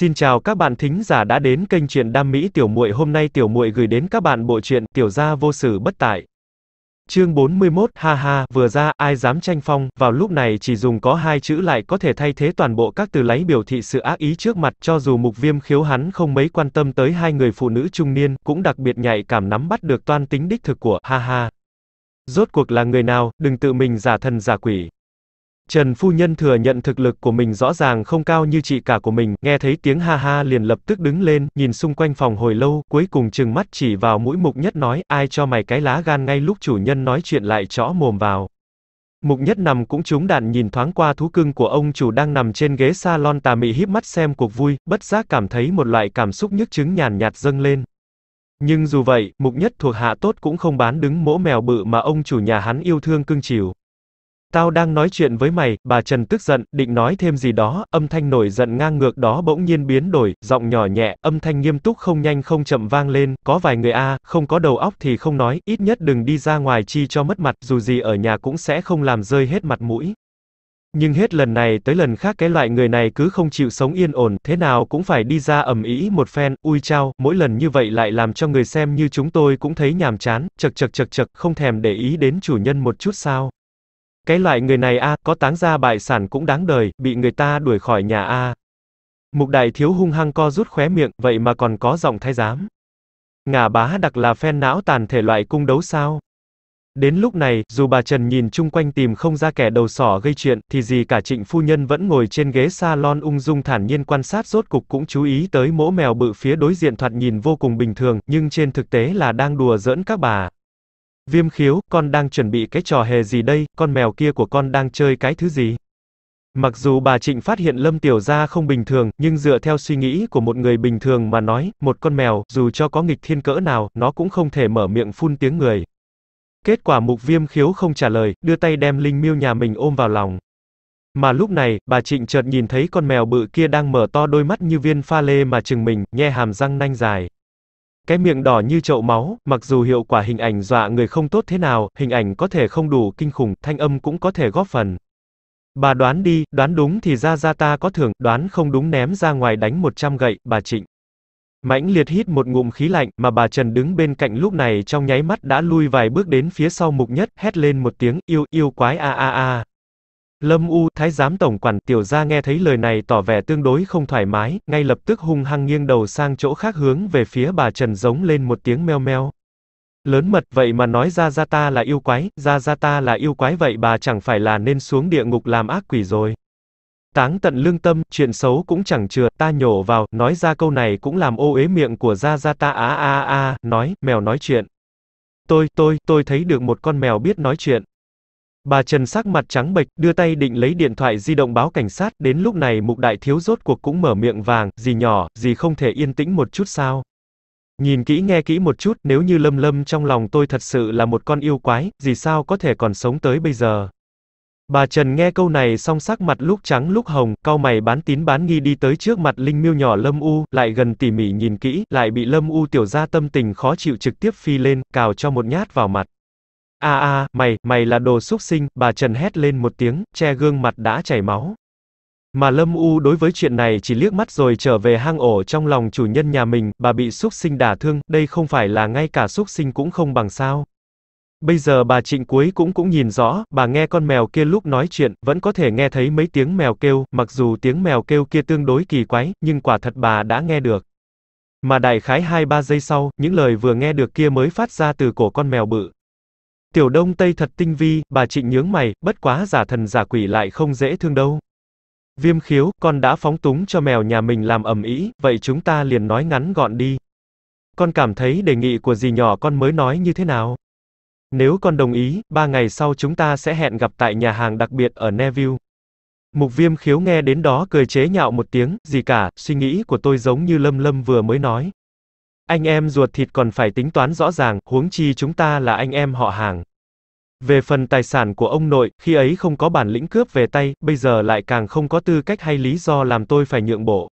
Xin chào các bạn thính giả đã đến kênh truyện Đam Mỹ Tiểu Muội. Hôm nay Tiểu Muội gửi đến các bạn bộ truyện Tiểu gia vô sự bất tại. Chương 41, ha ha, vừa ra, ai dám tranh phong, vào lúc này chỉ dùng có hai chữ lại có thể thay thế toàn bộ các từ lấy biểu thị sự ác ý trước mặt, cho dù mục viêm khiếu hắn không mấy quan tâm tới hai người phụ nữ trung niên, cũng đặc biệt nhạy cảm nắm bắt được toan tính đích thực của, ha ha. Rốt cuộc là người nào, đừng tự mình giả thần giả quỷ. Trần phu nhân thừa nhận thực lực của mình rõ ràng không cao như chị cả của mình, nghe thấy tiếng ha ha liền lập tức đứng lên, nhìn xung quanh phòng hồi lâu, cuối cùng chừng mắt chỉ vào mũi mục nhất nói, ai cho mày cái lá gan ngay lúc chủ nhân nói chuyện lại chõ mồm vào. Mục nhất nằm cũng trúng đạn nhìn thoáng qua thú cưng của ông chủ đang nằm trên ghế salon tà mị híp mắt xem cuộc vui, bất giác cảm thấy một loại cảm xúc nhức chứng nhàn nhạt dâng lên. Nhưng dù vậy, mục nhất thuộc hạ tốt cũng không bán đứng mỗ mèo bự mà ông chủ nhà hắn yêu thương cưng chiều. Tao đang nói chuyện với mày, bà Trần tức giận, định nói thêm gì đó, âm thanh nổi giận ngang ngược đó bỗng nhiên biến đổi, giọng nhỏ nhẹ, âm thanh nghiêm túc không nhanh không chậm vang lên, có vài người a, không có đầu óc thì không nói, ít nhất đừng đi ra ngoài chi cho mất mặt, dù gì ở nhà cũng sẽ không làm rơi hết mặt mũi. Nhưng hết lần này tới lần khác cái loại người này cứ không chịu sống yên ổn, thế nào cũng phải đi ra ầm ĩ một phen, ui chao, mỗi lần như vậy lại làm cho người xem như chúng tôi cũng thấy nhàm chán, chật chật chật chật, không thèm để ý đến chủ nhân một chút sao. Cái loại người này a, có táng ra bại sản cũng đáng đời, bị người ta đuổi khỏi nhà a. Mục đại thiếu hung hăng co rút khóe miệng, vậy mà còn có giọng thái giám. Ngả bá đặc là phen não tàn thể loại cung đấu sao? Đến lúc này, dù bà Trần nhìn chung quanh tìm không ra kẻ đầu sỏ gây chuyện, thì gì cả trịnh phu nhân vẫn ngồi trên ghế salon ung dung thản nhiên quan sát rốt cục cũng chú ý tới mỗ mèo bự phía đối diện thoạt nhìn vô cùng bình thường, nhưng trên thực tế là đang đùa giỡn các bà. Viêm khiếu, con đang chuẩn bị cái trò hề gì đây, con mèo kia của con đang chơi cái thứ gì? Mặc dù bà Trịnh phát hiện Lâm Tiểu Gia không bình thường, nhưng dựa theo suy nghĩ của một người bình thường mà nói, một con mèo, dù cho có nghịch thiên cỡ nào, nó cũng không thể mở miệng phun tiếng người. Kết quả mục viêm khiếu không trả lời, đưa tay đem Linh Miêu nhà mình ôm vào lòng. Mà lúc này, bà Trịnh chợt nhìn thấy con mèo bự kia đang mở to đôi mắt như viên pha lê mà chừng mình, nhe hàm răng nanh dài. Cái miệng đỏ như chậu máu, mặc dù hiệu quả hình ảnh dọa người không tốt thế nào, hình ảnh có thể không đủ kinh khủng, thanh âm cũng có thể góp phần. Bà đoán đi, đoán đúng thì ra ra ta có thưởng, đoán không đúng ném ra ngoài đánh 100 gậy, bà Trịnh. Mãnh liệt hít một ngụm khí lạnh mà bà Trần đứng bên cạnh lúc này trong nháy mắt đã lui vài bước đến phía sau mục nhất, hét lên một tiếng, yêu, yêu quái a a a. Lâm U, thái giám tổng quản, tiểu gia nghe thấy lời này tỏ vẻ tương đối không thoải mái, ngay lập tức hung hăng nghiêng đầu sang chỗ khác hướng về phía bà Trần giống lên một tiếng meo meo. Lớn mật vậy mà nói ra ra ta là yêu quái, ra ra ta là yêu quái vậy bà chẳng phải là nên xuống địa ngục làm ác quỷ rồi. Táng tận lương tâm, chuyện xấu cũng chẳng chừa, ta nhổ vào, nói ra câu này cũng làm ô ế miệng của ra ra ta á a a, nói, mèo nói chuyện. Tôi, tôi, tôi thấy được một con mèo biết nói chuyện. Bà Trần sắc mặt trắng bệch, đưa tay định lấy điện thoại di động báo cảnh sát, đến lúc này mục đại thiếu rốt cuộc cũng mở miệng vàng, gì nhỏ, gì không thể yên tĩnh một chút sao. Nhìn kỹ nghe kỹ một chút, nếu như lâm lâm trong lòng tôi thật sự là một con yêu quái, gì sao có thể còn sống tới bây giờ. Bà Trần nghe câu này song sắc mặt lúc trắng lúc hồng, cau mày bán tín bán nghi đi tới trước mặt Linh Miêu nhỏ Lâm U, lại gần tỉ mỉ nhìn kỹ, lại bị Lâm U tiểu gia tâm tình khó chịu trực tiếp phi lên, cào cho một nhát vào mặt. A a, mày, mày là đồ xúc sinh, bà Trần hét lên một tiếng, che gương mặt đã chảy máu. Mà Lâm U đối với chuyện này chỉ liếc mắt rồi trở về hang ổ trong lòng chủ nhân nhà mình, bà bị xúc sinh đả thương, đây không phải là ngay cả xúc sinh cũng không bằng sao. Bây giờ bà Trịnh cuối cũng cũng nhìn rõ, bà nghe con mèo kia lúc nói chuyện, vẫn có thể nghe thấy mấy tiếng mèo kêu, mặc dù tiếng mèo kêu kia tương đối kỳ quái, nhưng quả thật bà đã nghe được. Mà đại khái 2-3 giây sau, những lời vừa nghe được kia mới phát ra từ cổ con mèo bự. Tiểu Đông Tây thật tinh vi, bà Trịnh nhướng mày, bất quá giả thần giả quỷ lại không dễ thương đâu. Viêm khiếu, con đã phóng túng cho mèo nhà mình làm ẩm ý, vậy chúng ta liền nói ngắn gọn đi. Con cảm thấy đề nghị của dì nhỏ con mới nói như thế nào? Nếu con đồng ý, ba ngày sau chúng ta sẽ hẹn gặp tại nhà hàng đặc biệt ở Neville. Mục viêm khiếu nghe đến đó cười chế nhạo một tiếng, gì cả, suy nghĩ của tôi giống như Lâm Lâm vừa mới nói. Anh em ruột thịt còn phải tính toán rõ ràng, huống chi chúng ta là anh em họ hàng. Về phần tài sản của ông nội, khi ấy không có bản lĩnh cướp về tay, bây giờ lại càng không có tư cách hay lý do làm tôi phải nhượng bộ.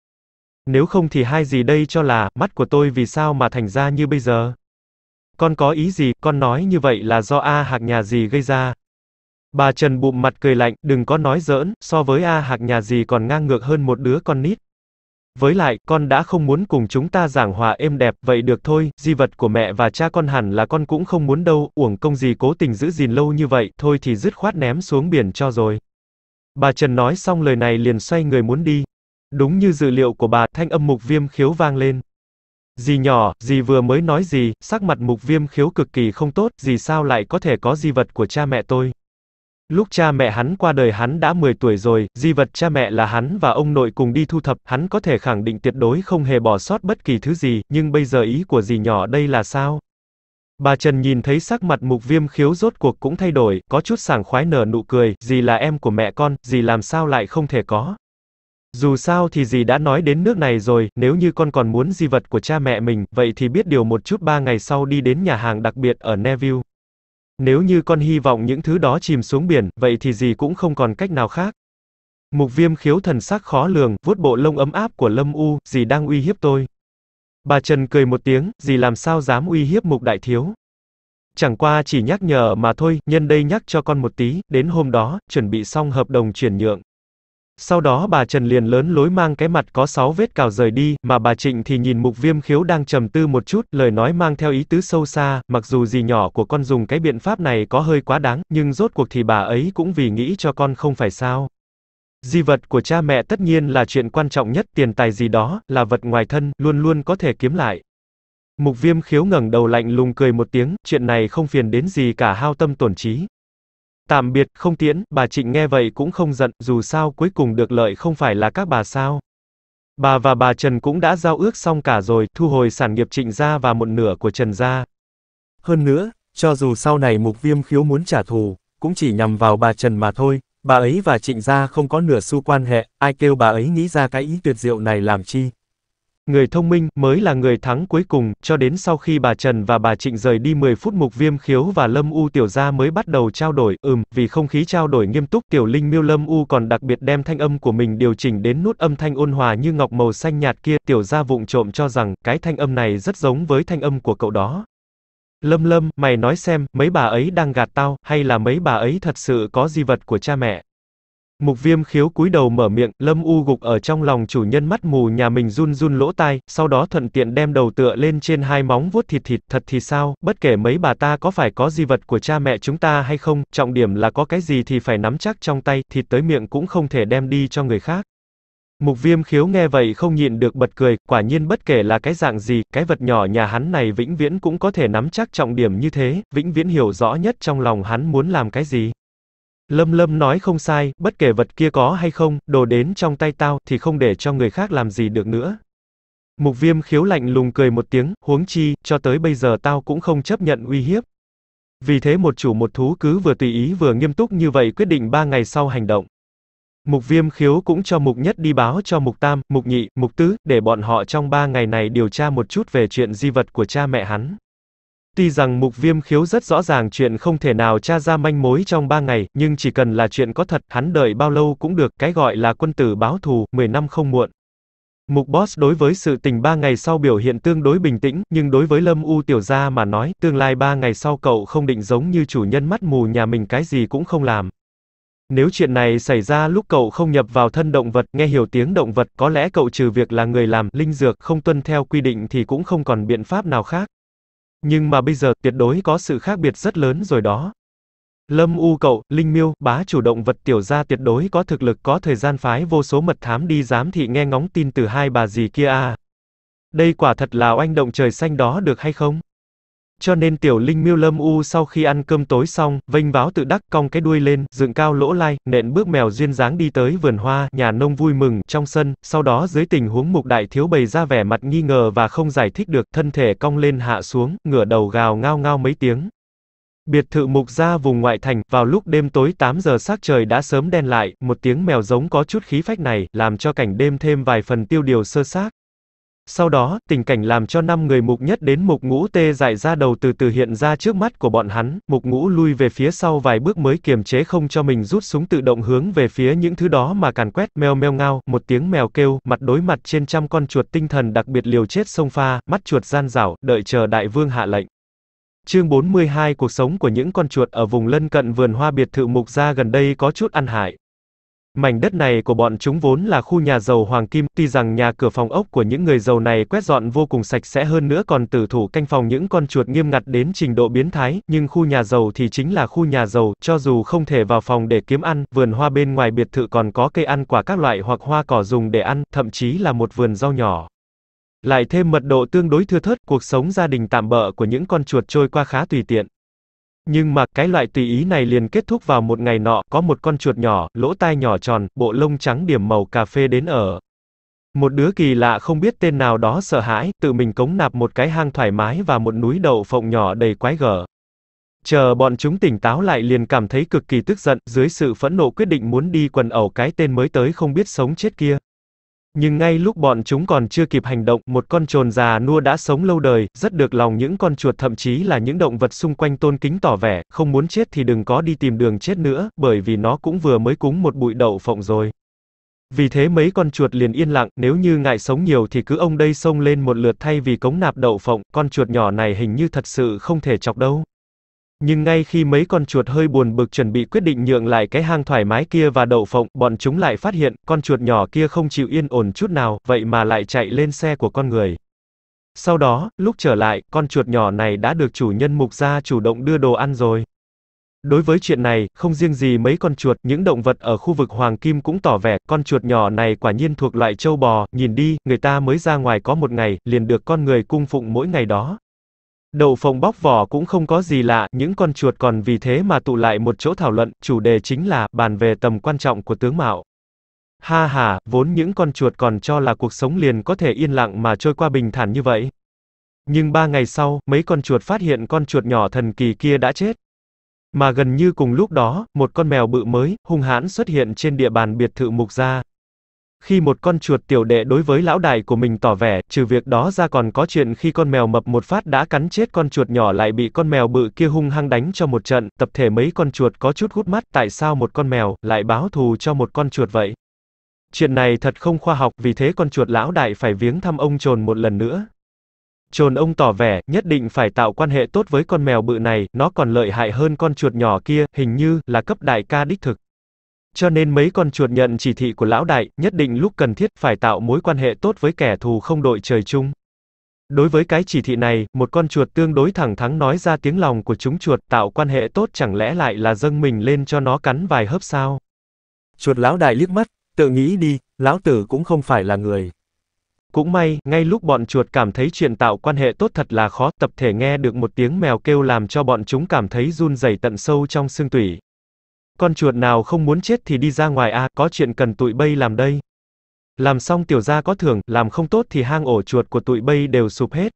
Nếu không thì hai gì đây cho là, mắt của tôi vì sao mà thành ra như bây giờ? Con có ý gì, con nói như vậy là do A Hạc nhà gì gây ra? Bà Trần bụm mặt cười lạnh, đừng có nói giỡn, so với A Hạc nhà gì còn ngang ngược hơn một đứa con nít. Với lại, con đã không muốn cùng chúng ta giảng hòa êm đẹp, vậy được thôi, di vật của mẹ và cha con hẳn là con cũng không muốn đâu, uổng công gì cố tình giữ gìn lâu như vậy, thôi thì dứt khoát ném xuống biển cho rồi. Bà Trần nói xong lời này liền xoay người muốn đi. Đúng như dự liệu của bà, thanh âm mục viêm khiếu vang lên. Dì nhỏ, dì vừa mới nói gì, sắc mặt mục viêm khiếu cực kỳ không tốt, dì sao lại có thể có di vật của cha mẹ tôi. Lúc cha mẹ hắn qua đời hắn đã 10 tuổi rồi, di vật cha mẹ là hắn và ông nội cùng đi thu thập, hắn có thể khẳng định tuyệt đối không hề bỏ sót bất kỳ thứ gì, nhưng bây giờ ý của dì nhỏ đây là sao? Bà Trần nhìn thấy sắc mặt mục viêm khiếu rốt cuộc cũng thay đổi, có chút sảng khoái nở nụ cười, dì là em của mẹ con, dì làm sao lại không thể có. Dù sao thì dì đã nói đến nước này rồi, nếu như con còn muốn di vật của cha mẹ mình, vậy thì biết điều một chút ba ngày sau đi đến nhà hàng đặc biệt ở Neville. Nếu như con hy vọng những thứ đó chìm xuống biển, vậy thì gì cũng không còn cách nào khác. Mục viêm khiếu thần sắc khó lường, vuốt bộ lông ấm áp của Lâm U, gì đang uy hiếp tôi. Bà Trần cười một tiếng, gì làm sao dám uy hiếp mục đại thiếu. Chẳng qua chỉ nhắc nhở mà thôi, nhân đây nhắc cho con một tí, đến hôm đó, chuẩn bị xong hợp đồng chuyển nhượng. Sau đó bà Trần liền lớn lối mang cái mặt có sáu vết cào rời đi, mà bà Trịnh thì nhìn mục viêm khiếu đang trầm tư một chút, lời nói mang theo ý tứ sâu xa, mặc dù gì nhỏ của con dùng cái biện pháp này có hơi quá đáng, nhưng rốt cuộc thì bà ấy cũng vì nghĩ cho con không phải sao. Di vật của cha mẹ tất nhiên là chuyện quan trọng nhất, tiền tài gì đó, là vật ngoài thân, luôn luôn có thể kiếm lại. Mục viêm khiếu ngẩng đầu lạnh lùng cười một tiếng, chuyện này không phiền đến gì cả hao tâm tổn trí. Tạm biệt, không tiễn, bà Trịnh nghe vậy cũng không giận, dù sao cuối cùng được lợi không phải là các bà sao. Bà và bà Trần cũng đã giao ước xong cả rồi, thu hồi sản nghiệp Trịnh gia và một nửa của Trần gia. Hơn nữa, cho dù sau này Mục Viêm Khiếu muốn trả thù, cũng chỉ nhằm vào bà Trần mà thôi, bà ấy và Trịnh gia không có nửa xu quan hệ, ai kêu bà ấy nghĩ ra cái ý tuyệt diệu này làm chi. Người thông minh mới là người thắng cuối cùng, cho đến sau khi bà Trần và bà Trịnh rời đi 10 phút Mục Viêm Khiếu và Lâm U Tiểu Gia mới bắt đầu trao đổi, ừm, vì không khí trao đổi nghiêm túc, Tiểu Linh Miêu Lâm U còn đặc biệt đem thanh âm của mình điều chỉnh đến nút âm thanh ôn hòa như ngọc màu xanh nhạt kia, Tiểu Gia vụng trộm cho rằng, cái thanh âm này rất giống với thanh âm của cậu đó. Lâm Lâm, mày nói xem, mấy bà ấy đang gạt tao, hay là mấy bà ấy thật sự có di vật của cha mẹ? Mục viêm khiếu cúi đầu mở miệng, lâm u gục ở trong lòng chủ nhân mắt mù nhà mình run run lỗ tai, sau đó thuận tiện đem đầu tựa lên trên hai móng vuốt thịt thịt, thật thì sao, bất kể mấy bà ta có phải có di vật của cha mẹ chúng ta hay không, trọng điểm là có cái gì thì phải nắm chắc trong tay, thịt tới miệng cũng không thể đem đi cho người khác. Mục viêm khiếu nghe vậy không nhịn được bật cười, quả nhiên bất kể là cái dạng gì, cái vật nhỏ nhà hắn này vĩnh viễn cũng có thể nắm chắc trọng điểm như thế, vĩnh viễn hiểu rõ nhất trong lòng hắn muốn làm cái gì. Lâm Lâm nói không sai, bất kể vật kia có hay không, đồ đến trong tay tao, thì không để cho người khác làm gì được nữa. Mục viêm khiếu lạnh lùng cười một tiếng, huống chi, cho tới bây giờ tao cũng không chấp nhận uy hiếp. Vì thế một chủ một thú cứ vừa tùy ý vừa nghiêm túc như vậy quyết định ba ngày sau hành động. Mục viêm khiếu cũng cho mục nhất đi báo cho mục tam, mục nhị, mục tứ, để bọn họ trong ba ngày này điều tra một chút về chuyện di vật của cha mẹ hắn. Tuy rằng mục viêm khiếu rất rõ ràng chuyện không thể nào tra ra manh mối trong 3 ngày, nhưng chỉ cần là chuyện có thật, hắn đợi bao lâu cũng được, cái gọi là quân tử báo thù, 10 năm không muộn. Mục Boss đối với sự tình 3 ngày sau biểu hiện tương đối bình tĩnh, nhưng đối với Lâm U tiểu gia mà nói, tương lai 3 ngày sau cậu không định giống như chủ nhân mắt mù nhà mình cái gì cũng không làm. Nếu chuyện này xảy ra lúc cậu không nhập vào thân động vật, nghe hiểu tiếng động vật, có lẽ cậu trừ việc là người làm linh dược, không tuân theo quy định thì cũng không còn biện pháp nào khác. Nhưng mà bây giờ tuyệt đối có sự khác biệt rất lớn rồi đó. Lâm U cậu, Linh Miêu, bá chủ động vật tiểu gia tuyệt đối có thực lực có thời gian phái vô số mật thám đi giám thị nghe ngóng tin từ hai bà dì kia à. Đây quả thật là oanh động trời xanh đó được hay không? Cho nên tiểu linh miêu lâm u sau khi ăn cơm tối xong, vênh váo tự đắc cong cái đuôi lên, dựng cao lỗ lai, nện bước mèo duyên dáng đi tới vườn hoa, nhà nông vui mừng, trong sân, sau đó dưới tình huống mục đại thiếu bày ra vẻ mặt nghi ngờ và không giải thích được, thân thể cong lên hạ xuống, ngửa đầu gào ngao ngao mấy tiếng. Biệt thự mục ra vùng ngoại thành, vào lúc đêm tối 8 giờ sắc trời đã sớm đen lại, một tiếng mèo giống có chút khí phách này, làm cho cảnh đêm thêm vài phần tiêu điều sơ xác. Sau đó, tình cảnh làm cho năm người mục nhất đến mục ngũ tê dại ra đầu từ từ hiện ra trước mắt của bọn hắn, mục ngũ lui về phía sau vài bước mới kiềm chế không cho mình rút súng tự động hướng về phía những thứ đó mà càn quét, meo meo ngao, một tiếng mèo kêu, mặt đối mặt trên trăm con chuột tinh thần đặc biệt liều chết sông pha, mắt chuột gian rảo, đợi chờ đại vương hạ lệnh. Chương 42 Cuộc sống của những con chuột ở vùng lân cận vườn hoa biệt thự mục gia gần đây có chút ăn hại. Mảnh đất này của bọn chúng vốn là khu nhà giàu Hoàng Kim, tuy rằng nhà cửa phòng ốc của những người giàu này quét dọn vô cùng sạch sẽ hơn nữa còn tử thủ canh phòng những con chuột nghiêm ngặt đến trình độ biến thái, nhưng khu nhà giàu thì chính là khu nhà giàu, cho dù không thể vào phòng để kiếm ăn, vườn hoa bên ngoài biệt thự còn có cây ăn quả các loại hoặc hoa cỏ dùng để ăn, thậm chí là một vườn rau nhỏ. Lại thêm mật độ tương đối thưa thớt, cuộc sống gia đình tạm bợ của những con chuột trôi qua khá tùy tiện. Nhưng mà, cái loại tùy ý này liền kết thúc vào một ngày nọ, có một con chuột nhỏ, lỗ tai nhỏ tròn, bộ lông trắng điểm màu cà phê đến ở. Một đứa kỳ lạ không biết tên nào đó sợ hãi, tự mình cống nạp một cái hang thoải mái và một núi đậu phộng nhỏ đầy quái gở. Chờ bọn chúng tỉnh táo lại liền cảm thấy cực kỳ tức giận, dưới sự phẫn nộ quyết định muốn đi quần ẩu cái tên mới tới không biết sống chết kia. Nhưng ngay lúc bọn chúng còn chưa kịp hành động, một con trồn già nua đã sống lâu đời, rất được lòng những con chuột thậm chí là những động vật xung quanh tôn kính tỏ vẻ, không muốn chết thì đừng có đi tìm đường chết nữa, bởi vì nó cũng vừa mới cúng một bụi đậu phộng rồi. Vì thế mấy con chuột liền yên lặng, nếu như ngại sống nhiều thì cứ ông đây xông lên một lượt thay vì cống nạp đậu phộng, con chuột nhỏ này hình như thật sự không thể chọc đâu. Nhưng ngay khi mấy con chuột hơi buồn bực chuẩn bị quyết định nhượng lại cái hang thoải mái kia và đậu phộng, bọn chúng lại phát hiện, con chuột nhỏ kia không chịu yên ổn chút nào, vậy mà lại chạy lên xe của con người. Sau đó, lúc trở lại, con chuột nhỏ này đã được chủ nhân mục ra chủ động đưa đồ ăn rồi. Đối với chuyện này, không riêng gì mấy con chuột, những động vật ở khu vực Hoàng Kim cũng tỏ vẻ, con chuột nhỏ này quả nhiên thuộc loại châu bò, nhìn đi, người ta mới ra ngoài có một ngày, liền được con người cung phụng mỗi ngày đó. Đầu phòng bóc vỏ cũng không có gì lạ, những con chuột còn vì thế mà tụ lại một chỗ thảo luận, chủ đề chính là bàn về tầm quan trọng của tướng mạo. Ha ha, vốn những con chuột còn cho là cuộc sống liền có thể yên lặng mà trôi qua bình thản như vậy. Nhưng ba ngày sau, mấy con chuột phát hiện con chuột nhỏ thần kỳ kia đã chết. Mà gần như cùng lúc đó, một con mèo bự mới, hung hãn xuất hiện trên địa bàn biệt thự mục gia. Khi một con chuột tiểu đệ đối với lão đại của mình tỏ vẻ, trừ việc đó ra còn có chuyện khi con mèo mập một phát đã cắn chết con chuột nhỏ lại bị con mèo bự kia hung hăng đánh cho một trận, tập thể mấy con chuột có chút hút mắt, tại sao một con mèo lại báo thù cho một con chuột vậy? Chuyện này thật không khoa học, vì thế con chuột lão đại phải viếng thăm ông trồn một lần nữa. Trồn ông tỏ vẻ, nhất định phải tạo quan hệ tốt với con mèo bự này, nó còn lợi hại hơn con chuột nhỏ kia, hình như là cấp đại ca đích thực. Cho nên mấy con chuột nhận chỉ thị của lão đại, nhất định lúc cần thiết phải tạo mối quan hệ tốt với kẻ thù không đội trời chung. Đối với cái chỉ thị này, một con chuột tương đối thẳng thắn nói ra tiếng lòng của chúng chuột, tạo quan hệ tốt chẳng lẽ lại là dâng mình lên cho nó cắn vài hớp sao? Chuột lão đại liếc mắt, tự nghĩ đi, lão tử cũng không phải là người. Cũng may, ngay lúc bọn chuột cảm thấy chuyện tạo quan hệ tốt thật là khó, tập thể nghe được một tiếng mèo kêu làm cho bọn chúng cảm thấy run rẩy tận sâu trong xương tủy. Con chuột nào không muốn chết thì đi ra ngoài a, có chuyện cần tụi bay làm đây. Làm xong tiểu gia có thưởng, làm không tốt thì hang ổ chuột của tụi bay đều sụp hết.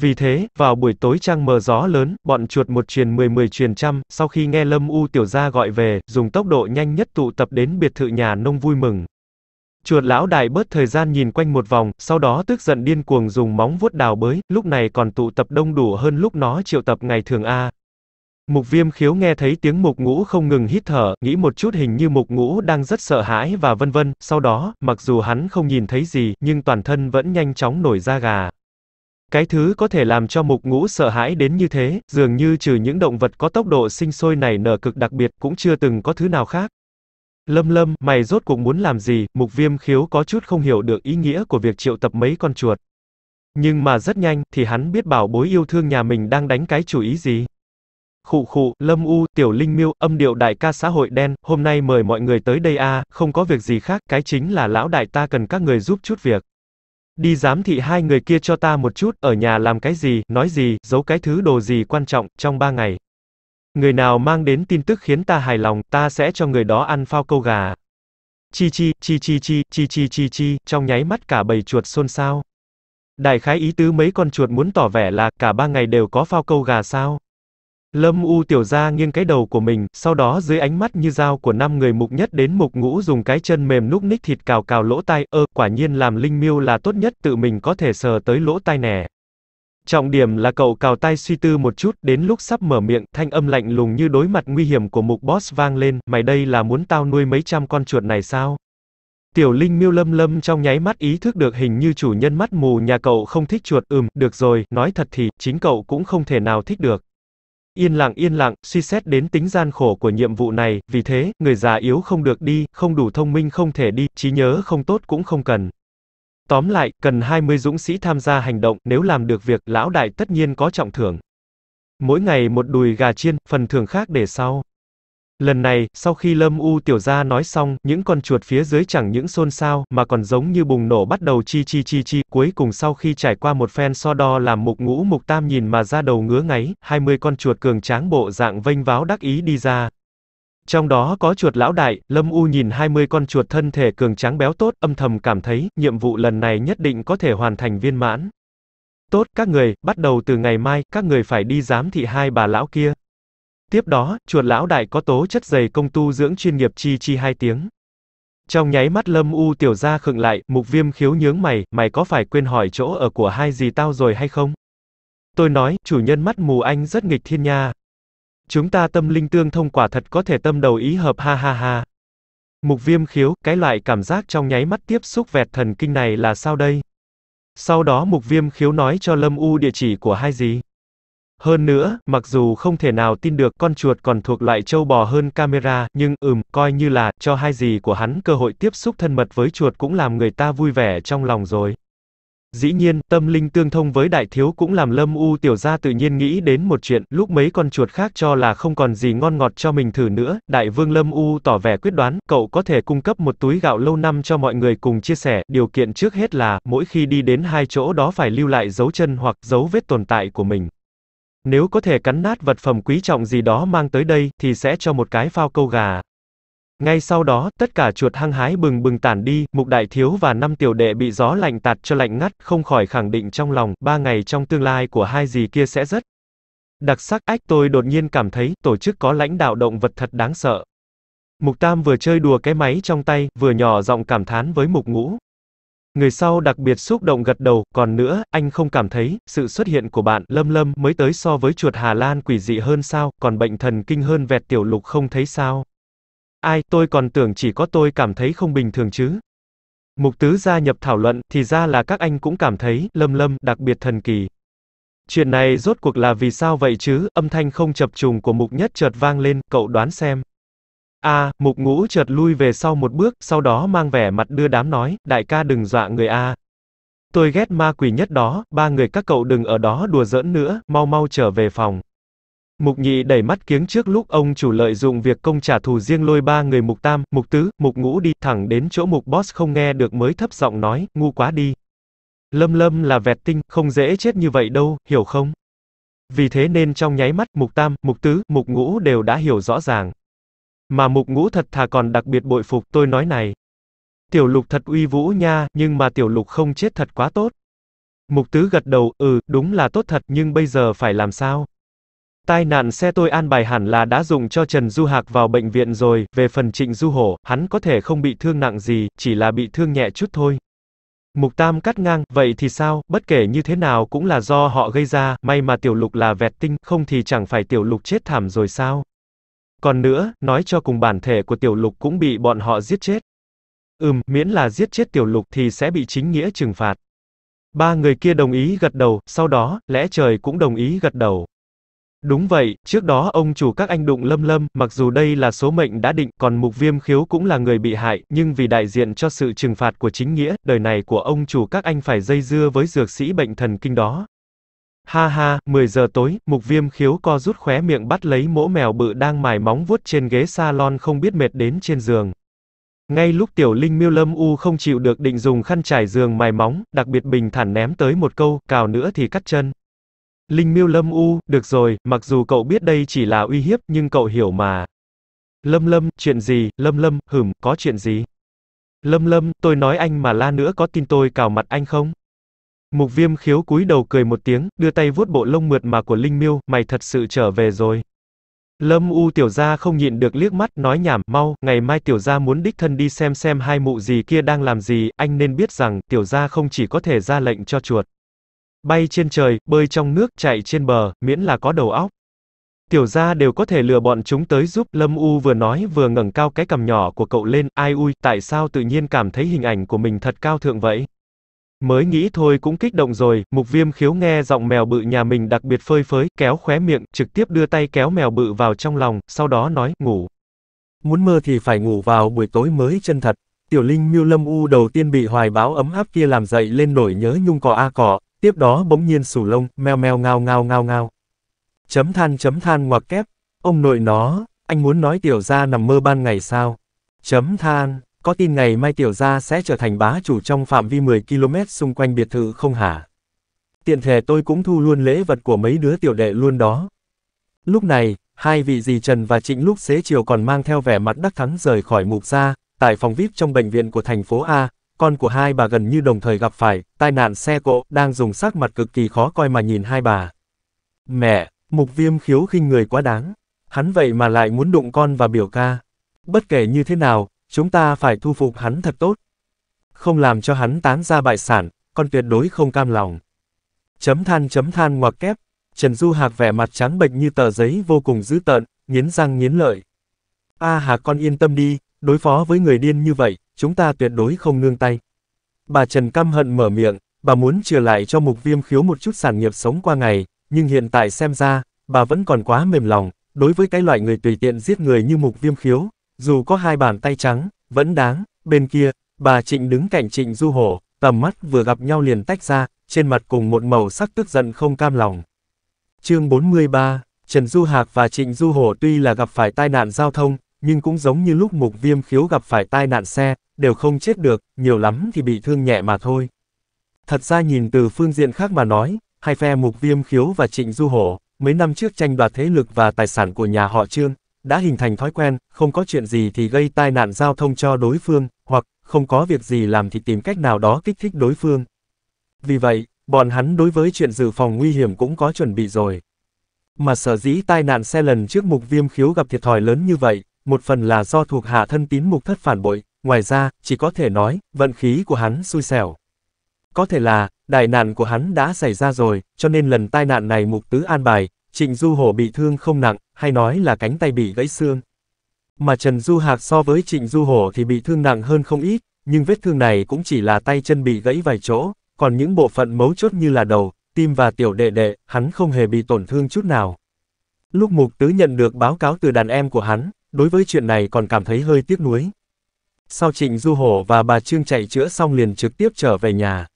Vì thế, vào buổi tối trăng mờ gió lớn, bọn chuột một truyền mười mười truyền trăm, sau khi nghe Lâm U tiểu gia gọi về, dùng tốc độ nhanh nhất tụ tập đến biệt thự nhà nông vui mừng. Chuột lão đại bớt thời gian nhìn quanh một vòng, sau đó tức giận điên cuồng dùng móng vuốt đào bới, lúc này còn tụ tập đông đủ hơn lúc nó triệu tập ngày thường a. Mục viêm khiếu nghe thấy tiếng mục ngũ không ngừng hít thở, nghĩ một chút hình như mục ngũ đang rất sợ hãi và vân vân, sau đó, mặc dù hắn không nhìn thấy gì, nhưng toàn thân vẫn nhanh chóng nổi da gà. Cái thứ có thể làm cho mục ngũ sợ hãi đến như thế, dường như trừ những động vật có tốc độ sinh sôi này nở cực đặc biệt, cũng chưa từng có thứ nào khác. Lâm lâm, mày rốt cuộc muốn làm gì, mục viêm khiếu có chút không hiểu được ý nghĩa của việc triệu tập mấy con chuột. Nhưng mà rất nhanh, thì hắn biết bảo bối yêu thương nhà mình đang đánh cái chủ ý gì khụ khụ, Lâm U, Tiểu Linh Miêu, âm điệu đại ca xã hội đen, hôm nay mời mọi người tới đây a, à, không có việc gì khác, cái chính là lão đại ta cần các người giúp chút việc. Đi giám thị hai người kia cho ta một chút, ở nhà làm cái gì, nói gì, giấu cái thứ đồ gì quan trọng, trong ba ngày. Người nào mang đến tin tức khiến ta hài lòng, ta sẽ cho người đó ăn phao câu gà. Chi chi, chi chi chi, chi chi chi chi, trong nháy mắt cả bầy chuột xôn xao. Đại khái ý tứ mấy con chuột muốn tỏ vẻ là cả ba ngày đều có phao câu gà sao? Lâm U tiểu gia nghiêng cái đầu của mình, sau đó dưới ánh mắt như dao của năm người mục nhất đến mục ngũ dùng cái chân mềm núc ních thịt cào cào lỗ tai, ơ, quả nhiên làm linh miêu là tốt nhất, tự mình có thể sờ tới lỗ tai nè. Trọng điểm là cậu cào tai suy tư một chút, đến lúc sắp mở miệng, thanh âm lạnh lùng như đối mặt nguy hiểm của mục boss vang lên, mày đây là muốn tao nuôi mấy trăm con chuột này sao? Tiểu Linh miêu lâm lâm trong nháy mắt ý thức được hình như chủ nhân mắt mù nhà cậu không thích chuột, ừm, được rồi, nói thật thì, chính cậu cũng không thể nào thích được. Yên lặng yên lặng, suy xét đến tính gian khổ của nhiệm vụ này, vì thế, người già yếu không được đi, không đủ thông minh không thể đi, trí nhớ không tốt cũng không cần. Tóm lại, cần 20 dũng sĩ tham gia hành động, nếu làm được việc, lão đại tất nhiên có trọng thưởng. Mỗi ngày một đùi gà chiên, phần thưởng khác để sau. Lần này, sau khi Lâm U tiểu gia nói xong, những con chuột phía dưới chẳng những xôn xao, mà còn giống như bùng nổ bắt đầu chi chi chi chi, cuối cùng sau khi trải qua một phen so đo làm mục ngũ mục tam nhìn mà ra đầu ngứa ngáy, 20 con chuột cường tráng bộ dạng vênh váo đắc ý đi ra. Trong đó có chuột lão đại, Lâm U nhìn 20 con chuột thân thể cường tráng béo tốt, âm thầm cảm thấy, nhiệm vụ lần này nhất định có thể hoàn thành viên mãn. Tốt, các người, bắt đầu từ ngày mai, các người phải đi giám thị hai bà lão kia. Tiếp đó, chuột lão đại có tố chất dày công tu dưỡng chuyên nghiệp chi chi hai tiếng. Trong nháy mắt Lâm U tiểu gia khựng lại, Mục Viêm khiếu nhướng mày, mày có phải quên hỏi chỗ ở của hai gì tao rồi hay không? Tôi nói, chủ nhân mắt mù anh rất nghịch thiên nha. Chúng ta tâm linh tương thông quả thật có thể tâm đầu ý hợp ha ha ha. Mục Viêm khiếu, cái loại cảm giác trong nháy mắt tiếp xúc vẹt thần kinh này là sao đây? Sau đó Mục Viêm khiếu nói cho Lâm U địa chỉ của hai gì? Hơn nữa, mặc dù không thể nào tin được con chuột còn thuộc loại châu bò hơn camera, nhưng, ừm, coi như là, cho hai gì của hắn cơ hội tiếp xúc thân mật với chuột cũng làm người ta vui vẻ trong lòng rồi. Dĩ nhiên, tâm linh tương thông với đại thiếu cũng làm lâm u tiểu gia tự nhiên nghĩ đến một chuyện, lúc mấy con chuột khác cho là không còn gì ngon ngọt cho mình thử nữa, đại vương lâm u tỏ vẻ quyết đoán, cậu có thể cung cấp một túi gạo lâu năm cho mọi người cùng chia sẻ, điều kiện trước hết là, mỗi khi đi đến hai chỗ đó phải lưu lại dấu chân hoặc dấu vết tồn tại của mình. Nếu có thể cắn nát vật phẩm quý trọng gì đó mang tới đây, thì sẽ cho một cái phao câu gà. Ngay sau đó, tất cả chuột hăng hái bừng bừng tản đi, mục đại thiếu và năm tiểu đệ bị gió lạnh tạt cho lạnh ngắt, không khỏi khẳng định trong lòng, ba ngày trong tương lai của hai gì kia sẽ rất đặc sắc. Ách tôi đột nhiên cảm thấy, tổ chức có lãnh đạo động vật thật đáng sợ. Mục Tam vừa chơi đùa cái máy trong tay, vừa nhỏ giọng cảm thán với Mục Ngũ. Người sau đặc biệt xúc động gật đầu, còn nữa, anh không cảm thấy, sự xuất hiện của bạn, Lâm Lâm, mới tới so với chuột Hà Lan quỷ dị hơn sao, còn bệnh thần kinh hơn vẹt tiểu lục không thấy sao. Ai, tôi còn tưởng chỉ có tôi cảm thấy không bình thường chứ. Mục tứ gia nhập thảo luận, thì ra là các anh cũng cảm thấy, Lâm Lâm, đặc biệt thần kỳ. Chuyện này rốt cuộc là vì sao vậy chứ, âm thanh không chập trùng của mục nhất chợt vang lên, cậu đoán xem. A, mục ngũ chợt lui về sau một bước, sau đó mang vẻ mặt đưa đám nói, đại ca đừng dọa người A. Tôi ghét ma quỷ nhất đó, ba người các cậu đừng ở đó đùa giỡn nữa, mau mau trở về phòng. Mục nhị đẩy mắt kiếng trước lúc ông chủ lợi dụng việc công trả thù riêng lôi ba người mục tam, mục tứ, mục ngũ đi, thẳng đến chỗ mục boss không nghe được mới thấp giọng nói, ngu quá đi. Lâm lâm là vẹt tinh, không dễ chết như vậy đâu, hiểu không? Vì thế nên trong nháy mắt, mục tam, mục tứ, mục ngũ đều đã hiểu rõ ràng. Mà mục ngũ thật thà còn đặc biệt bội phục tôi nói này. Tiểu lục thật uy vũ nha, nhưng mà tiểu lục không chết thật quá tốt. Mục tứ gật đầu, ừ, đúng là tốt thật nhưng bây giờ phải làm sao? Tai nạn xe tôi an bài hẳn là đã dùng cho Trần Du Hạc vào bệnh viện rồi, về phần trịnh Du Hổ, hắn có thể không bị thương nặng gì, chỉ là bị thương nhẹ chút thôi. Mục Tam cắt ngang, vậy thì sao, bất kể như thế nào cũng là do họ gây ra, may mà tiểu lục là vẹt tinh, không thì chẳng phải tiểu lục chết thảm rồi sao? Còn nữa, nói cho cùng bản thể của tiểu lục cũng bị bọn họ giết chết. Ừm, miễn là giết chết tiểu lục thì sẽ bị chính nghĩa trừng phạt. Ba người kia đồng ý gật đầu, sau đó, lẽ trời cũng đồng ý gật đầu. Đúng vậy, trước đó ông chủ các anh đụng lâm lâm, mặc dù đây là số mệnh đã định, còn mục viêm khiếu cũng là người bị hại, nhưng vì đại diện cho sự trừng phạt của chính nghĩa, đời này của ông chủ các anh phải dây dưa với dược sĩ bệnh thần kinh đó. Ha ha, 10 giờ tối, mục viêm khiếu co rút khóe miệng bắt lấy mỗ mèo bự đang mài móng vuốt trên ghế salon không biết mệt đến trên giường. Ngay lúc tiểu linh miêu lâm u không chịu được định dùng khăn trải giường mài móng, đặc biệt bình thản ném tới một câu, cào nữa thì cắt chân. Linh miêu lâm u, được rồi, mặc dù cậu biết đây chỉ là uy hiếp, nhưng cậu hiểu mà. Lâm lâm, chuyện gì, lâm lâm, hửm, có chuyện gì? Lâm lâm, tôi nói anh mà la nữa có tin tôi cào mặt anh không? Mục viêm khiếu cúi đầu cười một tiếng, đưa tay vuốt bộ lông mượt mà của Linh Miêu, mày thật sự trở về rồi. Lâm U tiểu gia không nhịn được liếc mắt, nói nhảm, mau, ngày mai tiểu gia muốn đích thân đi xem xem hai mụ gì kia đang làm gì, anh nên biết rằng, tiểu gia không chỉ có thể ra lệnh cho chuột. Bay trên trời, bơi trong nước, chạy trên bờ, miễn là có đầu óc. Tiểu gia đều có thể lừa bọn chúng tới giúp, Lâm U vừa nói vừa ngẩng cao cái cằm nhỏ của cậu lên, ai ui, tại sao tự nhiên cảm thấy hình ảnh của mình thật cao thượng vậy? Mới nghĩ thôi cũng kích động rồi, mục viêm khiếu nghe giọng mèo bự nhà mình đặc biệt phơi phới, kéo khóe miệng, trực tiếp đưa tay kéo mèo bự vào trong lòng, sau đó nói, ngủ. Muốn mơ thì phải ngủ vào buổi tối mới chân thật. Tiểu linh miêu lâm u đầu tiên bị hoài báo ấm áp kia làm dậy lên nổi nhớ nhung cỏ a cỏ, tiếp đó bỗng nhiên sủ lông, meo meo ngao ngao ngao ngao. Chấm than chấm than ngoặc kép, ông nội nó, anh muốn nói tiểu ra nằm mơ ban ngày sao? Chấm than. Có tin ngày mai tiểu gia sẽ trở thành bá chủ trong phạm vi 10 km xung quanh biệt thự không hả? Tiện thể tôi cũng thu luôn lễ vật của mấy đứa tiểu đệ luôn đó. Lúc này, hai vị dì Trần và Trịnh lúc xế chiều còn mang theo vẻ mặt đắc thắng rời khỏi mục gia, tại phòng VIP trong bệnh viện của thành phố A, con của hai bà gần như đồng thời gặp phải tai nạn xe cộ, đang dùng sắc mặt cực kỳ khó coi mà nhìn hai bà. Mẹ, mục viêm khiếu khinh người quá đáng, hắn vậy mà lại muốn đụng con và biểu ca. Bất kể như thế nào, Chúng ta phải thu phục hắn thật tốt. Không làm cho hắn tán ra bại sản, con tuyệt đối không cam lòng. Chấm than chấm than ngoặc kép, Trần Du Hạc vẻ mặt trắng bệch như tờ giấy vô cùng dữ tợn, nghiến răng nghiến lợi. A à, Hạc con yên tâm đi, đối phó với người điên như vậy, chúng ta tuyệt đối không nương tay. Bà Trần căm hận mở miệng, bà muốn trừ lại cho mục viêm khiếu một chút sản nghiệp sống qua ngày, nhưng hiện tại xem ra, bà vẫn còn quá mềm lòng, đối với cái loại người tùy tiện giết người như mục viêm khiếu, dù có hai bàn tay trắng, vẫn đáng, bên kia, bà Trịnh đứng cạnh Trịnh Du Hổ, tầm mắt vừa gặp nhau liền tách ra, trên mặt cùng một màu sắc tức giận không cam lòng. Chương 43, Trần Du Hạc và Trịnh Du Hổ tuy là gặp phải tai nạn giao thông, nhưng cũng giống như lúc Mục Viêm Khiếu gặp phải tai nạn xe, đều không chết được, nhiều lắm thì bị thương nhẹ mà thôi. Thật ra nhìn từ phương diện khác mà nói, hai phe Mục Viêm Khiếu và Trịnh Du Hổ, mấy năm trước tranh đoạt thế lực và tài sản của nhà họ Trương, đã hình thành thói quen, không có chuyện gì thì gây tai nạn giao thông cho đối phương, hoặc không có việc gì làm thì tìm cách nào đó kích thích đối phương. Vì vậy, bọn hắn đối với chuyện dự phòng nguy hiểm cũng có chuẩn bị rồi. Mà sở dĩ tai nạn xe lần trước mục viêm khiếu gặp thiệt thòi lớn như vậy, một phần là do thuộc hạ thân tín mục thất phản bội, ngoài ra, chỉ có thể nói, vận khí của hắn xui xẻo. Có thể là, đại nạn của hắn đã xảy ra rồi, cho nên lần tai nạn này mục tứ an bài, Trịnh Du Hổ bị thương không nặng, hay nói là cánh tay bị gãy xương. Mà Trần Du Hạc so với Trịnh Du Hổ thì bị thương nặng hơn không ít, nhưng vết thương này cũng chỉ là tay chân bị gãy vài chỗ, còn những bộ phận mấu chốt như là đầu, tim và tiểu đệ đệ, hắn không hề bị tổn thương chút nào. Lúc Mục Tứ nhận được báo cáo từ đàn em của hắn, đối với chuyện này còn cảm thấy hơi tiếc nuối. Sau Trịnh Du Hổ và bà Trương chạy chữa xong liền trực tiếp trở về nhà.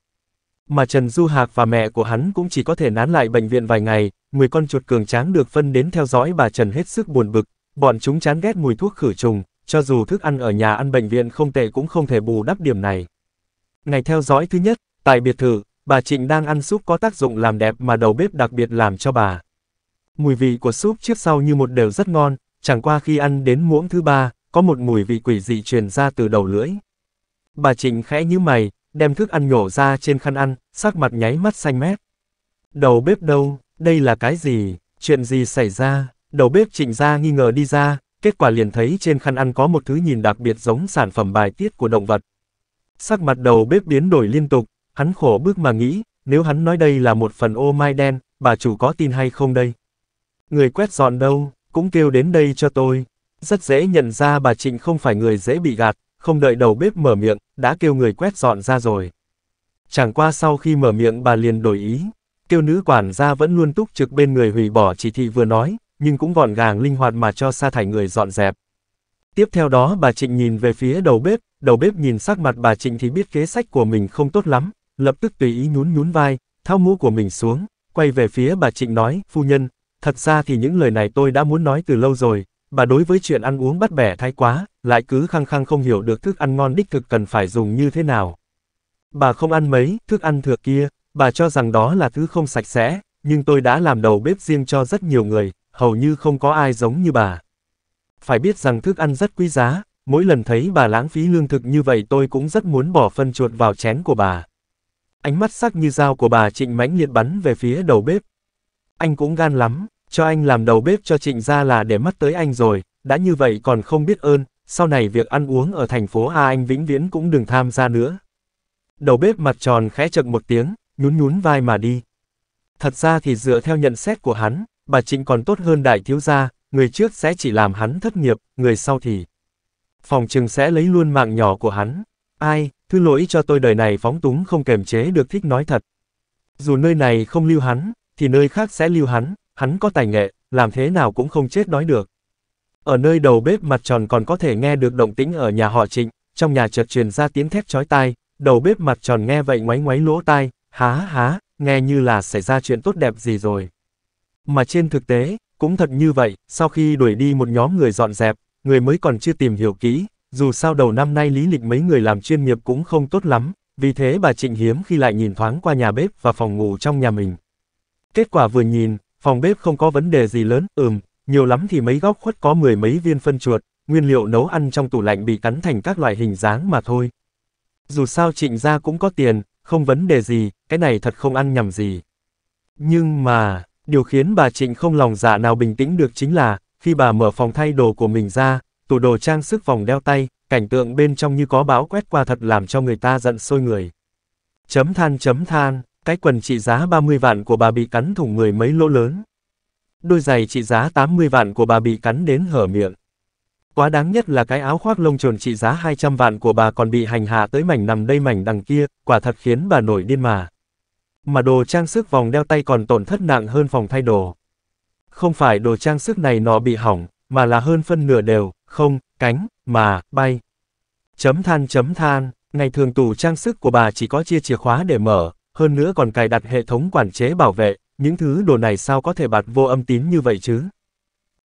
Mà Trần Du Hạc và mẹ của hắn cũng chỉ có thể nán lại bệnh viện vài ngày, 10 con chuột cường tráng được phân đến theo dõi bà Trần hết sức buồn bực, bọn chúng chán ghét mùi thuốc khử trùng, cho dù thức ăn ở nhà ăn bệnh viện không tệ cũng không thể bù đắp điểm này. Ngày theo dõi thứ nhất, tại biệt thự, bà Trịnh đang ăn súp có tác dụng làm đẹp mà đầu bếp đặc biệt làm cho bà. Mùi vị của súp trước sau như một đều rất ngon, chẳng qua khi ăn đến muỗng thứ ba, có một mùi vị quỷ dị truyền ra từ đầu lưỡi. Bà Trịnh khẽ như mày, đem thức ăn nhổ ra trên khăn ăn, sắc mặt nháy mắt xanh mét. Đầu bếp đâu? Đây là cái gì? Chuyện gì xảy ra? Đầu bếp trịnh gia nghi ngờ đi ra, kết quả liền thấy trên khăn ăn có một thứ nhìn đặc biệt giống sản phẩm bài tiết của động vật. Sắc mặt đầu bếp biến đổi liên tục, hắn khổ bước mà nghĩ, nếu hắn nói đây là một phần ô mai đen, bà chủ có tin hay không đây? Người quét dọn đâu, cũng kêu đến đây cho tôi. Rất dễ nhận ra bà Trịnh không phải người dễ bị gạt, không đợi đầu bếp mở miệng, đã kêu người quét dọn ra rồi. Chẳng qua sau khi mở miệng bà liền đổi ý, tiêu nữ quản gia vẫn luôn túc trực bên người hủy bỏ chỉ thị vừa nói, nhưng cũng gọn gàng linh hoạt mà cho sa thải người dọn dẹp. Tiếp theo đó bà Trịnh nhìn về phía đầu bếp, đầu bếp nhìn sắc mặt bà Trịnh thì biết kế sách của mình không tốt lắm, lập tức tùy ý nhún nhún vai, thao mũ của mình xuống, quay về phía bà Trịnh nói, phu nhân, thật ra thì những lời này tôi đã muốn nói từ lâu rồi, bà đối với chuyện ăn uống bắt bẻ thái quá, lại cứ khăng khăng không hiểu được thức ăn ngon đích thực cần phải dùng như thế nào. Bà không ăn mấy, thức ăn thừa kia, Bà cho rằng đó là thứ không sạch sẽ, nhưng tôi đã làm đầu bếp riêng cho rất nhiều người, hầu như không có ai giống như bà. Phải biết rằng thức ăn rất quý giá, mỗi lần thấy bà lãng phí lương thực như vậy tôi cũng rất muốn bỏ phân chuột vào chén của bà. Ánh mắt sắc như dao của bà Trịnh mãnh liệt bắn về phía đầu bếp. Anh cũng gan lắm, cho anh làm đầu bếp cho Trịnh ra là để mắt tới anh rồi, đã như vậy còn không biết ơn, sau này việc ăn uống ở thành phố A anh vĩnh viễn cũng đừng tham gia nữa. Đầu bếp mặt tròn khẽ chật một tiếng, nhún nhún vai mà đi. Thật ra thì dựa theo nhận xét của hắn, bà Trịnh còn tốt hơn đại thiếu gia, người trước sẽ chỉ làm hắn thất nghiệp, người sau thì phòng trừng sẽ lấy luôn mạng nhỏ của hắn. Ai, thứ lỗi cho tôi đời này phóng túng không kềm chế được thích nói thật. Dù nơi này không lưu hắn, thì nơi khác sẽ lưu hắn, hắn có tài nghệ, làm thế nào cũng không chết đói được. Ở nơi đầu bếp mặt tròn còn có thể nghe được động tĩnh ở nhà họ Trịnh, trong nhà chợt truyền ra tiếng thép chói tai, đầu bếp mặt tròn nghe vậy ngoáy ngoáy lỗ tai, Há há, nghe như là xảy ra chuyện tốt đẹp gì rồi. Mà trên thực tế, cũng thật như vậy, sau khi đuổi đi một nhóm người dọn dẹp, người mới còn chưa tìm hiểu kỹ, dù sao đầu năm nay lý lịch mấy người làm chuyên nghiệp cũng không tốt lắm, vì thế bà Trịnh hiếm khi lại nhìn thoáng qua nhà bếp và phòng ngủ trong nhà mình. Kết quả vừa nhìn, phòng bếp không có vấn đề gì lớn, ừm, nhiều lắm thì mấy góc khuất có mười mấy viên phân chuột, nguyên liệu nấu ăn trong tủ lạnh bị cắn thành các loại hình dáng mà thôi. Dù sao trịnh gia cũng có tiền, không vấn đề gì, cái này thật không ăn nhầm gì. Nhưng mà, điều khiến bà Trịnh không lòng dạ nào bình tĩnh được chính là, khi bà mở phòng thay đồ của mình ra, tủ đồ trang sức vòng đeo tay, cảnh tượng bên trong như có báo quét qua thật làm cho người ta giận sôi người. Chấm than chấm than, cái quần trị giá 30 vạn của bà bị cắn thủng người mấy lỗ lớn. Đôi giày trị giá 80 vạn của bà bị cắn đến hở miệng. Quá đáng nhất là cái áo khoác lông trồn trị giá 200 vạn của bà còn bị hành hạ tới mảnh nằm đây mảnh đằng kia, quả thật khiến bà nổi điên mà. Mà đồ trang sức vòng đeo tay còn tổn thất nặng hơn phòng thay đồ. Không phải đồ trang sức này nó bị hỏng, mà là hơn phân nửa đều, không, cánh, mà, bay. Chấm than chấm than, ngày thường tủ trang sức của bà chỉ có chia chìa khóa để mở, hơn nữa còn cài đặt hệ thống quản chế bảo vệ, những thứ đồ này sao có thể bạt vô âm tín như vậy chứ?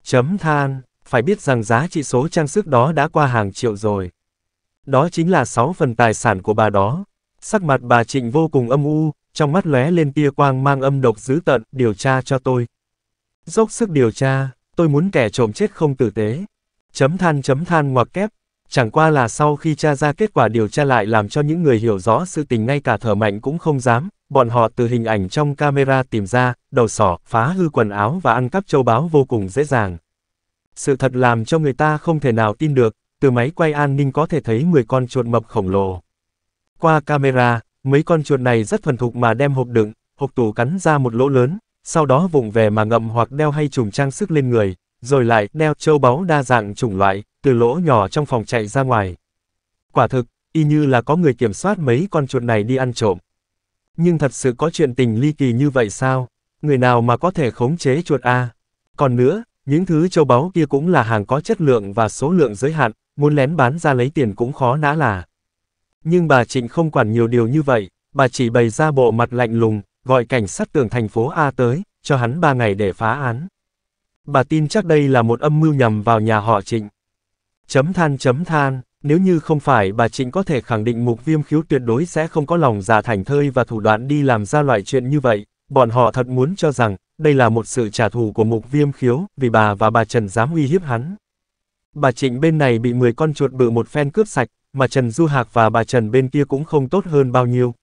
Chấm than, phải biết rằng giá trị số trang sức đó đã qua hàng triệu rồi. Đó chính là 6 phần tài sản của bà đó. Sắc mặt bà Trịnh vô cùng âm u, trong mắt lóe lên tia quang mang âm độc dữ tận, điều tra cho tôi. Dốc sức điều tra, tôi muốn kẻ trộm chết không tử tế. Chấm than chấm than ngoặc kép, chẳng qua là sau khi tra ra kết quả điều tra lại làm cho những người hiểu rõ sự tình ngay cả thở mạnh cũng không dám, bọn họ từ hình ảnh trong camera tìm ra, đầu sỏ, phá hư quần áo và ăn cắp châu báu vô cùng dễ dàng sự thật làm cho người ta không thể nào tin được, từ máy quay an ninh có thể thấy 10 con chuột mập khổng lồ. Qua camera, mấy con chuột này rất thuần thục mà đem hộp đựng, hộp tủ cắn ra một lỗ lớn, sau đó vùng về mà ngậm hoặc đeo hay trùm trang sức lên người, rồi lại đeo châu báu đa dạng chủng loại, từ lỗ nhỏ trong phòng chạy ra ngoài. Quả thực, y như là có người kiểm soát mấy con chuột này đi ăn trộm. Nhưng thật sự có chuyện tình ly kỳ như vậy sao? Người nào mà có thể khống chế chuột A? Còn nữa, những thứ châu báu kia cũng là hàng có chất lượng và số lượng giới hạn, muốn lén bán ra lấy tiền cũng khó nã là. Nhưng bà Trịnh không quản nhiều điều như vậy, bà chỉ bày ra bộ mặt lạnh lùng, gọi cảnh sát tường thành phố A tới, cho hắn 3 ngày để phá án. Bà tin chắc đây là một âm mưu nhằm vào nhà họ Trịnh. Chấm than chấm than, nếu như không phải bà Trịnh có thể khẳng định mục viêm khiếu tuyệt đối sẽ không có lòng giả dạ thành thơi và thủ đoạn đi làm ra loại chuyện như vậy, bọn họ thật muốn cho rằng, đây là một sự trả thù của mục viêm khiếu, vì bà và bà Trần dám uy hiếp hắn. Bà Trịnh bên này bị 10 con chuột bự một phen cướp sạch, mà Trần Du Hạc và bà Trần bên kia cũng không tốt hơn bao nhiêu.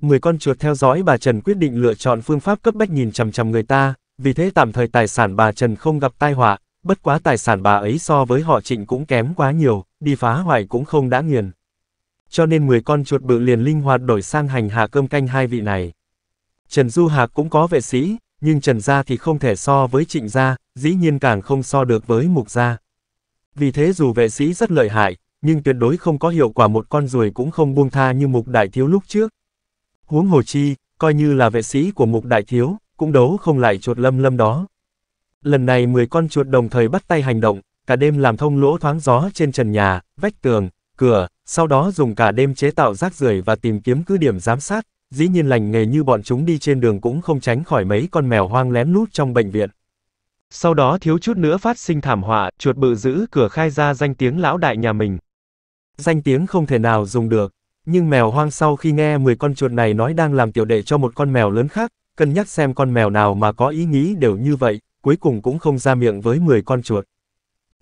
10 con chuột theo dõi bà Trần quyết định lựa chọn phương pháp cấp bách nhìn chằm chằm người ta, vì thế tạm thời tài sản bà Trần không gặp tai họa, bất quá tài sản bà ấy so với họ Trịnh cũng kém quá nhiều, đi phá hoại cũng không đã nghiền. Cho nên 10 con chuột bự liền linh hoạt đổi sang hành hạ cơm canh hai vị này. Trần Du Hạc cũng có vệ sĩ, nhưng Trần Gia thì không thể so với Trịnh Gia, dĩ nhiên càng không so được với Mục Gia. Vì thế dù vệ sĩ rất lợi hại, nhưng tuyệt đối không có hiệu quả một con ruồi cũng không buông tha như Mục Đại Thiếu lúc trước. Huống Hồ Chi, coi như là vệ sĩ của Mục Đại Thiếu, cũng đấu không lại chuột lâm lâm đó. Lần này 10 con chuột đồng thời bắt tay hành động, cả đêm làm thông lỗ thoáng gió trên trần nhà, vách tường, cửa, sau đó dùng cả đêm chế tạo rác rưởi và tìm kiếm cứ điểm giám sát, dĩ nhiên lành nghề như bọn chúng đi trên đường cũng không tránh khỏi mấy con mèo hoang lén lút trong bệnh viện. Sau đó thiếu chút nữa phát sinh thảm họa, chuột bự giữ cửa khai ra danh tiếng lão đại nhà mình. Danh tiếng không thể nào dùng được, nhưng mèo hoang sau khi nghe 10 con chuột này nói đang làm tiểu đệ cho một con mèo lớn khác, cân nhắc xem con mèo nào mà có ý nghĩ đều như vậy, cuối cùng cũng không ra miệng với 10 con chuột.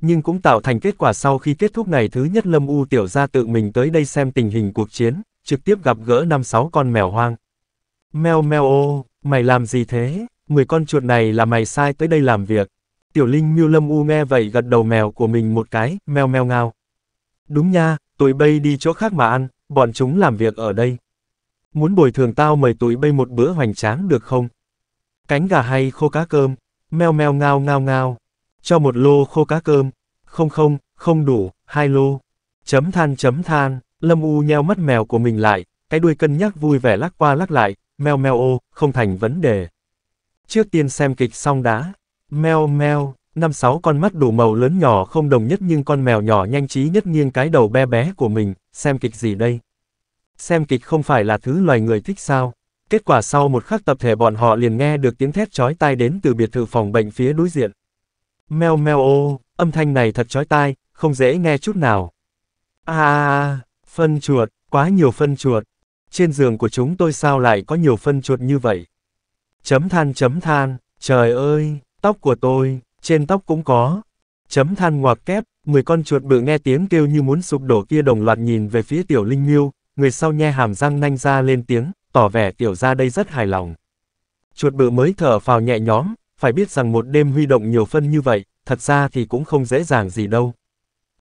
Nhưng cũng tạo thành kết quả sau khi kết thúc ngày thứ nhất Lâm U tiểu gia tự mình tới đây xem tình hình cuộc chiến trực tiếp gặp gỡ năm sáu con mèo hoang. Mèo mèo ô, mày làm gì thế? Người con chuột này là mày sai tới đây làm việc. Tiểu Linh Miêu Lâm U nghe vậy gật đầu mèo của mình một cái, mèo mèo ngao. Đúng nha, tụi bay đi chỗ khác mà ăn, bọn chúng làm việc ở đây. Muốn bồi thường tao mời tụi bay một bữa hoành tráng được không? Cánh gà hay khô cá cơm, mèo mèo ngao ngao ngao. Cho một lô khô cá cơm, không không, không đủ, hai lô. Chấm than chấm than. Lâm U nheo mắt mèo của mình lại, cái đuôi cân nhắc vui vẻ lắc qua lắc lại, meo meo ô, không thành vấn đề. Trước tiên xem kịch xong đã. Meo meo, năm sáu con mắt đủ màu lớn nhỏ không đồng nhất nhưng con mèo nhỏ nhanh trí nhất nghiêng cái đầu bé bé của mình, xem kịch gì đây? Xem kịch không phải là thứ loài người thích sao? Kết quả sau một khắc tập thể bọn họ liền nghe được tiếng thét chói tai đến từ biệt thự phòng bệnh phía đối diện. Meo meo ô, âm thanh này thật chói tai, không dễ nghe chút nào. À, Phân chuột, quá nhiều phân chuột. Trên giường của chúng tôi sao lại có nhiều phân chuột như vậy? Chấm than chấm than, trời ơi, tóc của tôi, trên tóc cũng có. Chấm than ngoặc kép, 10 con chuột bự nghe tiếng kêu như muốn sụp đổ kia đồng loạt nhìn về phía tiểu linh miêu, người sau nhe hàm răng nanh ra lên tiếng, tỏ vẻ tiểu ra đây rất hài lòng. Chuột bự mới thở phào nhẹ nhõm, phải biết rằng một đêm huy động nhiều phân như vậy, thật ra thì cũng không dễ dàng gì đâu.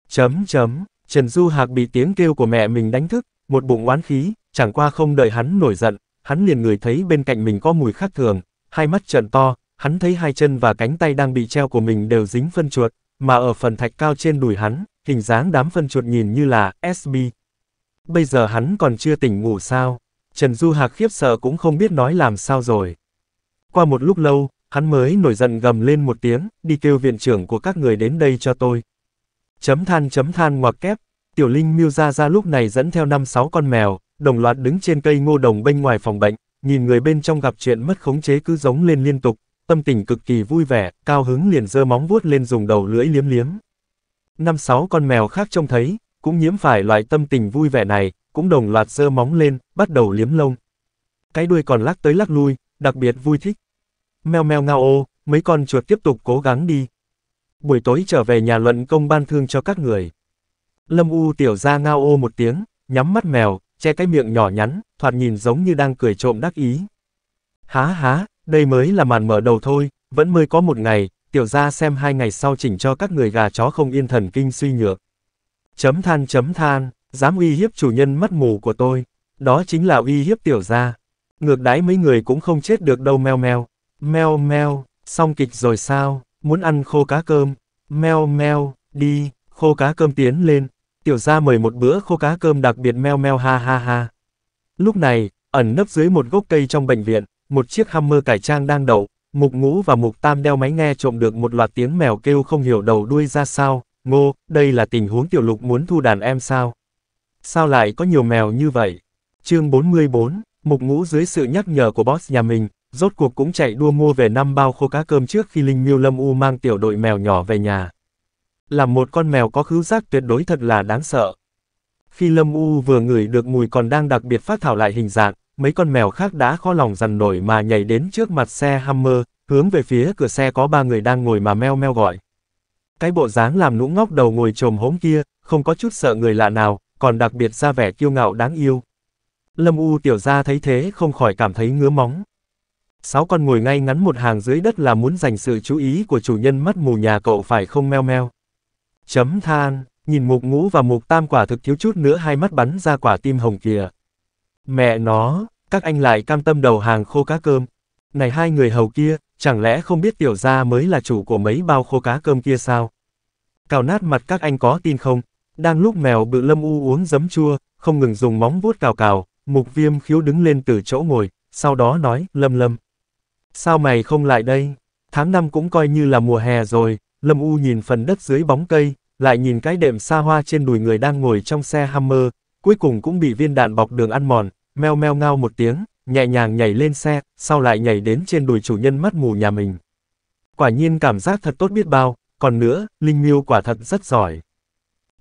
Chấm chấm, Trần Du Hạc bị tiếng kêu của mẹ mình đánh thức, một bụng oán khí, chẳng qua không đợi hắn nổi giận, hắn liền người thấy bên cạnh mình có mùi khác thường, hai mắt trợn to, hắn thấy hai chân và cánh tay đang bị treo của mình đều dính phân chuột, mà ở phần thạch cao trên đùi hắn, hình dáng đám phân chuột nhìn như là SB. Bây giờ hắn còn chưa tỉnh ngủ sao? Trần Du Hạc khiếp sợ cũng không biết nói làm sao rồi. Qua một lúc lâu, hắn mới nổi giận gầm lên một tiếng, đi kêu viện trưởng của các người đến đây cho tôi, Chấm than chấm than ngoặc kép, tiểu linh miêu ra ra lúc này dẫn theo năm sáu con mèo, đồng loạt đứng trên cây ngô đồng bên ngoài phòng bệnh, nhìn người bên trong gặp chuyện mất khống chế cứ giống lên liên tục, tâm tình cực kỳ vui vẻ, cao hứng liền giơ móng vuốt lên dùng đầu lưỡi liếm liếm. Năm sáu con mèo khác trông thấy, cũng nhiễm phải loại tâm tình vui vẻ này, cũng đồng loạt giơ móng lên, bắt đầu liếm lông. Cái đuôi còn lắc tới lắc lui, đặc biệt vui thích. Mèo mèo ngao ô, mấy con chuột tiếp tục cố gắng đi, buổi tối trở về nhà luận công ban thương cho các người. Lâm U tiểu ra ngao ô một tiếng, nhắm mắt mèo, che cái miệng nhỏ nhắn, thoạt nhìn giống như đang cười trộm đắc ý. Há há, đây mới là màn mở đầu thôi, vẫn mới có một ngày, tiểu ra xem hai ngày sau chỉnh cho các người gà chó không yên thần kinh suy nhược. Chấm than chấm than, dám uy hiếp chủ nhân mắt mù của tôi, đó chính là uy hiếp tiểu ra. Ngược đái mấy người cũng không chết được đâu meo meo, meo meo, xong kịch rồi sao? muốn ăn khô cá cơm, meo meo, đi, khô cá cơm tiến lên, tiểu gia mời một bữa khô cá cơm đặc biệt meo meo ha ha ha. Lúc này, ẩn nấp dưới một gốc cây trong bệnh viện, một chiếc Hammer cải trang đang đậu, Mục Ngũ và Mục Tam đeo máy nghe trộm được một loạt tiếng mèo kêu không hiểu đầu đuôi ra sao, ngô, đây là tình huống tiểu lục muốn thu đàn em sao? Sao lại có nhiều mèo như vậy? Chương 44, Mục Ngũ dưới sự nhắc nhở của boss nhà mình, Rốt cuộc cũng chạy đua mua về năm bao khô cá cơm trước khi Linh Miêu Lâm U mang tiểu đội mèo nhỏ về nhà. Là một con mèo có khứu giác tuyệt đối thật là đáng sợ. Khi Lâm U vừa ngửi được mùi còn đang đặc biệt phát thảo lại hình dạng, mấy con mèo khác đã khó lòng dằn nổi mà nhảy đến trước mặt xe Hammer, hướng về phía cửa xe có ba người đang ngồi mà meo meo gọi. Cái bộ dáng làm nũng ngóc đầu ngồi trồm hốm kia, không có chút sợ người lạ nào, còn đặc biệt ra vẻ kiêu ngạo đáng yêu. Lâm U tiểu ra thấy thế không khỏi cảm thấy ngứa móng sáu con ngồi ngay ngắn một hàng dưới đất là muốn dành sự chú ý của chủ nhân mắt mù nhà cậu phải không meo meo. Chấm than, nhìn mục ngũ và mục tam quả thực thiếu chút nữa hai mắt bắn ra quả tim hồng kìa. Mẹ nó, các anh lại cam tâm đầu hàng khô cá cơm. Này hai người hầu kia, chẳng lẽ không biết tiểu gia mới là chủ của mấy bao khô cá cơm kia sao? Cào nát mặt các anh có tin không? Đang lúc mèo bự lâm u uống giấm chua, không ngừng dùng móng vuốt cào cào, mục viêm khiếu đứng lên từ chỗ ngồi, sau đó nói, lâm lâm, Sao mày không lại đây? Tháng năm cũng coi như là mùa hè rồi, Lâm U nhìn phần đất dưới bóng cây, lại nhìn cái đệm xa hoa trên đùi người đang ngồi trong xe Hammer, cuối cùng cũng bị viên đạn bọc đường ăn mòn, meo meo ngao một tiếng, nhẹ nhàng nhảy lên xe, sau lại nhảy đến trên đùi chủ nhân mắt mù nhà mình. Quả nhiên cảm giác thật tốt biết bao, còn nữa, Linh Miêu quả thật rất giỏi.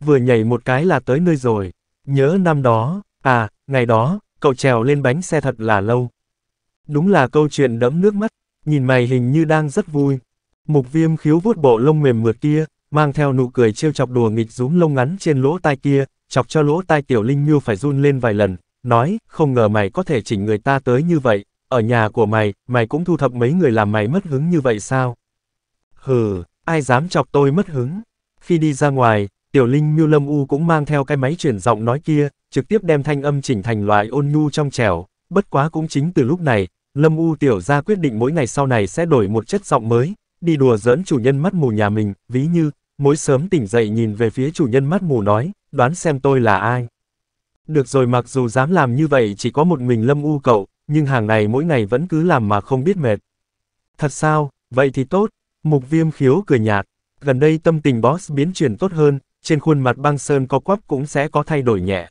Vừa nhảy một cái là tới nơi rồi, nhớ năm đó, à, ngày đó, cậu trèo lên bánh xe thật là lâu, Đúng là câu chuyện đẫm nước mắt, nhìn mày hình như đang rất vui. Mục viêm khiếu vuốt bộ lông mềm mượt kia, mang theo nụ cười trêu chọc đùa nghịch rúm lông ngắn trên lỗ tai kia, chọc cho lỗ tai tiểu linh miêu phải run lên vài lần, nói, không ngờ mày có thể chỉnh người ta tới như vậy, ở nhà của mày, mày cũng thu thập mấy người làm mày mất hứng như vậy sao? Hừ, ai dám chọc tôi mất hứng? Khi đi ra ngoài, tiểu linh miêu lâm u cũng mang theo cái máy chuyển giọng nói kia, trực tiếp đem thanh âm chỉnh thành loại ôn nhu trong trẻo, bất quá cũng chính từ lúc này, Lâm U tiểu gia quyết định mỗi ngày sau này sẽ đổi một chất giọng mới, đi đùa giỡn chủ nhân mắt mù nhà mình, ví như, mỗi sớm tỉnh dậy nhìn về phía chủ nhân mắt mù nói, đoán xem tôi là ai. Được rồi mặc dù dám làm như vậy chỉ có một mình Lâm U cậu, nhưng hàng này mỗi ngày vẫn cứ làm mà không biết mệt. Thật sao, vậy thì tốt, mục viêm khiếu cười nhạt, gần đây tâm tình boss biến chuyển tốt hơn, trên khuôn mặt băng sơn có quắp cũng sẽ có thay đổi nhẹ.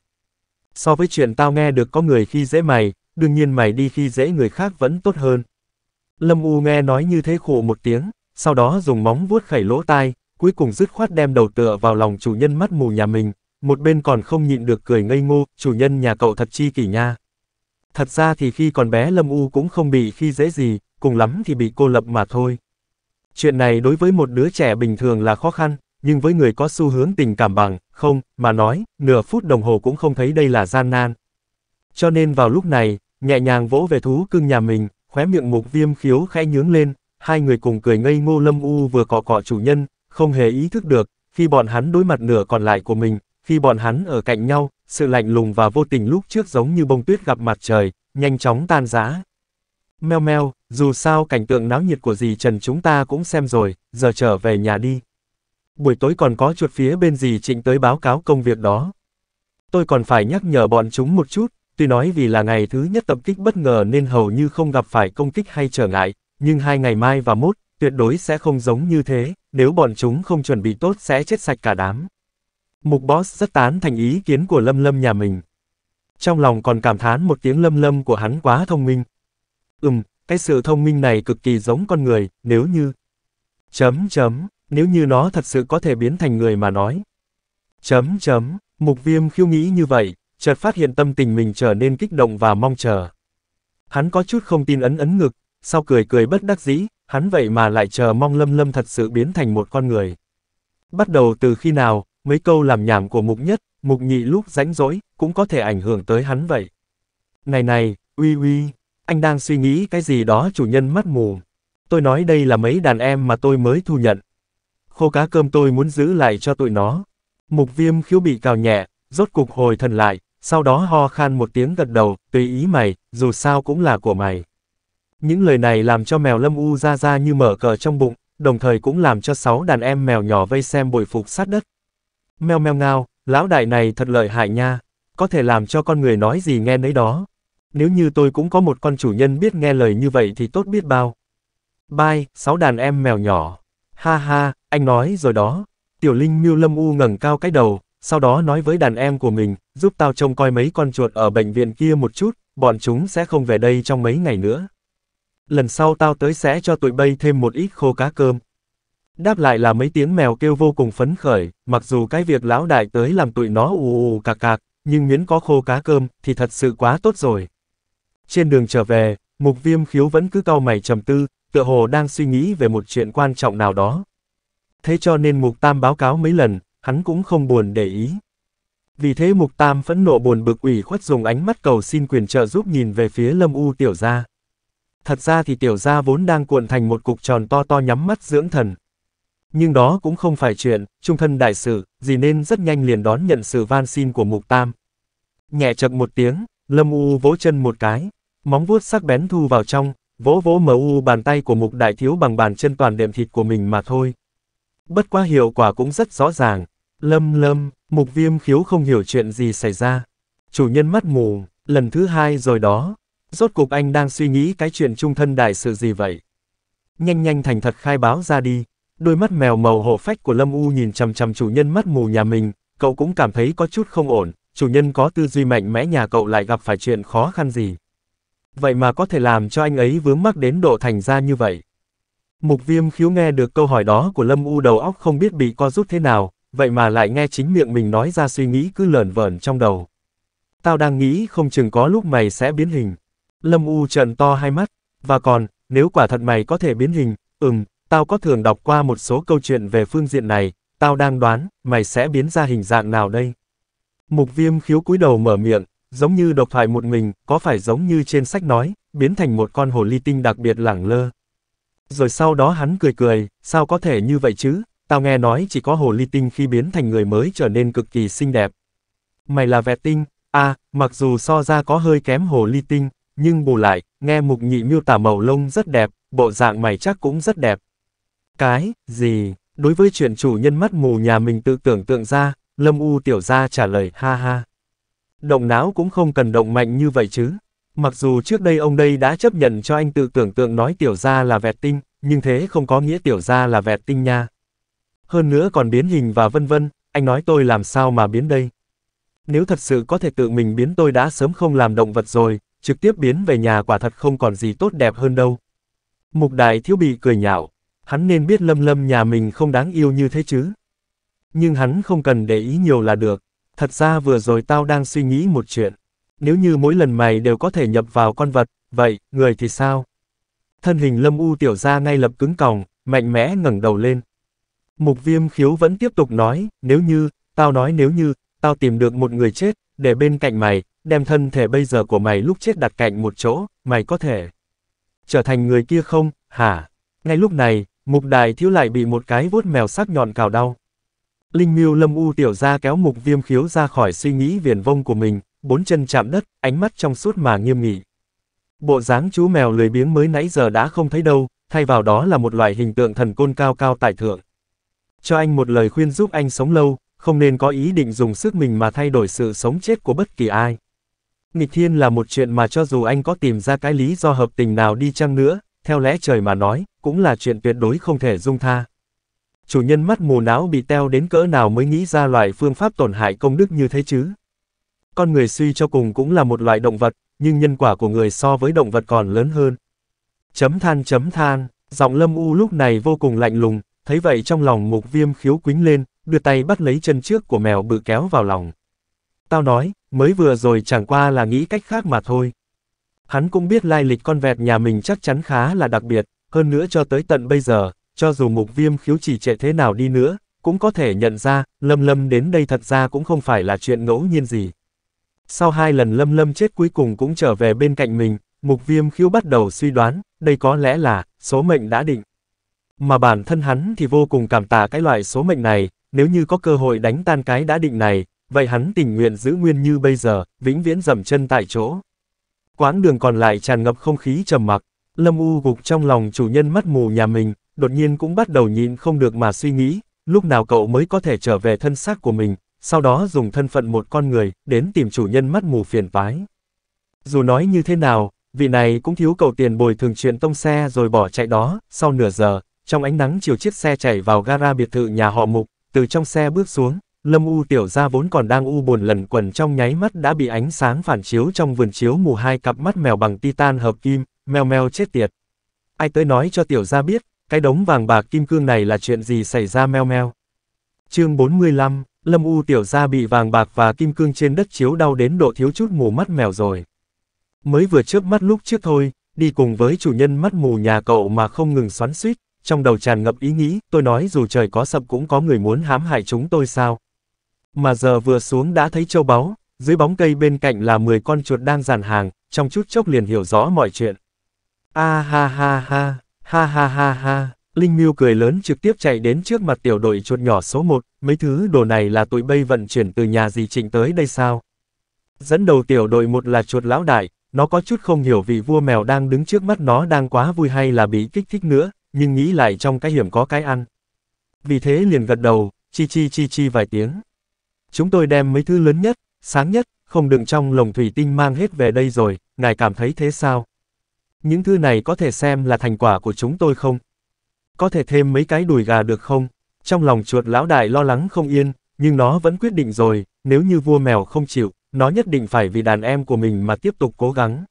So với chuyện tao nghe được có người khi dễ mày, đương nhiên mày đi khi dễ người khác vẫn tốt hơn. Lâm U nghe nói như thế khổ một tiếng, sau đó dùng móng vuốt khẩy lỗ tai, cuối cùng dứt khoát đem đầu tựa vào lòng chủ nhân mắt mù nhà mình, một bên còn không nhịn được cười ngây ngô, chủ nhân nhà cậu thật chi kỷ nha. Thật ra thì khi còn bé Lâm U cũng không bị khi dễ gì, cùng lắm thì bị cô lập mà thôi. Chuyện này đối với một đứa trẻ bình thường là khó khăn, nhưng với người có xu hướng tình cảm bằng, không, mà nói, nửa phút đồng hồ cũng không thấy đây là gian nan. Cho nên vào lúc này, nhẹ nhàng vỗ về thú cưng nhà mình, khóe miệng mục viêm khiếu khẽ nhướng lên, hai người cùng cười ngây ngô lâm u vừa cọ cọ chủ nhân, không hề ý thức được, khi bọn hắn đối mặt nửa còn lại của mình, khi bọn hắn ở cạnh nhau, sự lạnh lùng và vô tình lúc trước giống như bông tuyết gặp mặt trời, nhanh chóng tan rã. Meo meo, dù sao cảnh tượng náo nhiệt của dì Trần chúng ta cũng xem rồi, giờ trở về nhà đi. Buổi tối còn có chuột phía bên dì Trịnh tới báo cáo công việc đó. Tôi còn phải nhắc nhở bọn chúng một chút, Tuy nói vì là ngày thứ nhất tập kích bất ngờ nên hầu như không gặp phải công kích hay trở ngại, nhưng hai ngày mai và mốt, tuyệt đối sẽ không giống như thế, nếu bọn chúng không chuẩn bị tốt sẽ chết sạch cả đám. Mục Boss rất tán thành ý kiến của Lâm Lâm nhà mình. Trong lòng còn cảm thán một tiếng Lâm Lâm của hắn quá thông minh. Ừm, cái sự thông minh này cực kỳ giống con người, nếu như... Chấm chấm, nếu như nó thật sự có thể biến thành người mà nói. Chấm chấm, Mục Viêm khiêu nghĩ như vậy, chợt phát hiện tâm tình mình trở nên kích động và mong chờ. Hắn có chút không tin ấn ấn ngực, sau cười cười bất đắc dĩ, hắn vậy mà lại chờ mong Lâm Lâm thật sự biến thành một con người. Bắt đầu từ khi nào, mấy câu làm nhảm của mục nhất, mục nhị lúc rãnh rỗi, cũng có thể ảnh hưởng tới hắn vậy. Này này, uy uy, anh đang suy nghĩ cái gì đó chủ nhân mắt mù. Tôi nói đây là mấy đàn em mà tôi mới thu nhận. Khô cá cơm tôi muốn giữ lại cho tụi nó. Mục viêm khiếu bị cào nhẹ, rốt cục hồi thần lại, sau đó ho khan một tiếng gật đầu, tùy ý mày, dù sao cũng là của mày. Những lời này làm cho mèo lâm u ra ra như mở cờ trong bụng, đồng thời cũng làm cho sáu đàn em mèo nhỏ vây xem bồi phục sát đất. Mèo mèo ngao, lão đại này thật lợi hại nha, có thể làm cho con người nói gì nghe nấy đó. Nếu như tôi cũng có một con chủ nhân biết nghe lời như vậy thì tốt biết bao. Bye, sáu đàn em mèo nhỏ. Ha ha, anh nói rồi đó. Tiểu Linh miu Lâm U ngẩng cao cái đầu, sau đó nói với đàn em của mình, giúp tao trông coi mấy con chuột ở bệnh viện kia một chút, bọn chúng sẽ không về đây trong mấy ngày nữa. Lần sau tao tới sẽ cho tụi bay thêm một ít khô cá cơm. Đáp lại là mấy tiếng mèo kêu vô cùng phấn khởi, mặc dù cái việc lão đại tới làm tụi nó ù ù cạc cạc, nhưng miễn có khô cá cơm thì thật sự quá tốt rồi. Trên đường trở về, mục viêm khiếu vẫn cứ cau mày trầm tư, tựa hồ đang suy nghĩ về một chuyện quan trọng nào đó. Thế cho nên mục tam báo cáo mấy lần, hắn cũng không buồn để ý. Vì thế Mục Tam phẫn nộ buồn bực ủy khuất dùng ánh mắt cầu xin quyền trợ giúp nhìn về phía Lâm U tiểu gia. Thật ra thì tiểu gia vốn đang cuộn thành một cục tròn to to nhắm mắt dưỡng thần. Nhưng đó cũng không phải chuyện, trung thân đại sự, gì nên rất nhanh liền đón nhận sự van xin của Mục Tam. Nhẹ chật một tiếng, Lâm U vỗ chân một cái, móng vuốt sắc bén thu vào trong, vỗ vỗ mờ u bàn tay của Mục Đại Thiếu bằng bàn chân toàn đệm thịt của mình mà thôi. Bất quá hiệu quả cũng rất rõ ràng, Lâm lâm, mục viêm khiếu không hiểu chuyện gì xảy ra. Chủ nhân mắt mù, lần thứ hai rồi đó. Rốt cục anh đang suy nghĩ cái chuyện trung thân đại sự gì vậy? Nhanh nhanh thành thật khai báo ra đi. Đôi mắt mèo màu hổ phách của Lâm U nhìn chằm chằm chủ nhân mắt mù nhà mình, cậu cũng cảm thấy có chút không ổn, chủ nhân có tư duy mạnh mẽ nhà cậu lại gặp phải chuyện khó khăn gì. Vậy mà có thể làm cho anh ấy vướng mắc đến độ thành ra như vậy. Mục viêm khiếu nghe được câu hỏi đó của Lâm U đầu óc không biết bị co rút thế nào, vậy mà lại nghe chính miệng mình nói ra suy nghĩ cứ lởn vởn trong đầu. Tao đang nghĩ không chừng có lúc mày sẽ biến hình. Lâm U trợn to hai mắt, và còn, nếu quả thật mày có thể biến hình, ừm, tao có thường đọc qua một số câu chuyện về phương diện này, tao đang đoán, mày sẽ biến ra hình dạng nào đây? Mục viêm khiếu cúi đầu mở miệng, giống như độc thoại một mình, có phải giống như trên sách nói, biến thành một con hồ ly tinh đặc biệt lẳng lơ. Rồi sau đó hắn cười cười, sao có thể như vậy chứ, Tao nghe nói chỉ có hồ ly tinh khi biến thành người mới trở nên cực kỳ xinh đẹp. Mày là vẹt tinh, a à, mặc dù so ra có hơi kém hồ ly tinh, nhưng bù lại, nghe mục nhị miêu tả màu lông rất đẹp, bộ dạng mày chắc cũng rất đẹp. Cái, gì, đối với chuyện chủ nhân mắt mù nhà mình tự tưởng tượng ra, Lâm U tiểu gia trả lời ha ha. Động não cũng không cần động mạnh như vậy chứ. Mặc dù trước đây ông đây đã chấp nhận cho anh tự tưởng tượng nói tiểu gia là vẹt tinh, nhưng thế không có nghĩa tiểu gia là vẹt tinh nha hơn nữa còn biến hình và vân vân, anh nói tôi làm sao mà biến đây? Nếu thật sự có thể tự mình biến tôi đã sớm không làm động vật rồi, trực tiếp biến về nhà quả thật không còn gì tốt đẹp hơn đâu. Mục đại thiếu bị cười nhạo, hắn nên biết lâm lâm nhà mình không đáng yêu như thế chứ. Nhưng hắn không cần để ý nhiều là được, thật ra vừa rồi tao đang suy nghĩ một chuyện. Nếu như mỗi lần mày đều có thể nhập vào con vật, vậy, người thì sao? Thân hình lâm u tiểu ra ngay lập cứng còng, mạnh mẽ ngẩng đầu lên, Mục viêm khiếu vẫn tiếp tục nói, nếu như, tao nói nếu như, tao tìm được một người chết, để bên cạnh mày, đem thân thể bây giờ của mày lúc chết đặt cạnh một chỗ, mày có thể trở thành người kia không, hả? Ngay lúc này, mục đại thiếu lại bị một cái vuốt mèo sắc nhọn cào đau. Linh miêu lâm u tiểu ra kéo mục viêm khiếu ra khỏi suy nghĩ viền vông của mình, bốn chân chạm đất, ánh mắt trong suốt mà nghiêm nghị. Bộ dáng chú mèo lười biếng mới nãy giờ đã không thấy đâu, thay vào đó là một loại hình tượng thần côn cao cao tại thượng cho anh một lời khuyên giúp anh sống lâu, không nên có ý định dùng sức mình mà thay đổi sự sống chết của bất kỳ ai. Nghịch thiên là một chuyện mà cho dù anh có tìm ra cái lý do hợp tình nào đi chăng nữa, theo lẽ trời mà nói, cũng là chuyện tuyệt đối không thể dung tha. Chủ nhân mắt mù não bị teo đến cỡ nào mới nghĩ ra loại phương pháp tổn hại công đức như thế chứ? Con người suy cho cùng cũng là một loại động vật, nhưng nhân quả của người so với động vật còn lớn hơn. Chấm than chấm than, giọng lâm u lúc này vô cùng lạnh lùng, thấy vậy trong lòng mục viêm khiếu quính lên, đưa tay bắt lấy chân trước của mèo bự kéo vào lòng. Tao nói, mới vừa rồi chẳng qua là nghĩ cách khác mà thôi. Hắn cũng biết lai lịch con vẹt nhà mình chắc chắn khá là đặc biệt, hơn nữa cho tới tận bây giờ, cho dù mục viêm khiếu chỉ trệ thế nào đi nữa, cũng có thể nhận ra, Lâm Lâm đến đây thật ra cũng không phải là chuyện ngẫu nhiên gì. Sau hai lần Lâm Lâm chết cuối cùng cũng trở về bên cạnh mình, mục viêm khiếu bắt đầu suy đoán, đây có lẽ là, số mệnh đã định. Mà bản thân hắn thì vô cùng cảm tạ cái loại số mệnh này, nếu như có cơ hội đánh tan cái đã định này, vậy hắn tình nguyện giữ nguyên như bây giờ, vĩnh viễn dậm chân tại chỗ. Quãng đường còn lại tràn ngập không khí trầm mặc, Lâm U gục trong lòng chủ nhân mắt mù nhà mình, đột nhiên cũng bắt đầu nhịn không được mà suy nghĩ, lúc nào cậu mới có thể trở về thân xác của mình, sau đó dùng thân phận một con người, đến tìm chủ nhân mắt mù phiền phái. Dù nói như thế nào, vị này cũng thiếu cậu tiền bồi thường chuyện tông xe rồi bỏ chạy đó, sau nửa giờ, trong ánh nắng chiều chiếc xe chạy vào gara biệt thự nhà họ Mục, từ trong xe bước xuống, Lâm U tiểu gia vốn còn đang u buồn lẩn quẩn trong nháy mắt đã bị ánh sáng phản chiếu trong vườn chiếu mù hai cặp mắt mèo bằng titan hợp kim, mèo mèo chết tiệt. Ai tới nói cho tiểu gia biết, cái đống vàng bạc kim cương này là chuyện gì xảy ra mèo mèo Chương 45, Lâm U tiểu gia bị vàng bạc và kim cương trên đất chiếu đau đến độ thiếu chút mù mắt mèo rồi. Mới vừa chớp mắt lúc trước thôi, đi cùng với chủ nhân mắt mù nhà cậu mà không ngừng xoắn suýt, trong đầu tràn ngập ý nghĩ, tôi nói dù trời có sập cũng có người muốn hãm hại chúng tôi sao. Mà giờ vừa xuống đã thấy châu báu, dưới bóng cây bên cạnh là 10 con chuột đang dàn hàng, trong chút chốc liền hiểu rõ mọi chuyện. A à, ha ha ha, ha ha ha ha, Linh miu cười lớn trực tiếp chạy đến trước mặt tiểu đội chuột nhỏ số 1, mấy thứ đồ này là tụi bay vận chuyển từ nhà gì trịnh tới đây sao? Dẫn đầu tiểu đội một là chuột lão đại, nó có chút không hiểu vì vua mèo đang đứng trước mắt nó đang quá vui hay là bị kích thích nữa, nhưng nghĩ lại trong cái hiểm có cái ăn. Vì thế liền gật đầu, chi chi chi chi vài tiếng. Chúng tôi đem mấy thứ lớn nhất, sáng nhất, không đựng trong lồng thủy tinh mang hết về đây rồi, ngài cảm thấy thế sao? Những thứ này có thể xem là thành quả của chúng tôi không? Có thể thêm mấy cái đùi gà được không? Trong lòng chuột lão đại lo lắng không yên, nhưng nó vẫn quyết định rồi, nếu như vua mèo không chịu, nó nhất định phải vì đàn em của mình mà tiếp tục cố gắng.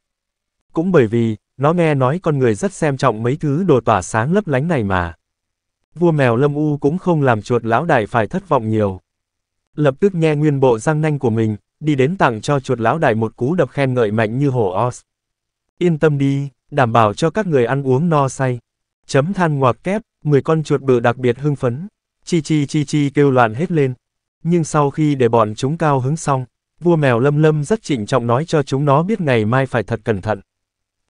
Cũng bởi vì, nó nghe nói con người rất xem trọng mấy thứ đồ tỏa sáng lấp lánh này mà. Vua mèo lâm u cũng không làm chuột lão đại phải thất vọng nhiều. Lập tức nghe nguyên bộ răng nanh của mình, đi đến tặng cho chuột lão đại một cú đập khen ngợi mạnh như hổ os. Yên tâm đi, đảm bảo cho các người ăn uống no say. Chấm than ngoạc kép, 10 con chuột bự đặc biệt hưng phấn. Chi chi chi chi kêu loạn hết lên. Nhưng sau khi để bọn chúng cao hứng xong, vua mèo lâm lâm rất trịnh trọng nói cho chúng nó biết ngày mai phải thật cẩn thận.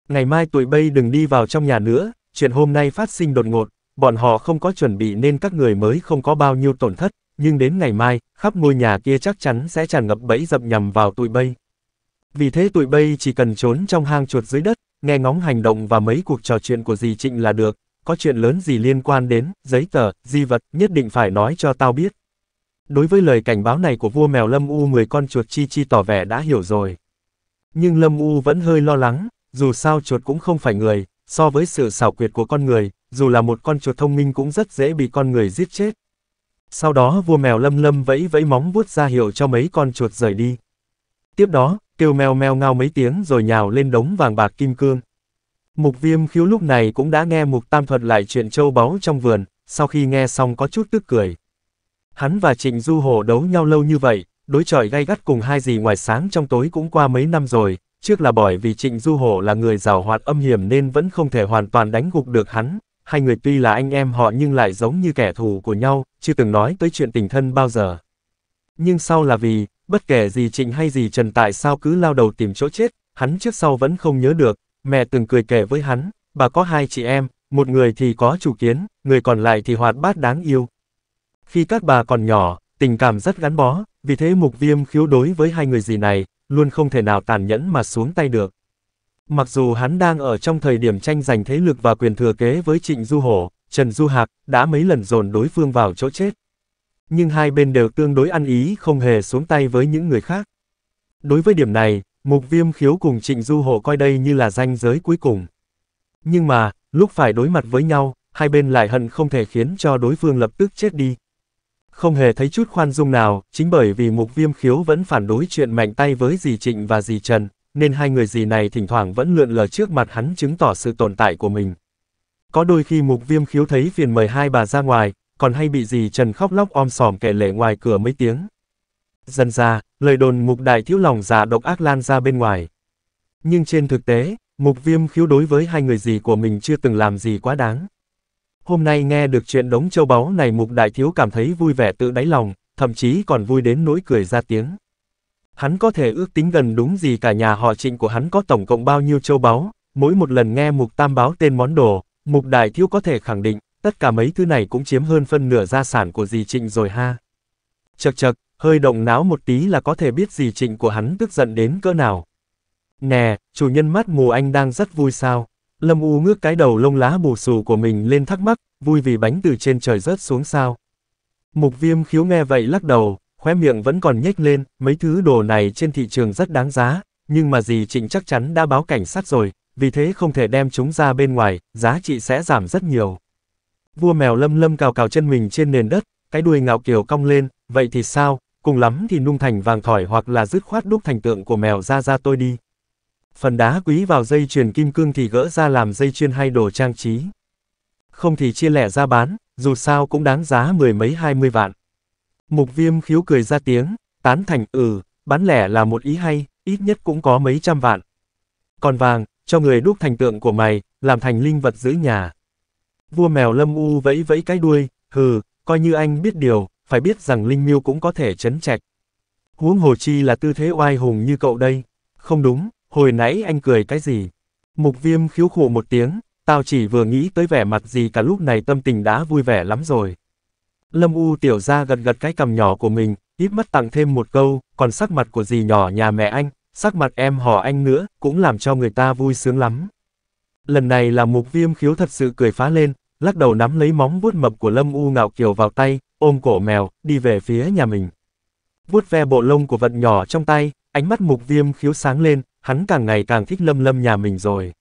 Ngày mai tụi bay đừng đi vào trong nhà nữa, chuyện hôm nay phát sinh đột ngột, bọn họ không có chuẩn bị nên các người mới không có bao nhiêu tổn thất, nhưng đến ngày mai, khắp ngôi nhà kia chắc chắn sẽ tràn ngập bẫy dập nhằm vào tụi bay. Vì thế tụi bay chỉ cần trốn trong hang chuột dưới đất, nghe ngóng hành động và mấy cuộc trò chuyện của dì Trịnh là được, có chuyện lớn gì liên quan đến, giấy tờ, di vật, nhất định phải nói cho tao biết. Đối với lời cảnh báo này của vua mèo Lâm U 10 con chuột Chi Chi tỏ vẻ đã hiểu rồi. Nhưng Lâm U vẫn hơi lo lắng, dù sao chuột cũng không phải người, so với sự xảo quyệt của con người, dù là một con chuột thông minh cũng rất dễ bị con người giết chết. Sau đó vua mèo lâm lâm vẫy vẫy móng vuốt ra hiệu cho mấy con chuột rời đi. Tiếp đó, kêu mèo mèo ngao mấy tiếng rồi nhào lên đống vàng bạc kim cương. Mục viêm khiếu lúc này cũng đã nghe mục tam thuật lại chuyện châu báu trong vườn, sau khi nghe xong có chút tức cười. Hắn và Trịnh Du Hổ đấu nhau lâu như vậy, đối chọi gay gắt cùng hai gì ngoài sáng trong tối cũng qua mấy năm rồi, Trước là bởi vì Trịnh Du Hổ là người giàu hoạt âm hiểm nên vẫn không thể hoàn toàn đánh gục được hắn, hai người tuy là anh em họ nhưng lại giống như kẻ thù của nhau, chưa từng nói tới chuyện tình thân bao giờ. Nhưng sau là vì, bất kể gì Trịnh hay gì Trần tại sao cứ lao đầu tìm chỗ chết, hắn trước sau vẫn không nhớ được, mẹ từng cười kể với hắn, bà có hai chị em, một người thì có chủ kiến, người còn lại thì hoạt bát đáng yêu. Khi các bà còn nhỏ, tình cảm rất gắn bó, vì thế mục viêm khiếu đối với hai người gì này, luôn không thể nào tàn nhẫn mà xuống tay được. Mặc dù hắn đang ở trong thời điểm tranh giành thế lực và quyền thừa kế với Trịnh Du Hổ, Trần Du Hạc, đã mấy lần dồn đối phương vào chỗ chết. Nhưng hai bên đều tương đối ăn ý không hề xuống tay với những người khác. Đối với điểm này, Mục Viêm Khiếu cùng Trịnh Du Hổ coi đây như là ranh giới cuối cùng. Nhưng mà, lúc phải đối mặt với nhau, hai bên lại hận không thể khiến cho đối phương lập tức chết đi. Không hề thấy chút khoan dung nào, chính bởi vì mục viêm khiếu vẫn phản đối chuyện mạnh tay với dì Trịnh và dì Trần, nên hai người dì này thỉnh thoảng vẫn lượn lờ trước mặt hắn chứng tỏ sự tồn tại của mình. Có đôi khi mục viêm khiếu thấy phiền mời hai bà ra ngoài, còn hay bị dì Trần khóc lóc om sòm kể lệ ngoài cửa mấy tiếng. Dần ra, lời đồn mục đại thiếu lòng giả độc ác lan ra bên ngoài. Nhưng trên thực tế, mục viêm khiếu đối với hai người dì của mình chưa từng làm gì quá đáng. Hôm nay nghe được chuyện đống châu báu này mục đại thiếu cảm thấy vui vẻ tự đáy lòng, thậm chí còn vui đến nỗi cười ra tiếng. Hắn có thể ước tính gần đúng gì cả nhà họ trịnh của hắn có tổng cộng bao nhiêu châu báu, mỗi một lần nghe mục tam báo tên món đồ, mục đại thiếu có thể khẳng định, tất cả mấy thứ này cũng chiếm hơn phân nửa gia sản của dì trịnh rồi ha. Chật chật, hơi động não một tí là có thể biết dì trịnh của hắn tức giận đến cỡ nào. Nè, chủ nhân mắt mù anh đang rất vui sao. Lâm U ngước cái đầu lông lá bù xù của mình lên thắc mắc, vui vì bánh từ trên trời rớt xuống sao. Mục viêm khiếu nghe vậy lắc đầu, khóe miệng vẫn còn nhếch lên, mấy thứ đồ này trên thị trường rất đáng giá, nhưng mà dì Trịnh chắc chắn đã báo cảnh sát rồi, vì thế không thể đem chúng ra bên ngoài, giá trị sẽ giảm rất nhiều. Vua mèo lâm lâm cào cào chân mình trên nền đất, cái đuôi ngạo kiều cong lên, vậy thì sao, cùng lắm thì nung thành vàng thỏi hoặc là dứt khoát đúc thành tượng của mèo ra ra tôi đi, phần đá quý vào dây chuyền kim cương thì gỡ ra làm dây chuyền hay đồ trang trí. Không thì chia lẻ ra bán, dù sao cũng đáng giá mười mấy hai mươi vạn. Mục viêm khiếu cười ra tiếng, tán thành ừ, bán lẻ là một ý hay, ít nhất cũng có mấy trăm vạn. Còn vàng, cho người đúc thành tượng của mày, làm thành linh vật giữ nhà. Vua mèo lâm u vẫy vẫy cái đuôi, hừ, coi như anh biết điều, phải biết rằng linh miêu cũng có thể chấn chạch. Huống hồ chi là tư thế oai hùng như cậu đây. Không đúng, Hồi nãy anh cười cái gì? Mục viêm khiếu khổ một tiếng, tao chỉ vừa nghĩ tới vẻ mặt gì cả lúc này tâm tình đã vui vẻ lắm rồi. Lâm U tiểu ra gật gật cái cầm nhỏ của mình, ít mất tặng thêm một câu, còn sắc mặt của dì nhỏ nhà mẹ anh, sắc mặt em họ anh nữa, cũng làm cho người ta vui sướng lắm. Lần này là mục viêm khiếu thật sự cười phá lên, lắc đầu nắm lấy móng vuốt mập của Lâm U ngạo kiều vào tay, ôm cổ mèo, đi về phía nhà mình. Vuốt ve bộ lông của vật nhỏ trong tay, ánh mắt mục viêm khiếu sáng lên, hắn càng ngày càng thích lâm lâm nhà mình rồi.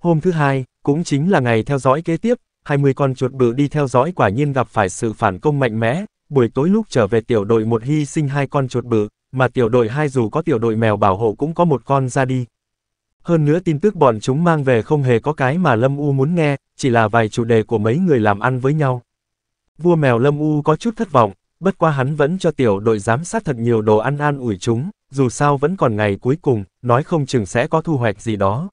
Hôm thứ hai, cũng chính là ngày theo dõi kế tiếp, 20 con chuột bự đi theo dõi quả nhiên gặp phải sự phản công mạnh mẽ, buổi tối lúc trở về tiểu đội một hy sinh hai con chuột bự, mà tiểu đội hai dù có tiểu đội mèo bảo hộ cũng có một con ra đi. Hơn nữa tin tức bọn chúng mang về không hề có cái mà Lâm U muốn nghe, chỉ là vài chủ đề của mấy người làm ăn với nhau. Vua mèo Lâm U có chút thất vọng, bất qua hắn vẫn cho tiểu đội giám sát thật nhiều đồ ăn an ủi chúng, dù sao vẫn còn ngày cuối cùng, nói không chừng sẽ có thu hoạch gì đó.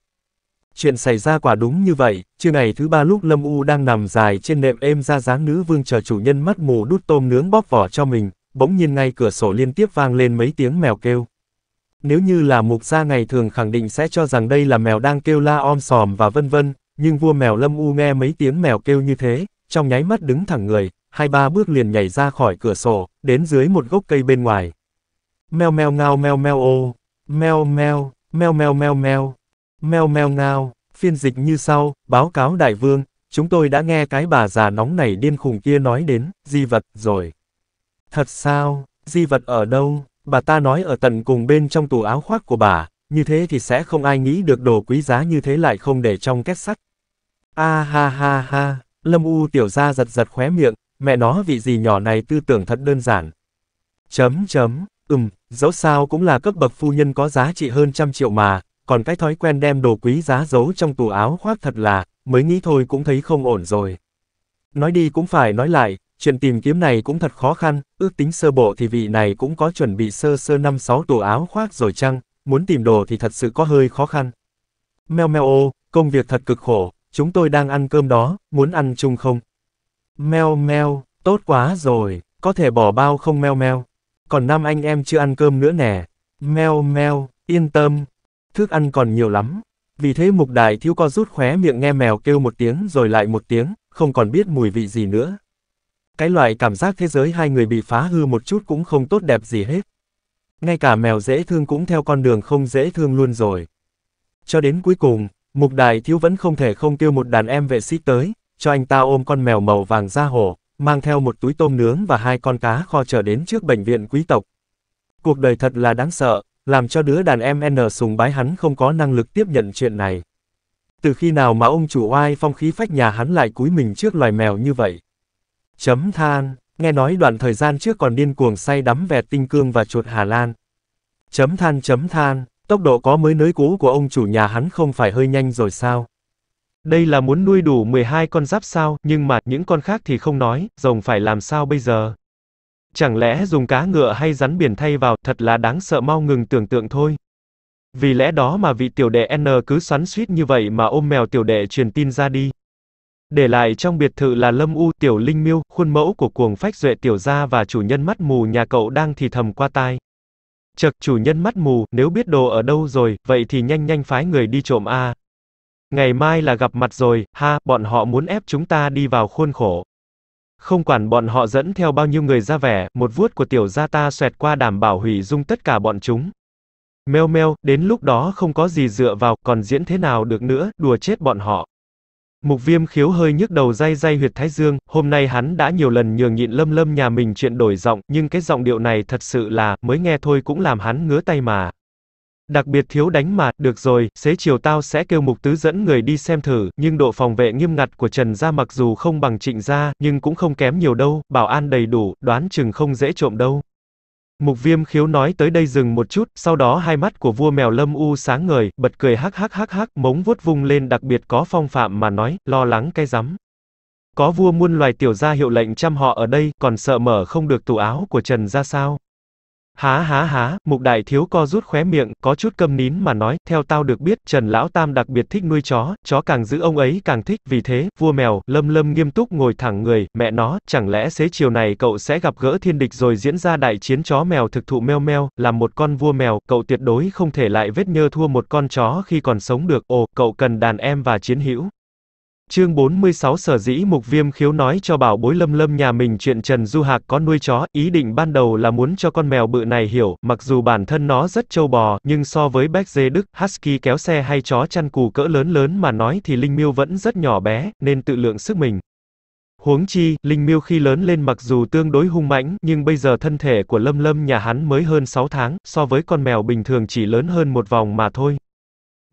Chuyện xảy ra quả đúng như vậy, trưa ngày thứ ba lúc Lâm U đang nằm dài trên nệm êm ra dáng nữ vương chờ chủ nhân mắt mù đút tôm nướng bóp vỏ cho mình, bỗng nhiên ngay cửa sổ liên tiếp vang lên mấy tiếng mèo kêu. Nếu như là mục gia ngày thường khẳng định sẽ cho rằng đây là mèo đang kêu la om sòm và vân vân, nhưng vua mèo Lâm U nghe mấy tiếng mèo kêu như thế, trong nháy mắt đứng thẳng người, hai ba bước liền nhảy ra khỏi cửa sổ, đến dưới một gốc cây bên ngoài. Meo meo ngao meo meo ô. Meo meo, meo meo meo meo. Meo meo ngao, phiên dịch như sau, báo cáo đại vương, chúng tôi đã nghe cái bà già nóng này điên khùng kia nói đến, di vật, rồi. Thật sao, di vật ở đâu, bà ta nói ở tận cùng bên trong tù áo khoác của bà, như thế thì sẽ không ai nghĩ được đồ quý giá như thế lại không để trong két sắt. A ah, ha ha ha, Lâm U tiểu ra giật giật khóe miệng, mẹ nó vị gì nhỏ này tư tưởng thật đơn giản. Chấm chấm, ừm, Dẫu sao cũng là cấp bậc phu nhân có giá trị hơn trăm triệu mà, còn cái thói quen đem đồ quý giá giấu trong tủ áo khoác thật là, mới nghĩ thôi cũng thấy không ổn rồi. Nói đi cũng phải nói lại, chuyện tìm kiếm này cũng thật khó khăn, ước tính sơ bộ thì vị này cũng có chuẩn bị sơ sơ năm sáu tủ áo khoác rồi chăng, muốn tìm đồ thì thật sự có hơi khó khăn. Mèo mèo ô, công việc thật cực khổ, chúng tôi đang ăn cơm đó, muốn ăn chung không? Mèo mèo, tốt quá rồi, có thể bỏ bao không mèo mèo? còn năm anh em chưa ăn cơm nữa nè. mèo mèo yên tâm, thức ăn còn nhiều lắm. Vì thế mục đại thiếu co rút khóe miệng nghe mèo kêu một tiếng rồi lại một tiếng, không còn biết mùi vị gì nữa. Cái loại cảm giác thế giới hai người bị phá hư một chút cũng không tốt đẹp gì hết. Ngay cả mèo dễ thương cũng theo con đường không dễ thương luôn rồi. Cho đến cuối cùng, mục đại thiếu vẫn không thể không kêu một đàn em vệ sĩ tới, cho anh ta ôm con mèo màu vàng ra hồ, mang theo một túi tôm nướng và hai con cá kho trở đến trước bệnh viện quý tộc. Cuộc đời thật là đáng sợ, làm cho đứa đàn em N sùng bái hắn không có năng lực tiếp nhận chuyện này. Từ khi nào mà ông chủ oai phong khí phách nhà hắn lại cúi mình trước loài mèo như vậy? Chấm than, nghe nói đoạn thời gian trước còn điên cuồng say đắm về tinh cương và chuột Hà Lan. Chấm than chấm than, tốc độ có mới nới cũ của ông chủ nhà hắn không phải hơi nhanh rồi sao? Đây là muốn nuôi đủ 12 con giáp sao, nhưng mà, những con khác thì không nói, rồng phải làm sao bây giờ? Chẳng lẽ dùng cá ngựa hay rắn biển thay vào, thật là đáng sợ mau ngừng tưởng tượng thôi. Vì lẽ đó mà vị tiểu đệ N cứ xoắn suýt như vậy mà ôm mèo tiểu đệ truyền tin ra đi. Để lại trong biệt thự là Lâm U tiểu linh miêu, khuôn mẫu của cuồng phách duệ tiểu gia và chủ nhân mắt mù nhà cậu đang thì thầm qua tai. Chật chủ nhân mắt mù, nếu biết đồ ở đâu rồi, vậy thì nhanh nhanh phái người đi trộm a, Ngày mai là gặp mặt rồi, ha, bọn họ muốn ép chúng ta đi vào khuôn khổ. Không quản bọn họ dẫn theo bao nhiêu người ra vẻ, một vuốt của tiểu gia ta xoẹt qua đảm bảo hủy dung tất cả bọn chúng. Meo meo, đến lúc đó không có gì dựa vào, còn diễn thế nào được nữa, đùa chết bọn họ. Mục viêm khiếu hơi nhức đầu dây dây huyệt thái dương, hôm nay hắn đã nhiều lần nhường nhịn lâm lâm nhà mình chuyện đổi giọng, nhưng cái giọng điệu này thật sự là, mới nghe thôi cũng làm hắn ngứa tay mà. Đặc biệt thiếu đánh mà, được rồi, xế chiều tao sẽ kêu mục tứ dẫn người đi xem thử, nhưng độ phòng vệ nghiêm ngặt của Trần Gia mặc dù không bằng trịnh gia, nhưng cũng không kém nhiều đâu, bảo an đầy đủ, đoán chừng không dễ trộm đâu. Mục viêm khiếu nói tới đây dừng một chút, sau đó hai mắt của vua mèo lâm u sáng ngời, bật cười hắc hắc hắc hắc, mống vuốt vung lên đặc biệt có phong phạm mà nói, lo lắng cái rắm. Có vua muôn loài tiểu gia hiệu lệnh chăm họ ở đây, còn sợ mở không được tủ áo của Trần gia sao? Há há há, mục đại thiếu co rút khóe miệng, có chút câm nín mà nói, theo tao được biết, Trần Lão Tam đặc biệt thích nuôi chó, chó càng giữ ông ấy càng thích, vì thế, vua mèo, lâm lâm nghiêm túc ngồi thẳng người, mẹ nó, chẳng lẽ xế chiều này cậu sẽ gặp gỡ thiên địch rồi diễn ra đại chiến chó mèo thực thụ meo meo, làm một con vua mèo, cậu tuyệt đối không thể lại vết nhơ thua một con chó khi còn sống được, ồ, cậu cần đàn em và chiến hữu. Chương 46 sở dĩ mục viêm khiếu nói cho bảo bối lâm lâm nhà mình chuyện Trần Du Hạc có nuôi chó, ý định ban đầu là muốn cho con mèo bự này hiểu, mặc dù bản thân nó rất trâu bò, nhưng so với béc dê Đức, Husky kéo xe hay chó chăn cù cỡ lớn lớn mà nói thì Linh Miêu vẫn rất nhỏ bé, nên tự lượng sức mình. Huống chi, Linh Miêu khi lớn lên mặc dù tương đối hung mãnh, nhưng bây giờ thân thể của Lâm Lâm nhà hắn mới hơn 6 tháng, so với con mèo bình thường chỉ lớn hơn một vòng mà thôi.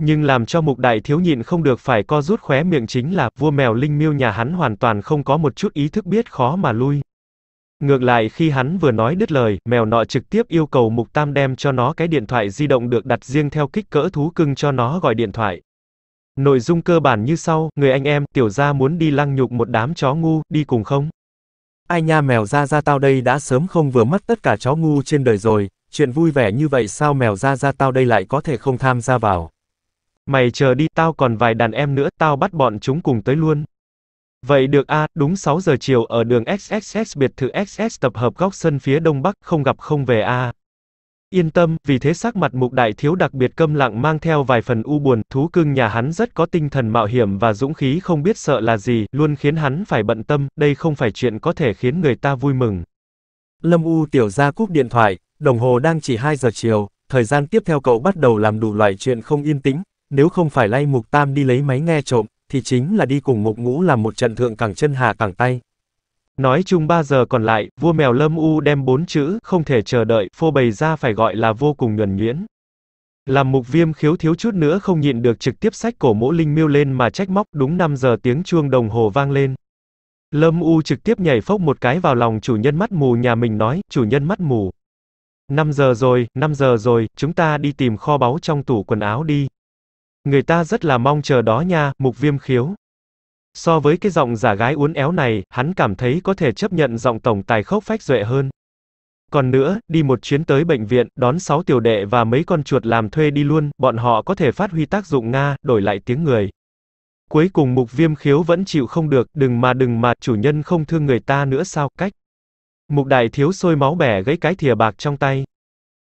Nhưng làm cho mục đại thiếu nhịn không được phải co rút khóe miệng chính là, vua mèo linh miêu nhà hắn hoàn toàn không có một chút ý thức biết khó mà lui. Ngược lại khi hắn vừa nói đứt lời, mèo nọ trực tiếp yêu cầu mục tam đem cho nó cái điện thoại di động được đặt riêng theo kích cỡ thú cưng cho nó gọi điện thoại. Nội dung cơ bản như sau, người anh em, tiểu gia muốn đi lăng nhục một đám chó ngu, đi cùng không? Ai nha mèo ra ra tao đây đã sớm không vừa mắt tất cả chó ngu trên đời rồi, chuyện vui vẻ như vậy sao mèo ra ra tao đây lại có thể không tham gia vào. Mày chờ đi, tao còn vài đàn em nữa, tao bắt bọn chúng cùng tới luôn. Vậy được a, đúng 6 giờ chiều ở đường XXX biệt thự XS tập hợp góc sân phía đông bắc, không gặp không về a. Yên tâm, vì thế sắc mặt mục đại thiếu đặc biệt câm lặng mang theo vài phần u buồn, thú cưng nhà hắn rất có tinh thần mạo hiểm và dũng khí không biết sợ là gì, luôn khiến hắn phải bận tâm, đây không phải chuyện có thể khiến người ta vui mừng. Lâm U tiểu ra cúp điện thoại, đồng hồ đang chỉ 2 giờ chiều, thời gian tiếp theo cậu bắt đầu làm đủ loại chuyện không yên tĩnh, nếu không phải lay Mục Tam đi lấy máy nghe trộm, thì chính là đi cùng Mục Ngũ làm một trận thượng cẳng chân hà cẳng tay. Nói chung 3 giờ còn lại, vua mèo Lâm U đem bốn chữ, không thể chờ đợi, phô bày ra phải gọi là vô cùng nhuần nhuyễn. Làm mục viêm khiếu thiếu chút nữa không nhịn được trực tiếp sách cổ mỗ linh miêu lên mà trách móc đúng 5 giờ tiếng chuông đồng hồ vang lên. Lâm U trực tiếp nhảy phốc một cái vào lòng chủ nhân mắt mù nhà mình nói, chủ nhân mắt mù. 5 giờ rồi, 5 giờ rồi, chúng ta đi tìm kho báu trong tủ quần áo đi. Người ta rất là mong chờ đó nha, mục viêm khiếu. So với cái giọng giả gái uốn éo này, hắn cảm thấy có thể chấp nhận giọng tổng tài khốc phách duệ hơn. Còn nữa, đi một chuyến tới bệnh viện, đón 6 tiểu đệ và mấy con chuột làm thuê đi luôn, bọn họ có thể phát huy tác dụng Nga, đổi lại tiếng người. Cuối cùng mục viêm khiếu vẫn chịu không được, đừng mà đừng mà, chủ nhân không thương người ta nữa sao, cách. Mục đại thiếu sôi máu bẻ gãy cái thìa bạc trong tay.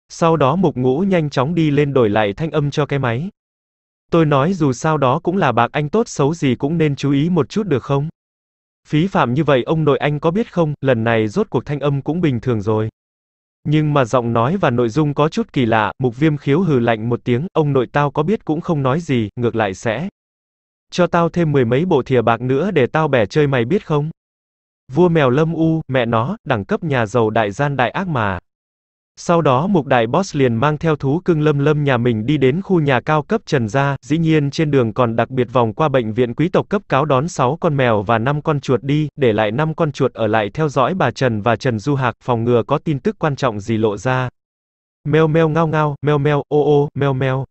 Sau đó mục ngũ nhanh chóng đi lên đổi lại thanh âm cho cái máy. Tôi nói dù sao đó cũng là bạc anh tốt xấu gì cũng nên chú ý một chút được không? Phí phạm như vậy ông nội anh có biết không, lần này rốt cuộc thanh âm cũng bình thường rồi. Nhưng mà giọng nói và nội dung có chút kỳ lạ, mục viêm khiếu hừ lạnh một tiếng, ông nội tao có biết cũng không nói gì, ngược lại sẽ. Cho tao thêm mười mấy bộ thìa bạc nữa để tao bẻ chơi mày biết không? Vua mèo lâm u, mẹ nó, đẳng cấp nhà giàu đại gian đại ác mà. Sau đó mục đại boss liền mang theo thú cưng lâm lâm nhà mình đi đến khu nhà cao cấp Trần Gia, dĩ nhiên trên đường còn đặc biệt vòng qua bệnh viện quý tộc cấp cáo đón 6 con mèo và 5 con chuột đi, để lại 5 con chuột ở lại theo dõi bà Trần và Trần Du Hạc, phòng ngừa có tin tức quan trọng gì lộ ra. Mèo mèo ngao ngao, mèo mèo, ô ô, mèo mèo.